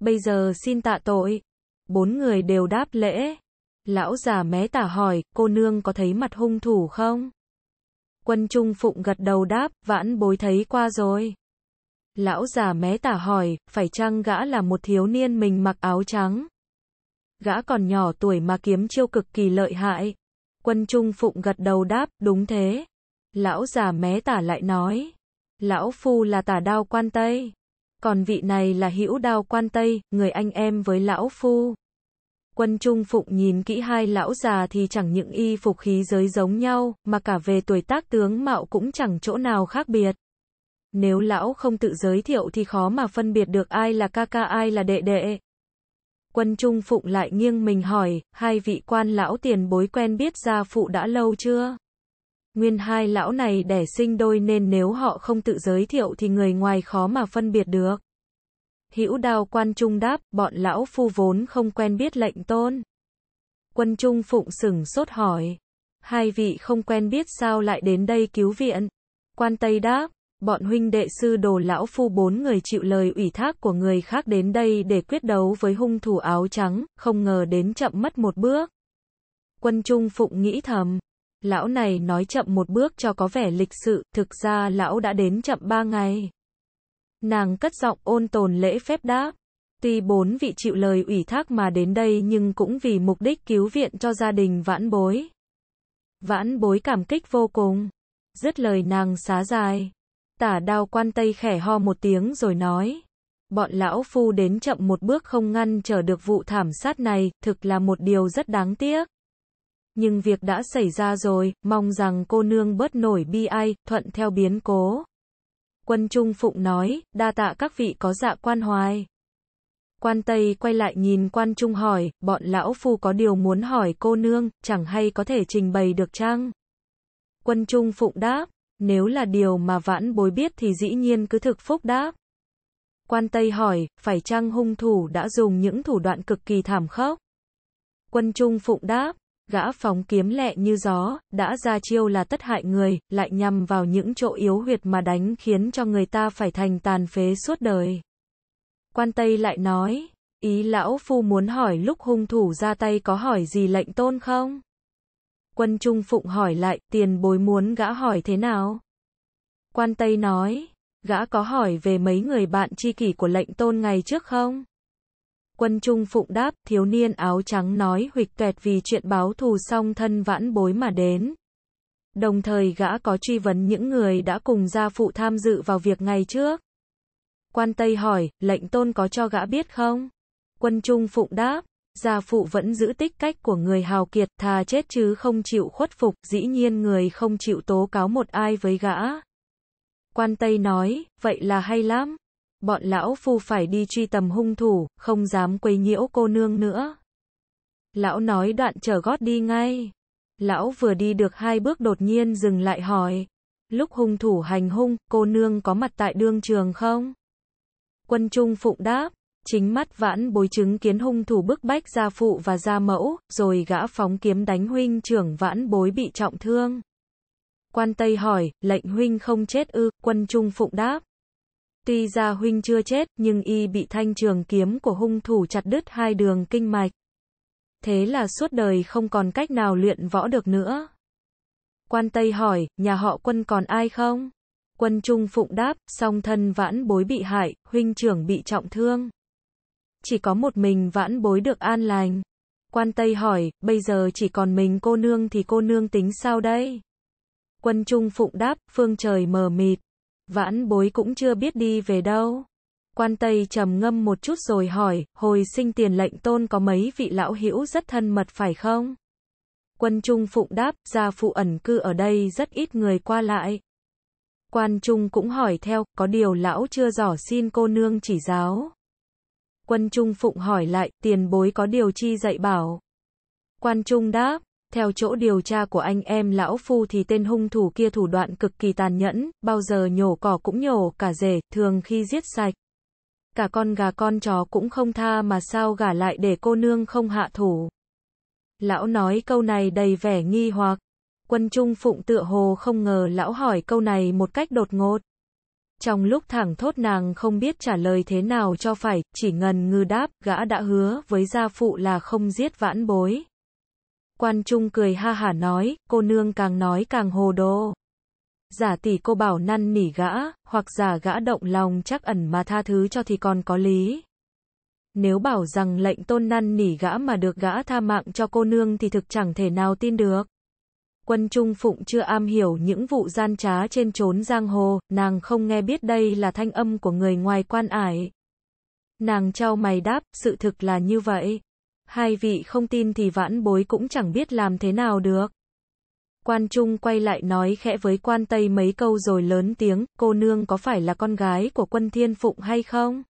Bây giờ xin tạ tội. Bốn người đều đáp lễ. Lão già mé tả hỏi, cô nương có thấy mặt hung thủ không? Quân Trung Phụng gật đầu đáp, vãn bối thấy qua rồi. Lão già mé tả hỏi, phải chăng gã là một thiếu niên mình mặc áo trắng? gã còn nhỏ tuổi mà kiếm chiêu cực kỳ lợi hại. Quân Trung Phụng gật đầu đáp, đúng thế. Lão già mé tả lại nói. Lão Phu là tả đao quan Tây. Còn vị này là hữu đao quan Tây, người anh em với Lão Phu. Quân Trung Phụng nhìn kỹ hai lão già thì chẳng những y phục khí giới giống nhau, mà cả về tuổi tác tướng mạo cũng chẳng chỗ nào khác biệt. Nếu lão không tự giới thiệu thì khó mà phân biệt được ai là ca ca ai là đệ đệ quân trung phụng lại nghiêng mình hỏi, hai vị quan lão tiền bối quen biết gia phụ đã lâu chưa? Nguyên hai lão này đẻ sinh đôi nên nếu họ không tự giới thiệu thì người ngoài khó mà phân biệt được. Hữu đào quan trung đáp, bọn lão phu vốn không quen biết lệnh tôn. Quân trung phụng sửng sốt hỏi, hai vị không quen biết sao lại đến đây cứu viện. Quan Tây đáp, bọn huynh đệ sư đồ lão phu bốn người chịu lời ủy thác của người khác đến đây để quyết đấu với hung thủ áo trắng, không ngờ đến chậm mất một bước. Quân Trung Phụng nghĩ thầm, lão này nói chậm một bước cho có vẻ lịch sự, thực ra lão đã đến chậm ba ngày. Nàng cất giọng ôn tồn lễ phép đáp. Tuy bốn vị chịu lời ủy thác mà đến đây nhưng cũng vì mục đích cứu viện cho gia đình vãn bối. Vãn bối cảm kích vô cùng. Dứt lời nàng xá dài. Tả đao quan tây khẻ ho một tiếng rồi nói. Bọn lão phu đến chậm một bước không ngăn trở được vụ thảm sát này, thực là một điều rất đáng tiếc. Nhưng việc đã xảy ra rồi, mong rằng cô nương bớt nổi bi ai, thuận theo biến cố. Quân Trung Phụng nói, đa tạ các vị có dạ quan hoài. Quan Tây quay lại nhìn quan Trung hỏi, bọn lão phu có điều muốn hỏi cô nương, chẳng hay có thể trình bày được chăng? Quân Trung Phụng đáp, nếu là điều mà vãn bối biết thì dĩ nhiên cứ thực phúc đáp. Quan Tây hỏi, phải chăng hung thủ đã dùng những thủ đoạn cực kỳ thảm khốc? Quân Trung phụng đáp, gã phóng kiếm lẹ như gió, đã ra chiêu là tất hại người, lại nhằm vào những chỗ yếu huyệt mà đánh khiến cho người ta phải thành tàn phế suốt đời. Quan Tây lại nói, ý lão phu muốn hỏi lúc hung thủ ra tay có hỏi gì lệnh tôn không? Quân Trung Phụng hỏi lại, tiền bối muốn gã hỏi thế nào? Quan Tây nói, gã có hỏi về mấy người bạn tri kỷ của lệnh tôn ngày trước không? Quân Trung Phụng đáp, thiếu niên áo trắng nói huịch tuẹt vì chuyện báo thù xong thân vãn bối mà đến. Đồng thời gã có truy vấn những người đã cùng gia phụ tham dự vào việc ngày trước. Quan Tây hỏi, lệnh tôn có cho gã biết không? Quân Trung Phụng đáp, gia phụ vẫn giữ tích cách của người hào kiệt, thà chết chứ không chịu khuất phục, dĩ nhiên người không chịu tố cáo một ai với gã. Quan Tây nói, vậy là hay lắm. Bọn lão phu phải đi truy tầm hung thủ, không dám quấy nhiễu cô nương nữa. Lão nói đoạn trở gót đi ngay. Lão vừa đi được hai bước đột nhiên dừng lại hỏi. Lúc hung thủ hành hung, cô nương có mặt tại đương trường không? Quân Trung Phụng đáp, Chính mắt vãn bối chứng kiến hung thủ bức bách gia phụ và gia mẫu, rồi gã phóng kiếm đánh huynh trưởng vãn bối bị trọng thương. Quan Tây hỏi, lệnh huynh không chết ư, quân trung phụng đáp. Tuy gia huynh chưa chết, nhưng y bị thanh trường kiếm của hung thủ chặt đứt hai đường kinh mạch. Thế là suốt đời không còn cách nào luyện võ được nữa. Quan Tây hỏi, nhà họ quân còn ai không? Quân Trung Phụng đáp, song thân vãn bối bị hại, huynh trưởng bị trọng thương chỉ có một mình vãn bối được an lành. Quan Tây hỏi, bây giờ chỉ còn mình cô nương thì cô nương tính sao đây? Quân Trung Phụng đáp, phương trời mờ mịt. Vãn bối cũng chưa biết đi về đâu. Quan Tây trầm ngâm một chút rồi hỏi, hồi sinh tiền lệnh tôn có mấy vị lão hữu rất thân mật phải không? Quân Trung Phụng đáp, gia phụ ẩn cư ở đây rất ít người qua lại. Quan Trung cũng hỏi theo, có điều lão chưa dò xin cô nương chỉ giáo. Quân Trung Phụng hỏi lại, tiền bối có điều chi dạy bảo? Quan Trung đáp, theo chỗ điều tra của anh em lão phu thì tên hung thủ kia thủ đoạn cực kỳ tàn nhẫn, bao giờ nhổ cỏ cũng nhổ cả rể, thường khi giết sạch. Cả con gà con chó cũng không tha mà sao gả lại để cô nương không hạ thủ. Lão nói câu này đầy vẻ nghi hoặc. Quân Trung Phụng tựa hồ không ngờ lão hỏi câu này một cách đột ngột. Trong lúc thẳng thốt nàng không biết trả lời thế nào cho phải, chỉ ngần ngư đáp, gã đã hứa với gia phụ là không giết vãn bối. Quan Trung cười ha hả nói, cô nương càng nói càng hồ đồ. Giả tỷ cô bảo năn nỉ gã, hoặc giả gã động lòng chắc ẩn mà tha thứ cho thì còn có lý. Nếu bảo rằng lệnh tôn năn nỉ gã mà được gã tha mạng cho cô nương thì thực chẳng thể nào tin được quân Trung Phụng chưa am hiểu những vụ gian trá trên trốn giang hồ, nàng không nghe biết đây là thanh âm của người ngoài quan ải. Nàng trao mày đáp, sự thực là như vậy. Hai vị không tin thì vãn bối cũng chẳng biết làm thế nào được. Quan Trung quay lại nói khẽ với quan Tây mấy câu rồi lớn tiếng, cô nương có phải là con gái của quân thiên phụng hay không?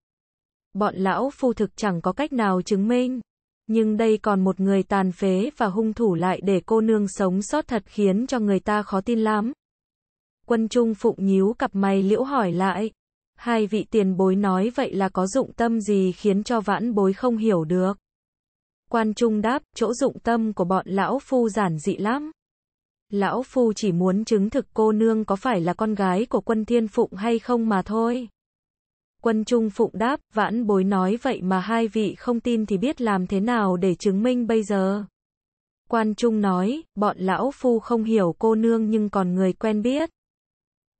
Bọn lão phu thực chẳng có cách nào chứng minh nhưng đây còn một người tàn phế và hung thủ lại để cô nương sống sót thật khiến cho người ta khó tin lắm. Quân Trung Phụng nhíu cặp mày liễu hỏi lại, hai vị tiền bối nói vậy là có dụng tâm gì khiến cho vãn bối không hiểu được. Quan Trung đáp, chỗ dụng tâm của bọn lão phu giản dị lắm. Lão phu chỉ muốn chứng thực cô nương có phải là con gái của quân thiên phụng hay không mà thôi. Quân Trung Phụng đáp, vãn bối nói vậy mà hai vị không tin thì biết làm thế nào để chứng minh bây giờ. Quan Trung nói, bọn lão phu không hiểu cô nương nhưng còn người quen biết.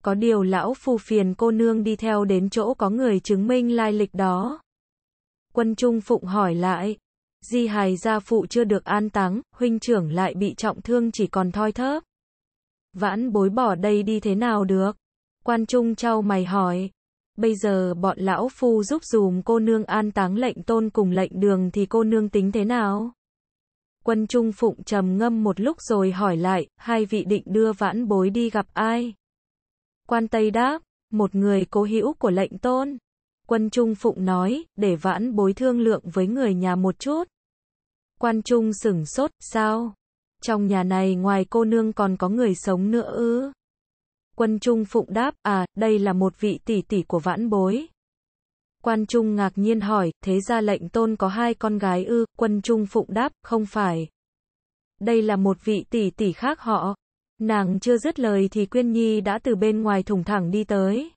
Có điều lão phu phiền cô nương đi theo đến chỗ có người chứng minh lai lịch đó. Quân Trung Phụng hỏi lại, di hài gia phụ chưa được an táng, huynh trưởng lại bị trọng thương chỉ còn thoi thớp. Vãn bối bỏ đây đi thế nào được? Quan Trung trao mày hỏi, bây giờ bọn lão phu giúp dùm cô nương an táng lệnh tôn cùng lệnh đường thì cô nương tính thế nào? Quân Trung Phụng trầm ngâm một lúc rồi hỏi lại, hai vị định đưa vãn bối đi gặp ai? Quan Tây đáp, một người cố hữu của lệnh tôn. Quân Trung Phụng nói, để vãn bối thương lượng với người nhà một chút. Quan Trung sửng sốt, sao? Trong nhà này ngoài cô nương còn có người sống nữa ư? Quân Trung Phụng đáp, à, đây là một vị tỷ tỷ của vãn bối. Quan Trung ngạc nhiên hỏi, thế ra lệnh tôn có hai con gái ư, quân Trung Phụng đáp, không phải. Đây là một vị tỷ tỷ khác họ. Nàng chưa dứt lời thì Quyên Nhi đã từ bên ngoài thủng thẳng đi tới.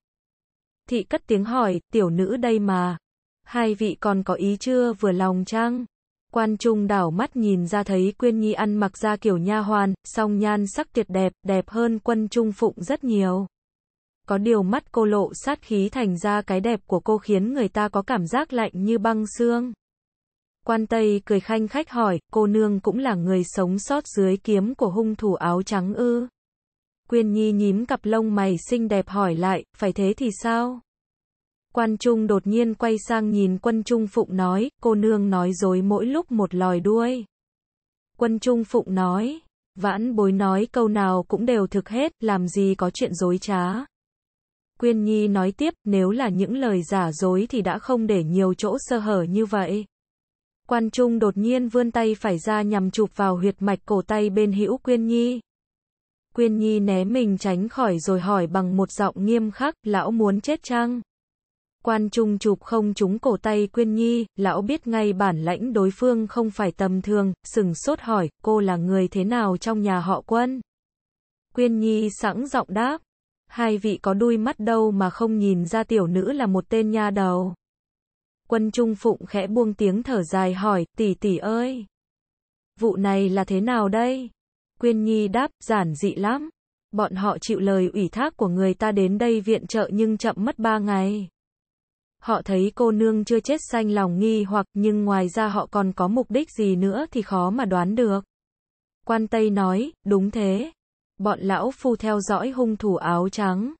Thị cất tiếng hỏi, tiểu nữ đây mà. Hai vị còn có ý chưa vừa lòng chăng? Quan trung đảo mắt nhìn ra thấy Quyên Nhi ăn mặc ra kiểu nha hoàn, song nhan sắc tuyệt đẹp, đẹp hơn quân trung phụng rất nhiều. Có điều mắt cô lộ sát khí thành ra cái đẹp của cô khiến người ta có cảm giác lạnh như băng xương. Quan Tây cười khanh khách hỏi, cô nương cũng là người sống sót dưới kiếm của hung thủ áo trắng ư. Quyên Nhi nhím cặp lông mày xinh đẹp hỏi lại, phải thế thì sao? Quan Trung đột nhiên quay sang nhìn quân Trung Phụng nói, cô nương nói dối mỗi lúc một lòi đuôi. Quân Trung Phụng nói, vãn bối nói câu nào cũng đều thực hết, làm gì có chuyện dối trá. Quyên Nhi nói tiếp, nếu là những lời giả dối thì đã không để nhiều chỗ sơ hở như vậy. Quan Trung đột nhiên vươn tay phải ra nhằm chụp vào huyệt mạch cổ tay bên hữu Quyên Nhi. Quyên Nhi né mình tránh khỏi rồi hỏi bằng một giọng nghiêm khắc, lão muốn chết chăng? Quan Trung chụp không trúng cổ tay Quyên Nhi, lão biết ngay bản lãnh đối phương không phải tầm thường, sừng sốt hỏi, cô là người thế nào trong nhà họ quân? Quyên Nhi sẵn giọng đáp, hai vị có đuôi mắt đâu mà không nhìn ra tiểu nữ là một tên nha đầu. Quân Trung Phụng khẽ buông tiếng thở dài hỏi, tỷ tỷ ơi, vụ này là thế nào đây? Quyên Nhi đáp, giản dị lắm. Bọn họ chịu lời ủy thác của người ta đến đây viện trợ nhưng chậm mất ba ngày. Họ thấy cô nương chưa chết xanh lòng nghi hoặc nhưng ngoài ra họ còn có mục đích gì nữa thì khó mà đoán được. Quan Tây nói, đúng thế. Bọn lão phu theo dõi hung thủ áo trắng.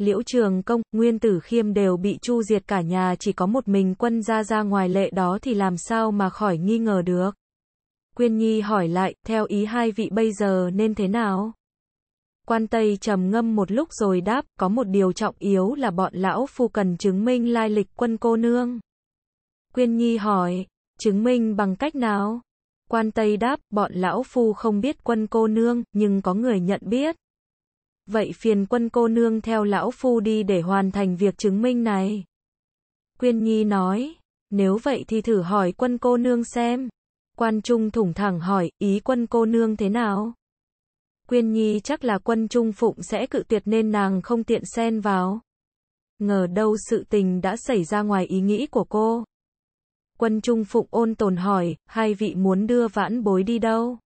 Liễu Trường Công, Nguyên Tử Khiêm đều bị chu diệt cả nhà chỉ có một mình quân ra ra ngoài lệ đó thì làm sao mà khỏi nghi ngờ được. Quyên Nhi hỏi lại, theo ý hai vị bây giờ nên thế nào? Quan Tây trầm ngâm một lúc rồi đáp, có một điều trọng yếu là bọn lão phu cần chứng minh lai lịch quân cô nương. Quyên Nhi hỏi, chứng minh bằng cách nào? Quan Tây đáp, bọn lão phu không biết quân cô nương, nhưng có người nhận biết. Vậy phiền quân cô nương theo lão phu đi để hoàn thành việc chứng minh này. Quyên Nhi nói, nếu vậy thì thử hỏi quân cô nương xem. Quan Trung thủng thẳng hỏi, ý quân cô nương thế nào? Quyên Nhi chắc là quân trung phụng sẽ cự tuyệt nên nàng không tiện xen vào. Ngờ đâu sự tình đã xảy ra ngoài ý nghĩ của cô. Quân trung phụng ôn tồn hỏi, hai vị muốn đưa vãn bối đi đâu?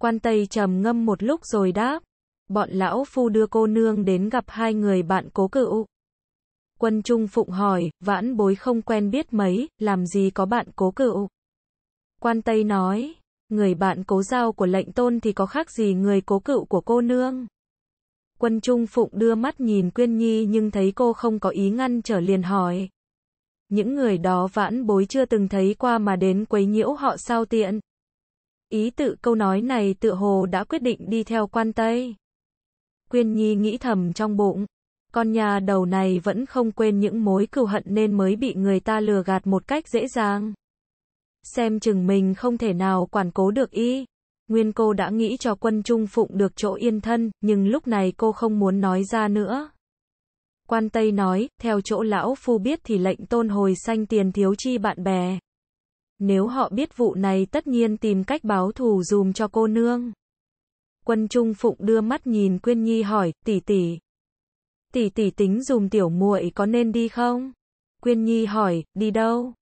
Quan Tây trầm ngâm một lúc rồi đáp. Bọn lão phu đưa cô nương đến gặp hai người bạn cố cựu. Quân Trung Phụng hỏi, vãn bối không quen biết mấy, làm gì có bạn cố cựu. Quan Tây nói, người bạn cố giao của lệnh tôn thì có khác gì người cố cựu của cô nương. Quân Trung Phụng đưa mắt nhìn Quyên Nhi nhưng thấy cô không có ý ngăn trở liền hỏi. Những người đó vãn bối chưa từng thấy qua mà đến quấy nhiễu họ sao tiện. Ý tự câu nói này tự hồ đã quyết định đi theo quan Tây. Quyên Nhi nghĩ thầm trong bụng. Con nhà đầu này vẫn không quên những mối cừu hận nên mới bị người ta lừa gạt một cách dễ dàng xem chừng mình không thể nào quản cố được y. Nguyên cô đã nghĩ cho quân trung phụng được chỗ yên thân, nhưng lúc này cô không muốn nói ra nữa. Quan Tây nói, theo chỗ lão phu biết thì lệnh tôn hồi sanh tiền thiếu chi bạn bè. Nếu họ biết vụ này tất nhiên tìm cách báo thù dùm cho cô nương. Quân Trung Phụng đưa mắt nhìn Quyên Nhi hỏi, tỷ tỷ. Tỷ tỷ tính dùm tiểu muội có nên đi không? Quyên Nhi hỏi, đi đâu?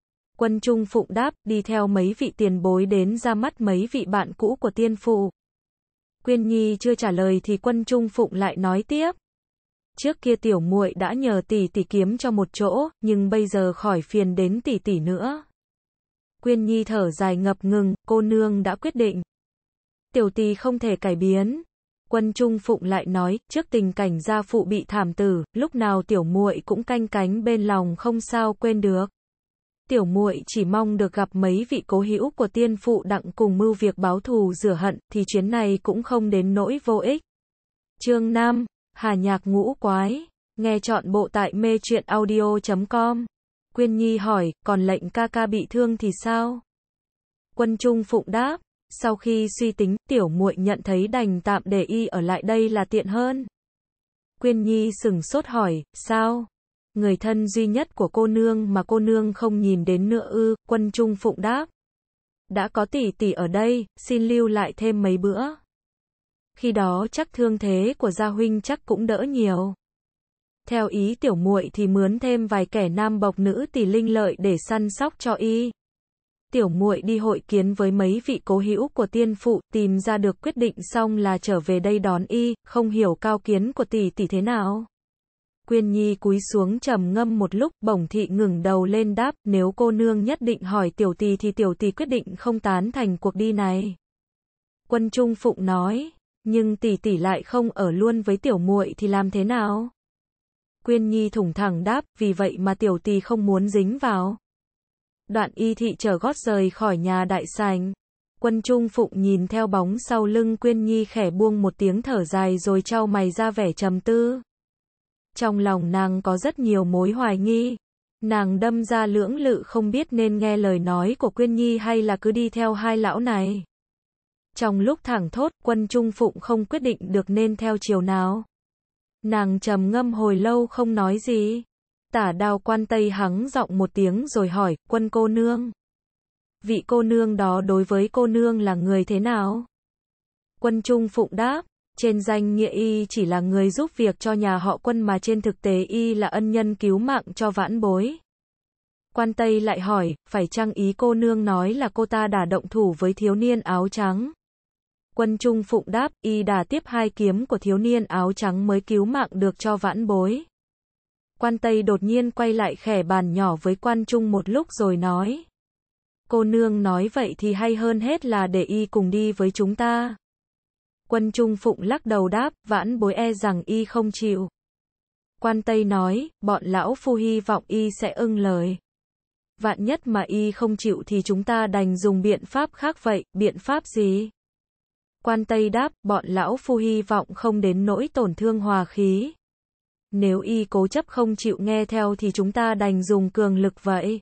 Quân Trung Phụng đáp, đi theo mấy vị tiền bối đến ra mắt mấy vị bạn cũ của tiên phụ. Quyên Nhi chưa trả lời thì quân Trung Phụng lại nói tiếp. Trước kia tiểu muội đã nhờ tỷ tỷ kiếm cho một chỗ, nhưng bây giờ khỏi phiền đến tỷ tỷ nữa. Quyên Nhi thở dài ngập ngừng, cô nương đã quyết định. Tiểu tỷ không thể cải biến. Quân Trung Phụng lại nói, trước tình cảnh gia phụ bị thảm tử, lúc nào tiểu muội cũng canh cánh bên lòng không sao quên được tiểu muội chỉ mong được gặp mấy vị cố hữu của tiên phụ đặng cùng mưu việc báo thù rửa hận, thì chuyến này cũng không đến nỗi vô ích. Chương 5, Hà Nhạc Ngũ Quái, nghe chọn bộ tại mê truyện audio.com. Quyên Nhi hỏi, còn lệnh ca ca bị thương thì sao? Quân Trung Phụng đáp, sau khi suy tính, tiểu muội nhận thấy đành tạm để y ở lại đây là tiện hơn. Quyên Nhi sừng sốt hỏi, sao? người thân duy nhất của cô nương mà cô nương không nhìn đến nữa ư, quân trung phụng đáp. Đã có tỷ tỷ ở đây, xin lưu lại thêm mấy bữa. Khi đó chắc thương thế của gia huynh chắc cũng đỡ nhiều. Theo ý tiểu muội thì mướn thêm vài kẻ nam bọc nữ tỷ linh lợi để săn sóc cho y. Tiểu muội đi hội kiến với mấy vị cố hữu của tiên phụ, tìm ra được quyết định xong là trở về đây đón y, không hiểu cao kiến của tỷ tỷ thế nào. Quyên Nhi cúi xuống trầm ngâm một lúc, bổng thị ngừng đầu lên đáp, nếu cô nương nhất định hỏi tiểu Tì thì tiểu Tì quyết định không tán thành cuộc đi này. Quân Trung Phụng nói, nhưng tỷ tỷ lại không ở luôn với tiểu muội thì làm thế nào? Quyên Nhi thủng thẳng đáp, vì vậy mà tiểu Tì không muốn dính vào. Đoạn y thị trở gót rời khỏi nhà đại sành. Quân Trung Phụng nhìn theo bóng sau lưng Quyên Nhi khẽ buông một tiếng thở dài rồi trao mày ra vẻ trầm tư. Trong lòng nàng có rất nhiều mối hoài nghi. Nàng đâm ra lưỡng lự không biết nên nghe lời nói của Quyên Nhi hay là cứ đi theo hai lão này. Trong lúc thẳng thốt, quân Trung Phụng không quyết định được nên theo chiều nào. Nàng trầm ngâm hồi lâu không nói gì. Tả đào quan Tây hắng giọng một tiếng rồi hỏi, quân cô nương. Vị cô nương đó đối với cô nương là người thế nào? Quân Trung Phụng đáp, trên danh nghĩa y chỉ là người giúp việc cho nhà họ quân mà trên thực tế y là ân nhân cứu mạng cho vãn bối. Quan Tây lại hỏi, phải chăng ý cô nương nói là cô ta đã động thủ với thiếu niên áo trắng? Quân Trung Phụng đáp, y đã tiếp hai kiếm của thiếu niên áo trắng mới cứu mạng được cho vãn bối. Quan Tây đột nhiên quay lại khẻ bàn nhỏ với Quan Trung một lúc rồi nói. Cô nương nói vậy thì hay hơn hết là để y cùng đi với chúng ta. Quân Trung Phụng lắc đầu đáp, vãn bối e rằng y không chịu. Quan Tây nói, bọn lão phu hy vọng y sẽ ưng lời. Vạn nhất mà y không chịu thì chúng ta đành dùng biện pháp khác vậy, biện pháp gì? Quan Tây đáp, bọn lão phu hy vọng không đến nỗi tổn thương hòa khí. Nếu y cố chấp không chịu nghe theo thì chúng ta đành dùng cường lực vậy.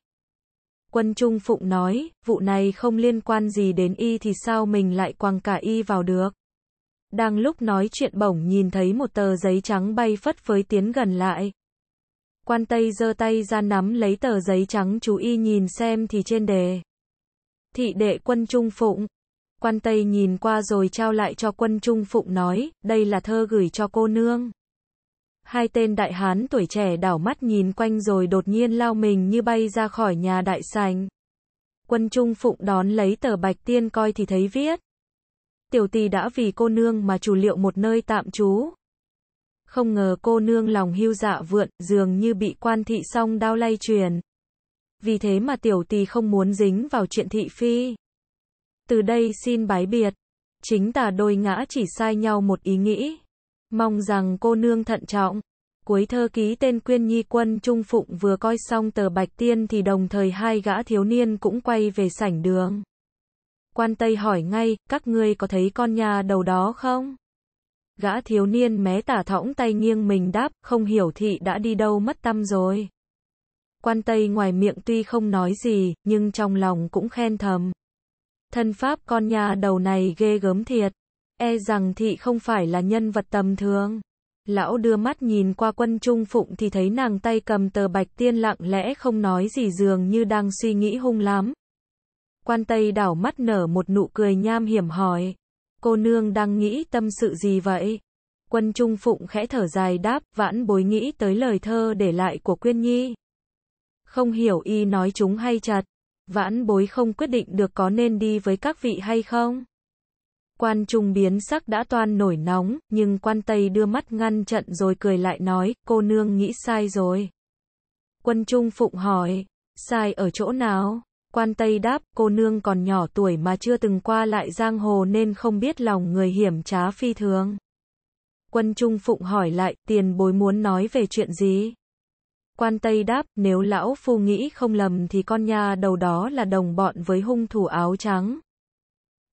Quân Trung Phụng nói, vụ này không liên quan gì đến y thì sao mình lại quăng cả y vào được. Đang lúc nói chuyện bỗng nhìn thấy một tờ giấy trắng bay phất phới tiến gần lại. Quan Tây giơ tay ra nắm lấy tờ giấy trắng chú y nhìn xem thì trên đề. Thị đệ quân Trung Phụng. Quan Tây nhìn qua rồi trao lại cho quân Trung Phụng nói, đây là thơ gửi cho cô nương. Hai tên đại hán tuổi trẻ đảo mắt nhìn quanh rồi đột nhiên lao mình như bay ra khỏi nhà đại sành. Quân Trung Phụng đón lấy tờ bạch tiên coi thì thấy viết tiểu Tì đã vì cô nương mà chủ liệu một nơi tạm trú. Không ngờ cô nương lòng hưu dạ vượn, dường như bị quan thị song đao lay truyền. Vì thế mà tiểu Tì không muốn dính vào chuyện thị phi. Từ đây xin bái biệt. Chính tà đôi ngã chỉ sai nhau một ý nghĩ. Mong rằng cô nương thận trọng. Cuối thơ ký tên Quyên Nhi quân Trung Phụng vừa coi xong tờ Bạch Tiên thì đồng thời hai gã thiếu niên cũng quay về sảnh đường quan Tây hỏi ngay, các ngươi có thấy con nhà đầu đó không? Gã thiếu niên mé tả thõng tay nghiêng mình đáp, không hiểu thị đã đi đâu mất tâm rồi. Quan Tây ngoài miệng tuy không nói gì, nhưng trong lòng cũng khen thầm. Thân pháp con nhà đầu này ghê gớm thiệt. E rằng thị không phải là nhân vật tầm thường. Lão đưa mắt nhìn qua quân trung phụng thì thấy nàng tay cầm tờ bạch tiên lặng lẽ không nói gì dường như đang suy nghĩ hung lắm, Quan Tây đảo mắt nở một nụ cười nham hiểm hỏi. Cô nương đang nghĩ tâm sự gì vậy? Quân Trung Phụng khẽ thở dài đáp, vãn bối nghĩ tới lời thơ để lại của Quyên Nhi. Không hiểu y nói chúng hay chặt. Vãn bối không quyết định được có nên đi với các vị hay không? Quan Trung biến sắc đã toan nổi nóng, nhưng quan Tây đưa mắt ngăn trận rồi cười lại nói, cô nương nghĩ sai rồi. Quân Trung Phụng hỏi, sai ở chỗ nào? Quan Tây đáp, cô nương còn nhỏ tuổi mà chưa từng qua lại giang hồ nên không biết lòng người hiểm trá phi thường. Quân Trung Phụng hỏi lại, tiền bối muốn nói về chuyện gì? Quan Tây đáp, nếu lão phu nghĩ không lầm thì con nha đầu đó là đồng bọn với hung thủ áo trắng.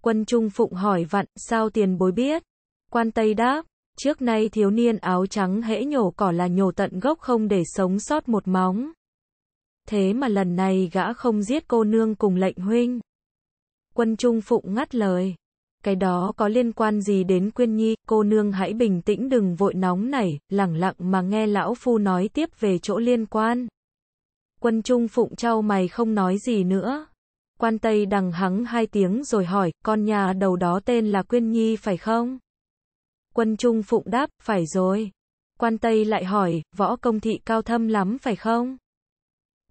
Quân Trung Phụng hỏi vặn, sao tiền bối biết? Quan Tây đáp, trước nay thiếu niên áo trắng hễ nhổ cỏ là nhổ tận gốc không để sống sót một móng thế mà lần này gã không giết cô nương cùng lệnh huynh. Quân Trung Phụng ngắt lời. Cái đó có liên quan gì đến Quyên Nhi, cô nương hãy bình tĩnh đừng vội nóng nảy, lẳng lặng mà nghe lão phu nói tiếp về chỗ liên quan. Quân Trung Phụng trao mày không nói gì nữa. Quan Tây đằng hắng hai tiếng rồi hỏi, con nhà đầu đó tên là Quyên Nhi phải không? Quân Trung Phụng đáp, phải rồi. Quan Tây lại hỏi, võ công thị cao thâm lắm phải không?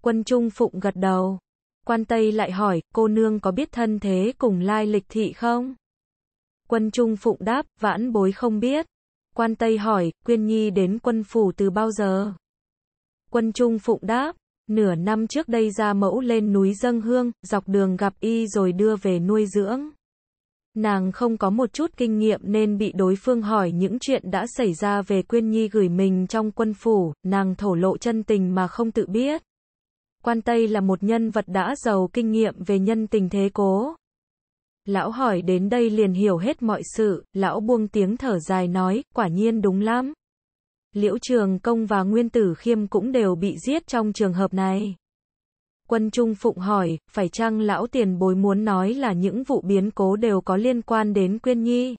Quân Trung Phụng gật đầu. Quan Tây lại hỏi, cô nương có biết thân thế cùng lai lịch thị không? Quân Trung Phụng đáp, vãn bối không biết. Quan Tây hỏi, Quyên Nhi đến quân phủ từ bao giờ? Quân Trung Phụng đáp, nửa năm trước đây ra mẫu lên núi Dâng Hương, dọc đường gặp y rồi đưa về nuôi dưỡng. Nàng không có một chút kinh nghiệm nên bị đối phương hỏi những chuyện đã xảy ra về Quyên Nhi gửi mình trong quân phủ, nàng thổ lộ chân tình mà không tự biết. Quan Tây là một nhân vật đã giàu kinh nghiệm về nhân tình thế cố. Lão hỏi đến đây liền hiểu hết mọi sự, lão buông tiếng thở dài nói, quả nhiên đúng lắm. Liễu Trường Công và Nguyên Tử Khiêm cũng đều bị giết trong trường hợp này. Quân Trung Phụng hỏi, phải chăng lão tiền bối muốn nói là những vụ biến cố đều có liên quan đến Quyên Nhi?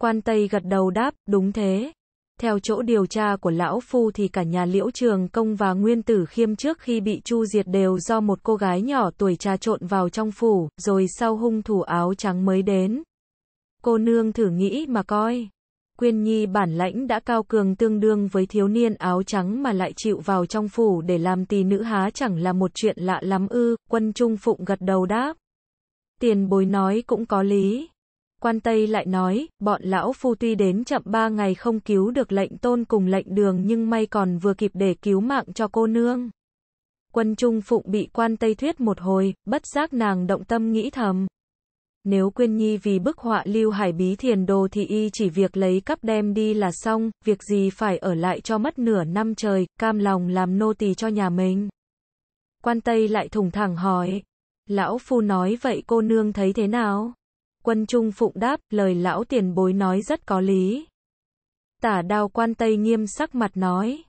Quan Tây gật đầu đáp, đúng thế. Theo chỗ điều tra của lão phu thì cả nhà Liễu Trường Công và Nguyên Tử Khiêm trước khi bị chu diệt đều do một cô gái nhỏ tuổi trà trộn vào trong phủ, rồi sau hung thủ áo trắng mới đến. Cô nương thử nghĩ mà coi. Quyên Nhi bản lãnh đã cao cường tương đương với thiếu niên áo trắng mà lại chịu vào trong phủ để làm tỳ nữ há chẳng là một chuyện lạ lắm ư, quân trung phụng gật đầu đáp. Tiền bối nói cũng có lý. Quan Tây lại nói, bọn lão phu tuy đến chậm ba ngày không cứu được lệnh tôn cùng lệnh đường nhưng may còn vừa kịp để cứu mạng cho cô nương. Quân Trung Phụng bị quan Tây thuyết một hồi, bất giác nàng động tâm nghĩ thầm. Nếu Quyên Nhi vì bức họa lưu hải bí thiền đồ thì y chỉ việc lấy cắp đem đi là xong, việc gì phải ở lại cho mất nửa năm trời, cam lòng làm nô tỳ cho nhà mình. Quan Tây lại thủng thẳng hỏi, lão phu nói vậy cô nương thấy thế nào? Quân Trung Phụng đáp, lời lão tiền bối nói rất có lý. Tả đào quan Tây nghiêm sắc mặt nói.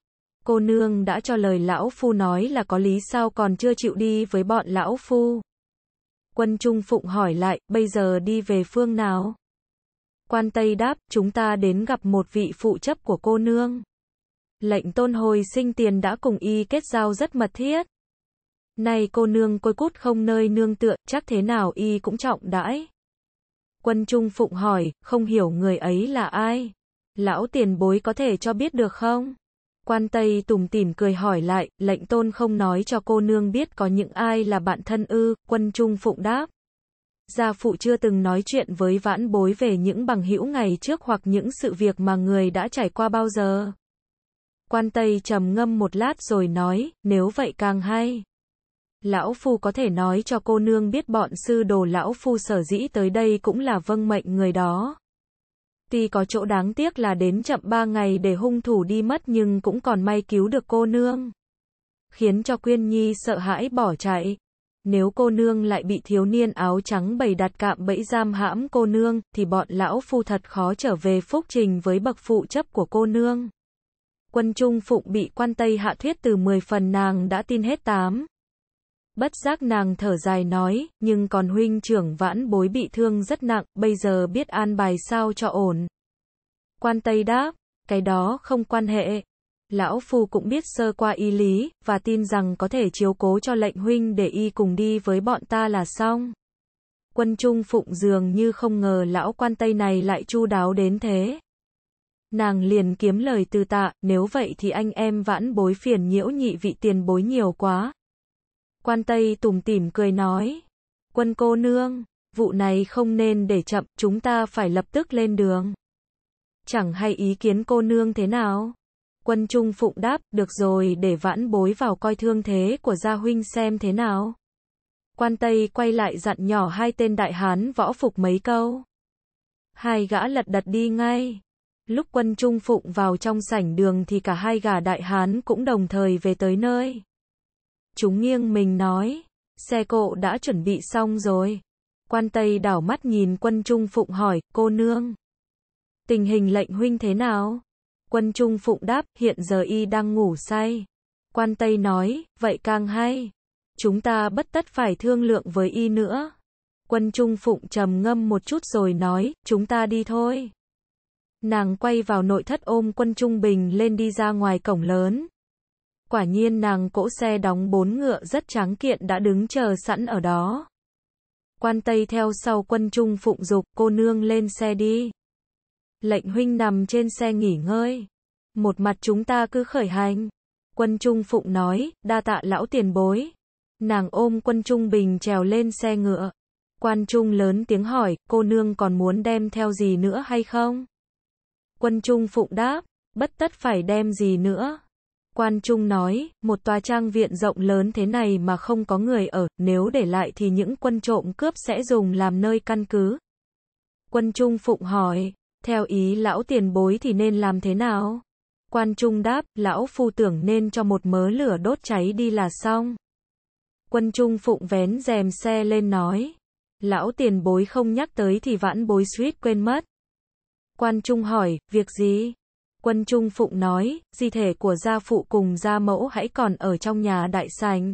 Cô nương đã cho lời lão phu nói là có lý sao còn chưa chịu đi với bọn lão phu. Quân Trung Phụng hỏi lại, bây giờ đi về phương nào? Quan Tây đáp, chúng ta đến gặp một vị phụ chấp của cô nương. Lệnh tôn hồi sinh tiền đã cùng y kết giao rất mật thiết. Nay cô nương côi cút không nơi nương tựa, chắc thế nào y cũng trọng đãi quân trung phụng hỏi, không hiểu người ấy là ai? Lão tiền bối có thể cho biết được không? Quan Tây tùng tìm cười hỏi lại, lệnh tôn không nói cho cô nương biết có những ai là bạn thân ư, quân trung phụng đáp. Gia phụ chưa từng nói chuyện với vãn bối về những bằng hữu ngày trước hoặc những sự việc mà người đã trải qua bao giờ. Quan Tây trầm ngâm một lát rồi nói, nếu vậy càng hay. Lão Phu có thể nói cho cô nương biết bọn sư đồ Lão Phu sở dĩ tới đây cũng là vâng mệnh người đó. Tuy có chỗ đáng tiếc là đến chậm ba ngày để hung thủ đi mất nhưng cũng còn may cứu được cô nương. Khiến cho Quyên Nhi sợ hãi bỏ chạy. Nếu cô nương lại bị thiếu niên áo trắng bày đặt cạm bẫy giam hãm cô nương, thì bọn lão phu thật khó trở về phúc trình với bậc phụ chấp của cô nương. Quân Trung Phụng bị quan Tây hạ thuyết từ 10 phần nàng đã tin hết 8. Bất giác nàng thở dài nói, nhưng còn huynh trưởng vãn bối bị thương rất nặng, bây giờ biết an bài sao cho ổn. Quan Tây đáp, cái đó không quan hệ. Lão Phu cũng biết sơ qua y lý, và tin rằng có thể chiếu cố cho lệnh huynh để y cùng đi với bọn ta là xong. Quân Trung Phụng dường như không ngờ lão quan Tây này lại chu đáo đến thế. Nàng liền kiếm lời từ tạ, nếu vậy thì anh em vãn bối phiền nhiễu nhị vị tiền bối nhiều quá. Quan Tây tủm tỉm cười nói. Quân cô nương, vụ này không nên để chậm, chúng ta phải lập tức lên đường. Chẳng hay ý kiến cô nương thế nào? Quân Trung Phụng đáp, được rồi để vãn bối vào coi thương thế của gia huynh xem thế nào. Quan Tây quay lại dặn nhỏ hai tên đại hán võ phục mấy câu. Hai gã lật đật đi ngay. Lúc quân Trung Phụng vào trong sảnh đường thì cả hai gã đại hán cũng đồng thời về tới nơi. Chúng nghiêng mình nói, xe cộ đã chuẩn bị xong rồi. Quan Tây đảo mắt nhìn quân Trung Phụng hỏi, cô nương. Tình hình lệnh huynh thế nào? Quân Trung Phụng đáp, hiện giờ y đang ngủ say. Quan Tây nói, vậy càng hay. Chúng ta bất tất phải thương lượng với y nữa. Quân Trung Phụng trầm ngâm một chút rồi nói, chúng ta đi thôi. Nàng quay vào nội thất ôm quân Trung Bình lên đi ra ngoài cổng lớn. Quả nhiên nàng cỗ xe đóng bốn ngựa rất tráng kiện đã đứng chờ sẵn ở đó. Quan Tây theo sau quân trung phụng dục cô nương lên xe đi. Lệnh huynh nằm trên xe nghỉ ngơi. Một mặt chúng ta cứ khởi hành. Quân trung phụng nói, đa tạ lão tiền bối. Nàng ôm quân trung bình trèo lên xe ngựa. Quan trung lớn tiếng hỏi, cô nương còn muốn đem theo gì nữa hay không? Quân trung phụng đáp, bất tất phải đem gì nữa. Quan Trung nói, một tòa trang viện rộng lớn thế này mà không có người ở, nếu để lại thì những quân trộm cướp sẽ dùng làm nơi căn cứ. Quân Trung phụng hỏi, theo ý lão tiền bối thì nên làm thế nào? Quan Trung đáp, lão phu tưởng nên cho một mớ lửa đốt cháy đi là xong. Quân Trung phụng vén rèm xe lên nói, lão tiền bối không nhắc tới thì vãn bối suýt quên mất. Quan Trung hỏi, việc gì? quân Trung Phụng nói, di thể của gia phụ cùng gia mẫu hãy còn ở trong nhà đại sành.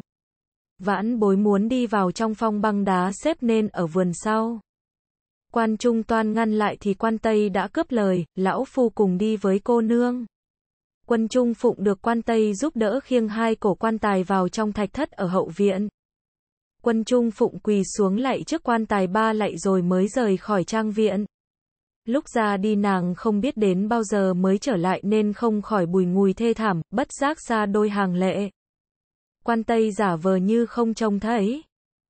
Vãn bối muốn đi vào trong phong băng đá xếp nên ở vườn sau. Quan Trung Toan ngăn lại thì quan Tây đã cướp lời, lão phu cùng đi với cô nương. Quân Trung Phụng được quan Tây giúp đỡ khiêng hai cổ quan tài vào trong thạch thất ở hậu viện. Quân Trung Phụng quỳ xuống lạy trước quan tài ba lạy rồi mới rời khỏi trang viện. Lúc ra đi nàng không biết đến bao giờ mới trở lại nên không khỏi bùi ngùi thê thảm, bất giác ra đôi hàng lệ. Quan Tây giả vờ như không trông thấy.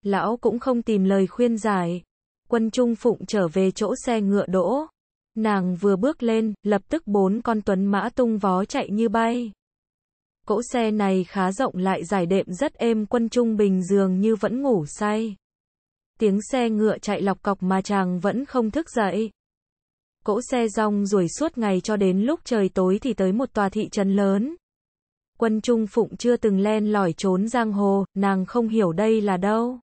Lão cũng không tìm lời khuyên giải. Quân Trung Phụng trở về chỗ xe ngựa đỗ. Nàng vừa bước lên, lập tức bốn con tuấn mã tung vó chạy như bay. Cỗ xe này khá rộng lại dài đệm rất êm quân Trung Bình dường như vẫn ngủ say. Tiếng xe ngựa chạy lọc cọc mà chàng vẫn không thức dậy cỗ xe rong ruổi suốt ngày cho đến lúc trời tối thì tới một tòa thị trấn lớn. Quân Trung Phụng chưa từng len lỏi trốn giang hồ, nàng không hiểu đây là đâu.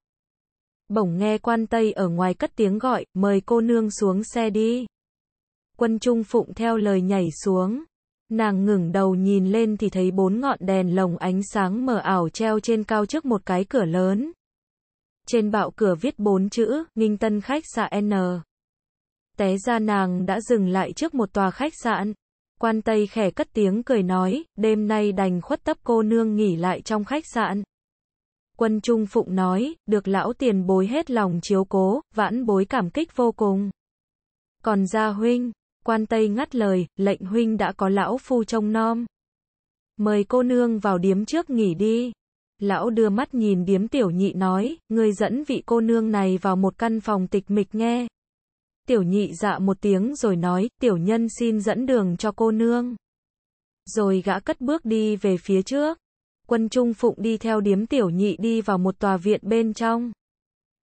Bỗng nghe quan Tây ở ngoài cất tiếng gọi, mời cô nương xuống xe đi. Quân Trung Phụng theo lời nhảy xuống. Nàng ngừng đầu nhìn lên thì thấy bốn ngọn đèn lồng ánh sáng mờ ảo treo trên cao trước một cái cửa lớn. Trên bạo cửa viết bốn chữ, Nghinh Tân Khách xạ N. Té ra nàng đã dừng lại trước một tòa khách sạn. Quan Tây khẽ cất tiếng cười nói, đêm nay đành khuất tấp cô nương nghỉ lại trong khách sạn. Quân Trung Phụng nói, được lão tiền bối hết lòng chiếu cố, vãn bối cảm kích vô cùng. Còn gia huynh, quan Tây ngắt lời, lệnh huynh đã có lão phu trông nom. Mời cô nương vào điếm trước nghỉ đi. Lão đưa mắt nhìn điếm tiểu nhị nói, người dẫn vị cô nương này vào một căn phòng tịch mịch nghe tiểu nhị dạ một tiếng rồi nói, tiểu nhân xin dẫn đường cho cô nương. Rồi gã cất bước đi về phía trước. Quân Trung Phụng đi theo điếm tiểu nhị đi vào một tòa viện bên trong.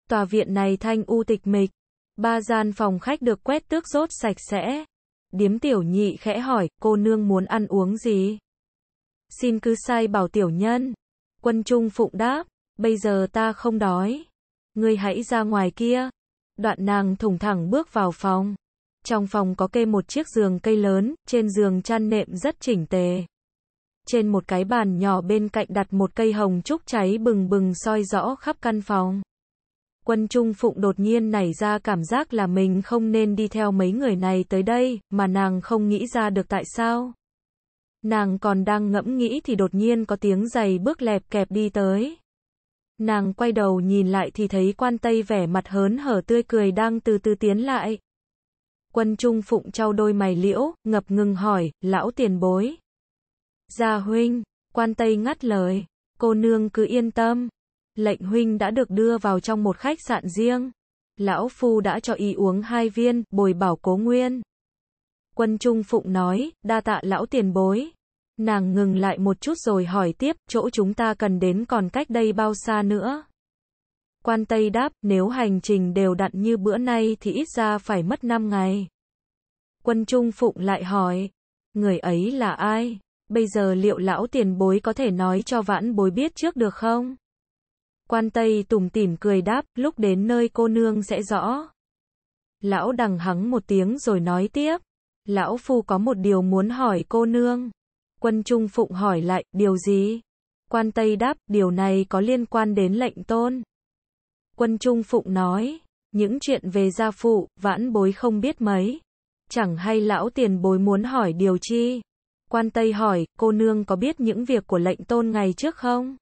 Tòa viện này thanh u tịch mịch. Ba gian phòng khách được quét tước rốt sạch sẽ. Điếm tiểu nhị khẽ hỏi, cô nương muốn ăn uống gì? Xin cứ sai bảo tiểu nhân. Quân Trung Phụng đáp, bây giờ ta không đói. Ngươi hãy ra ngoài kia, Đoạn nàng thủng thẳng bước vào phòng. Trong phòng có kê một chiếc giường cây lớn, trên giường chăn nệm rất chỉnh tề. Trên một cái bàn nhỏ bên cạnh đặt một cây hồng trúc cháy bừng bừng soi rõ khắp căn phòng. Quân Trung Phụng đột nhiên nảy ra cảm giác là mình không nên đi theo mấy người này tới đây, mà nàng không nghĩ ra được tại sao. Nàng còn đang ngẫm nghĩ thì đột nhiên có tiếng giày bước lẹp kẹp đi tới. Nàng quay đầu nhìn lại thì thấy quan tây vẻ mặt hớn hở tươi cười đang từ từ tiến lại. Quân Trung Phụng trao đôi mày liễu, ngập ngừng hỏi, lão tiền bối. Gia dạ huynh, quan tây ngắt lời, cô nương cứ yên tâm. Lệnh huynh đã được đưa vào trong một khách sạn riêng. Lão Phu đã cho y uống hai viên, bồi bảo cố nguyên. Quân Trung Phụng nói, đa tạ lão tiền bối. Nàng ngừng lại một chút rồi hỏi tiếp, chỗ chúng ta cần đến còn cách đây bao xa nữa? Quan Tây đáp, nếu hành trình đều đặn như bữa nay thì ít ra phải mất 5 ngày. Quân Trung Phụng lại hỏi, người ấy là ai? Bây giờ liệu lão tiền bối có thể nói cho vãn bối biết trước được không? Quan Tây tủm tỉm cười đáp, lúc đến nơi cô nương sẽ rõ. Lão đằng hắng một tiếng rồi nói tiếp. Lão phu có một điều muốn hỏi cô nương. Quân Trung Phụng hỏi lại, điều gì? Quan Tây đáp, điều này có liên quan đến lệnh tôn. Quân Trung Phụng nói, những chuyện về gia phụ, vãn bối không biết mấy. Chẳng hay lão tiền bối muốn hỏi điều chi? Quan Tây hỏi, cô nương có biết những việc của lệnh tôn ngày trước không?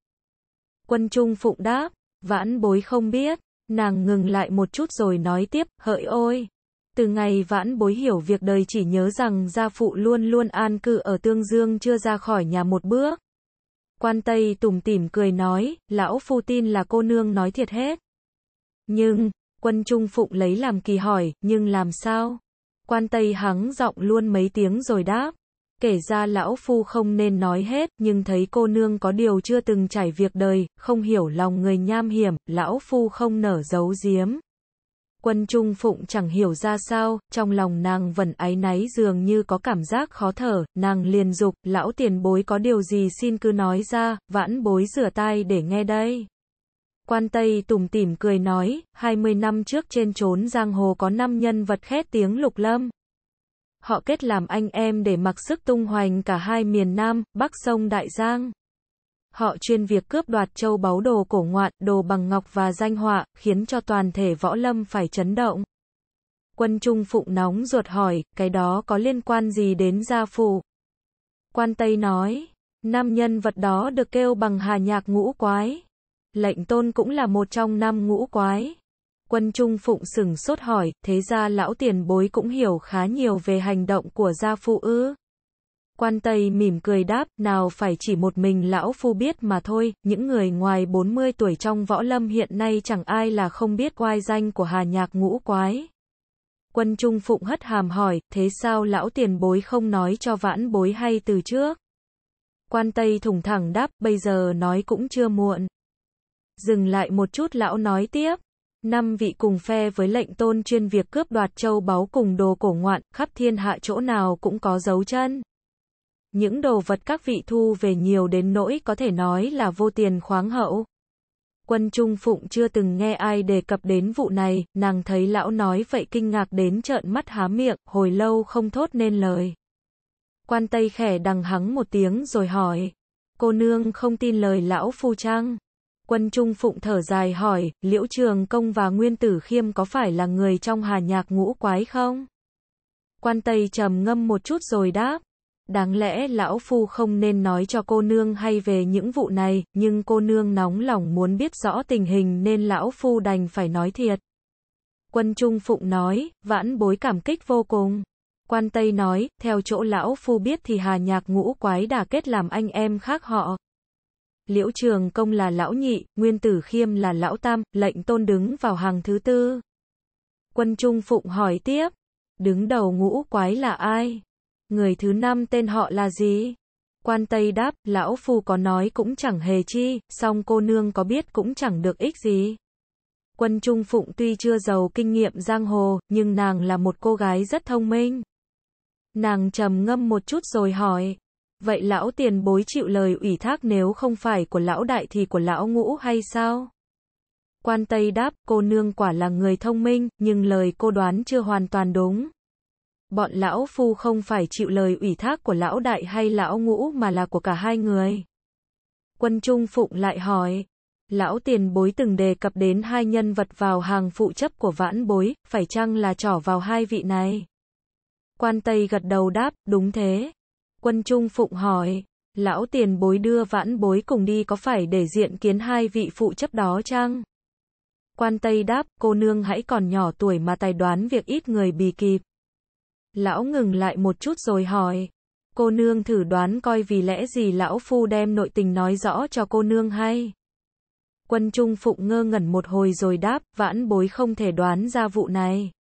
Quân Trung Phụng đáp, vãn bối không biết, nàng ngừng lại một chút rồi nói tiếp, hỡi ôi! Từ ngày vãn bối hiểu việc đời chỉ nhớ rằng gia phụ luôn luôn an cư ở Tương Dương chưa ra khỏi nhà một bữa Quan Tây tủm tỉm cười nói, lão phu tin là cô nương nói thiệt hết. Nhưng, quân Trung Phụng lấy làm kỳ hỏi, nhưng làm sao? Quan Tây hắng giọng luôn mấy tiếng rồi đáp. Kể ra lão phu không nên nói hết, nhưng thấy cô nương có điều chưa từng trải việc đời, không hiểu lòng người nham hiểm, lão phu không nở giấu giếm quân trung phụng chẳng hiểu ra sao, trong lòng nàng vẫn áy náy dường như có cảm giác khó thở, nàng liền dục, lão tiền bối có điều gì xin cứ nói ra, vãn bối rửa tay để nghe đây. Quan Tây tủm tỉm cười nói, 20 năm trước trên trốn giang hồ có năm nhân vật khét tiếng lục lâm. Họ kết làm anh em để mặc sức tung hoành cả hai miền Nam, Bắc sông Đại Giang. Họ chuyên việc cướp đoạt châu báu đồ cổ ngoạn, đồ bằng ngọc và danh họa, khiến cho toàn thể võ lâm phải chấn động. Quân Trung Phụng nóng ruột hỏi, cái đó có liên quan gì đến gia phụ? Quan Tây nói, nam nhân vật đó được kêu bằng hà nhạc ngũ quái. Lệnh tôn cũng là một trong năm ngũ quái. Quân Trung Phụng sừng sốt hỏi, thế ra lão tiền bối cũng hiểu khá nhiều về hành động của gia phụ ư. Quan Tây mỉm cười đáp, nào phải chỉ một mình lão phu biết mà thôi, những người ngoài 40 tuổi trong võ lâm hiện nay chẳng ai là không biết oai danh của hà nhạc ngũ quái. Quân Trung Phụng hất hàm hỏi, thế sao lão tiền bối không nói cho vãn bối hay từ trước? Quan Tây thủng thẳng đáp, bây giờ nói cũng chưa muộn. Dừng lại một chút lão nói tiếp. Năm vị cùng phe với lệnh tôn chuyên việc cướp đoạt châu báu cùng đồ cổ ngoạn, khắp thiên hạ chỗ nào cũng có dấu chân những đồ vật các vị thu về nhiều đến nỗi có thể nói là vô tiền khoáng hậu. Quân Trung Phụng chưa từng nghe ai đề cập đến vụ này, nàng thấy lão nói vậy kinh ngạc đến trợn mắt há miệng, hồi lâu không thốt nên lời. Quan Tây khẻ đằng hắng một tiếng rồi hỏi, cô nương không tin lời lão phu trang. Quân Trung Phụng thở dài hỏi, liễu trường công và nguyên tử khiêm có phải là người trong hà nhạc ngũ quái không? Quan Tây trầm ngâm một chút rồi đáp, Đáng lẽ lão phu không nên nói cho cô nương hay về những vụ này, nhưng cô nương nóng lòng muốn biết rõ tình hình nên lão phu đành phải nói thiệt. Quân Trung Phụng nói, vãn bối cảm kích vô cùng. Quan Tây nói, theo chỗ lão phu biết thì hà nhạc ngũ quái đã kết làm anh em khác họ. Liễu Trường Công là lão nhị, Nguyên Tử Khiêm là lão tam, lệnh tôn đứng vào hàng thứ tư. Quân Trung Phụng hỏi tiếp, đứng đầu ngũ quái là ai? Người thứ năm tên họ là gì? Quan Tây đáp, lão phu có nói cũng chẳng hề chi, song cô nương có biết cũng chẳng được ích gì. Quân Trung Phụng tuy chưa giàu kinh nghiệm giang hồ, nhưng nàng là một cô gái rất thông minh. Nàng trầm ngâm một chút rồi hỏi, vậy lão tiền bối chịu lời ủy thác nếu không phải của lão đại thì của lão ngũ hay sao? Quan Tây đáp, cô nương quả là người thông minh, nhưng lời cô đoán chưa hoàn toàn đúng bọn lão phu không phải chịu lời ủy thác của lão đại hay lão ngũ mà là của cả hai người. Quân Trung Phụng lại hỏi, lão tiền bối từng đề cập đến hai nhân vật vào hàng phụ chấp của vãn bối, phải chăng là trỏ vào hai vị này? Quan Tây gật đầu đáp, đúng thế. Quân Trung Phụng hỏi, lão tiền bối đưa vãn bối cùng đi có phải để diện kiến hai vị phụ chấp đó chăng? Quan Tây đáp, cô nương hãy còn nhỏ tuổi mà tài đoán việc ít người bì kịp. Lão ngừng lại một chút rồi hỏi. Cô nương thử đoán coi vì lẽ gì lão phu đem nội tình nói rõ cho cô nương hay. Quân Trung Phụng ngơ ngẩn một hồi rồi đáp, vãn bối không thể đoán ra vụ này.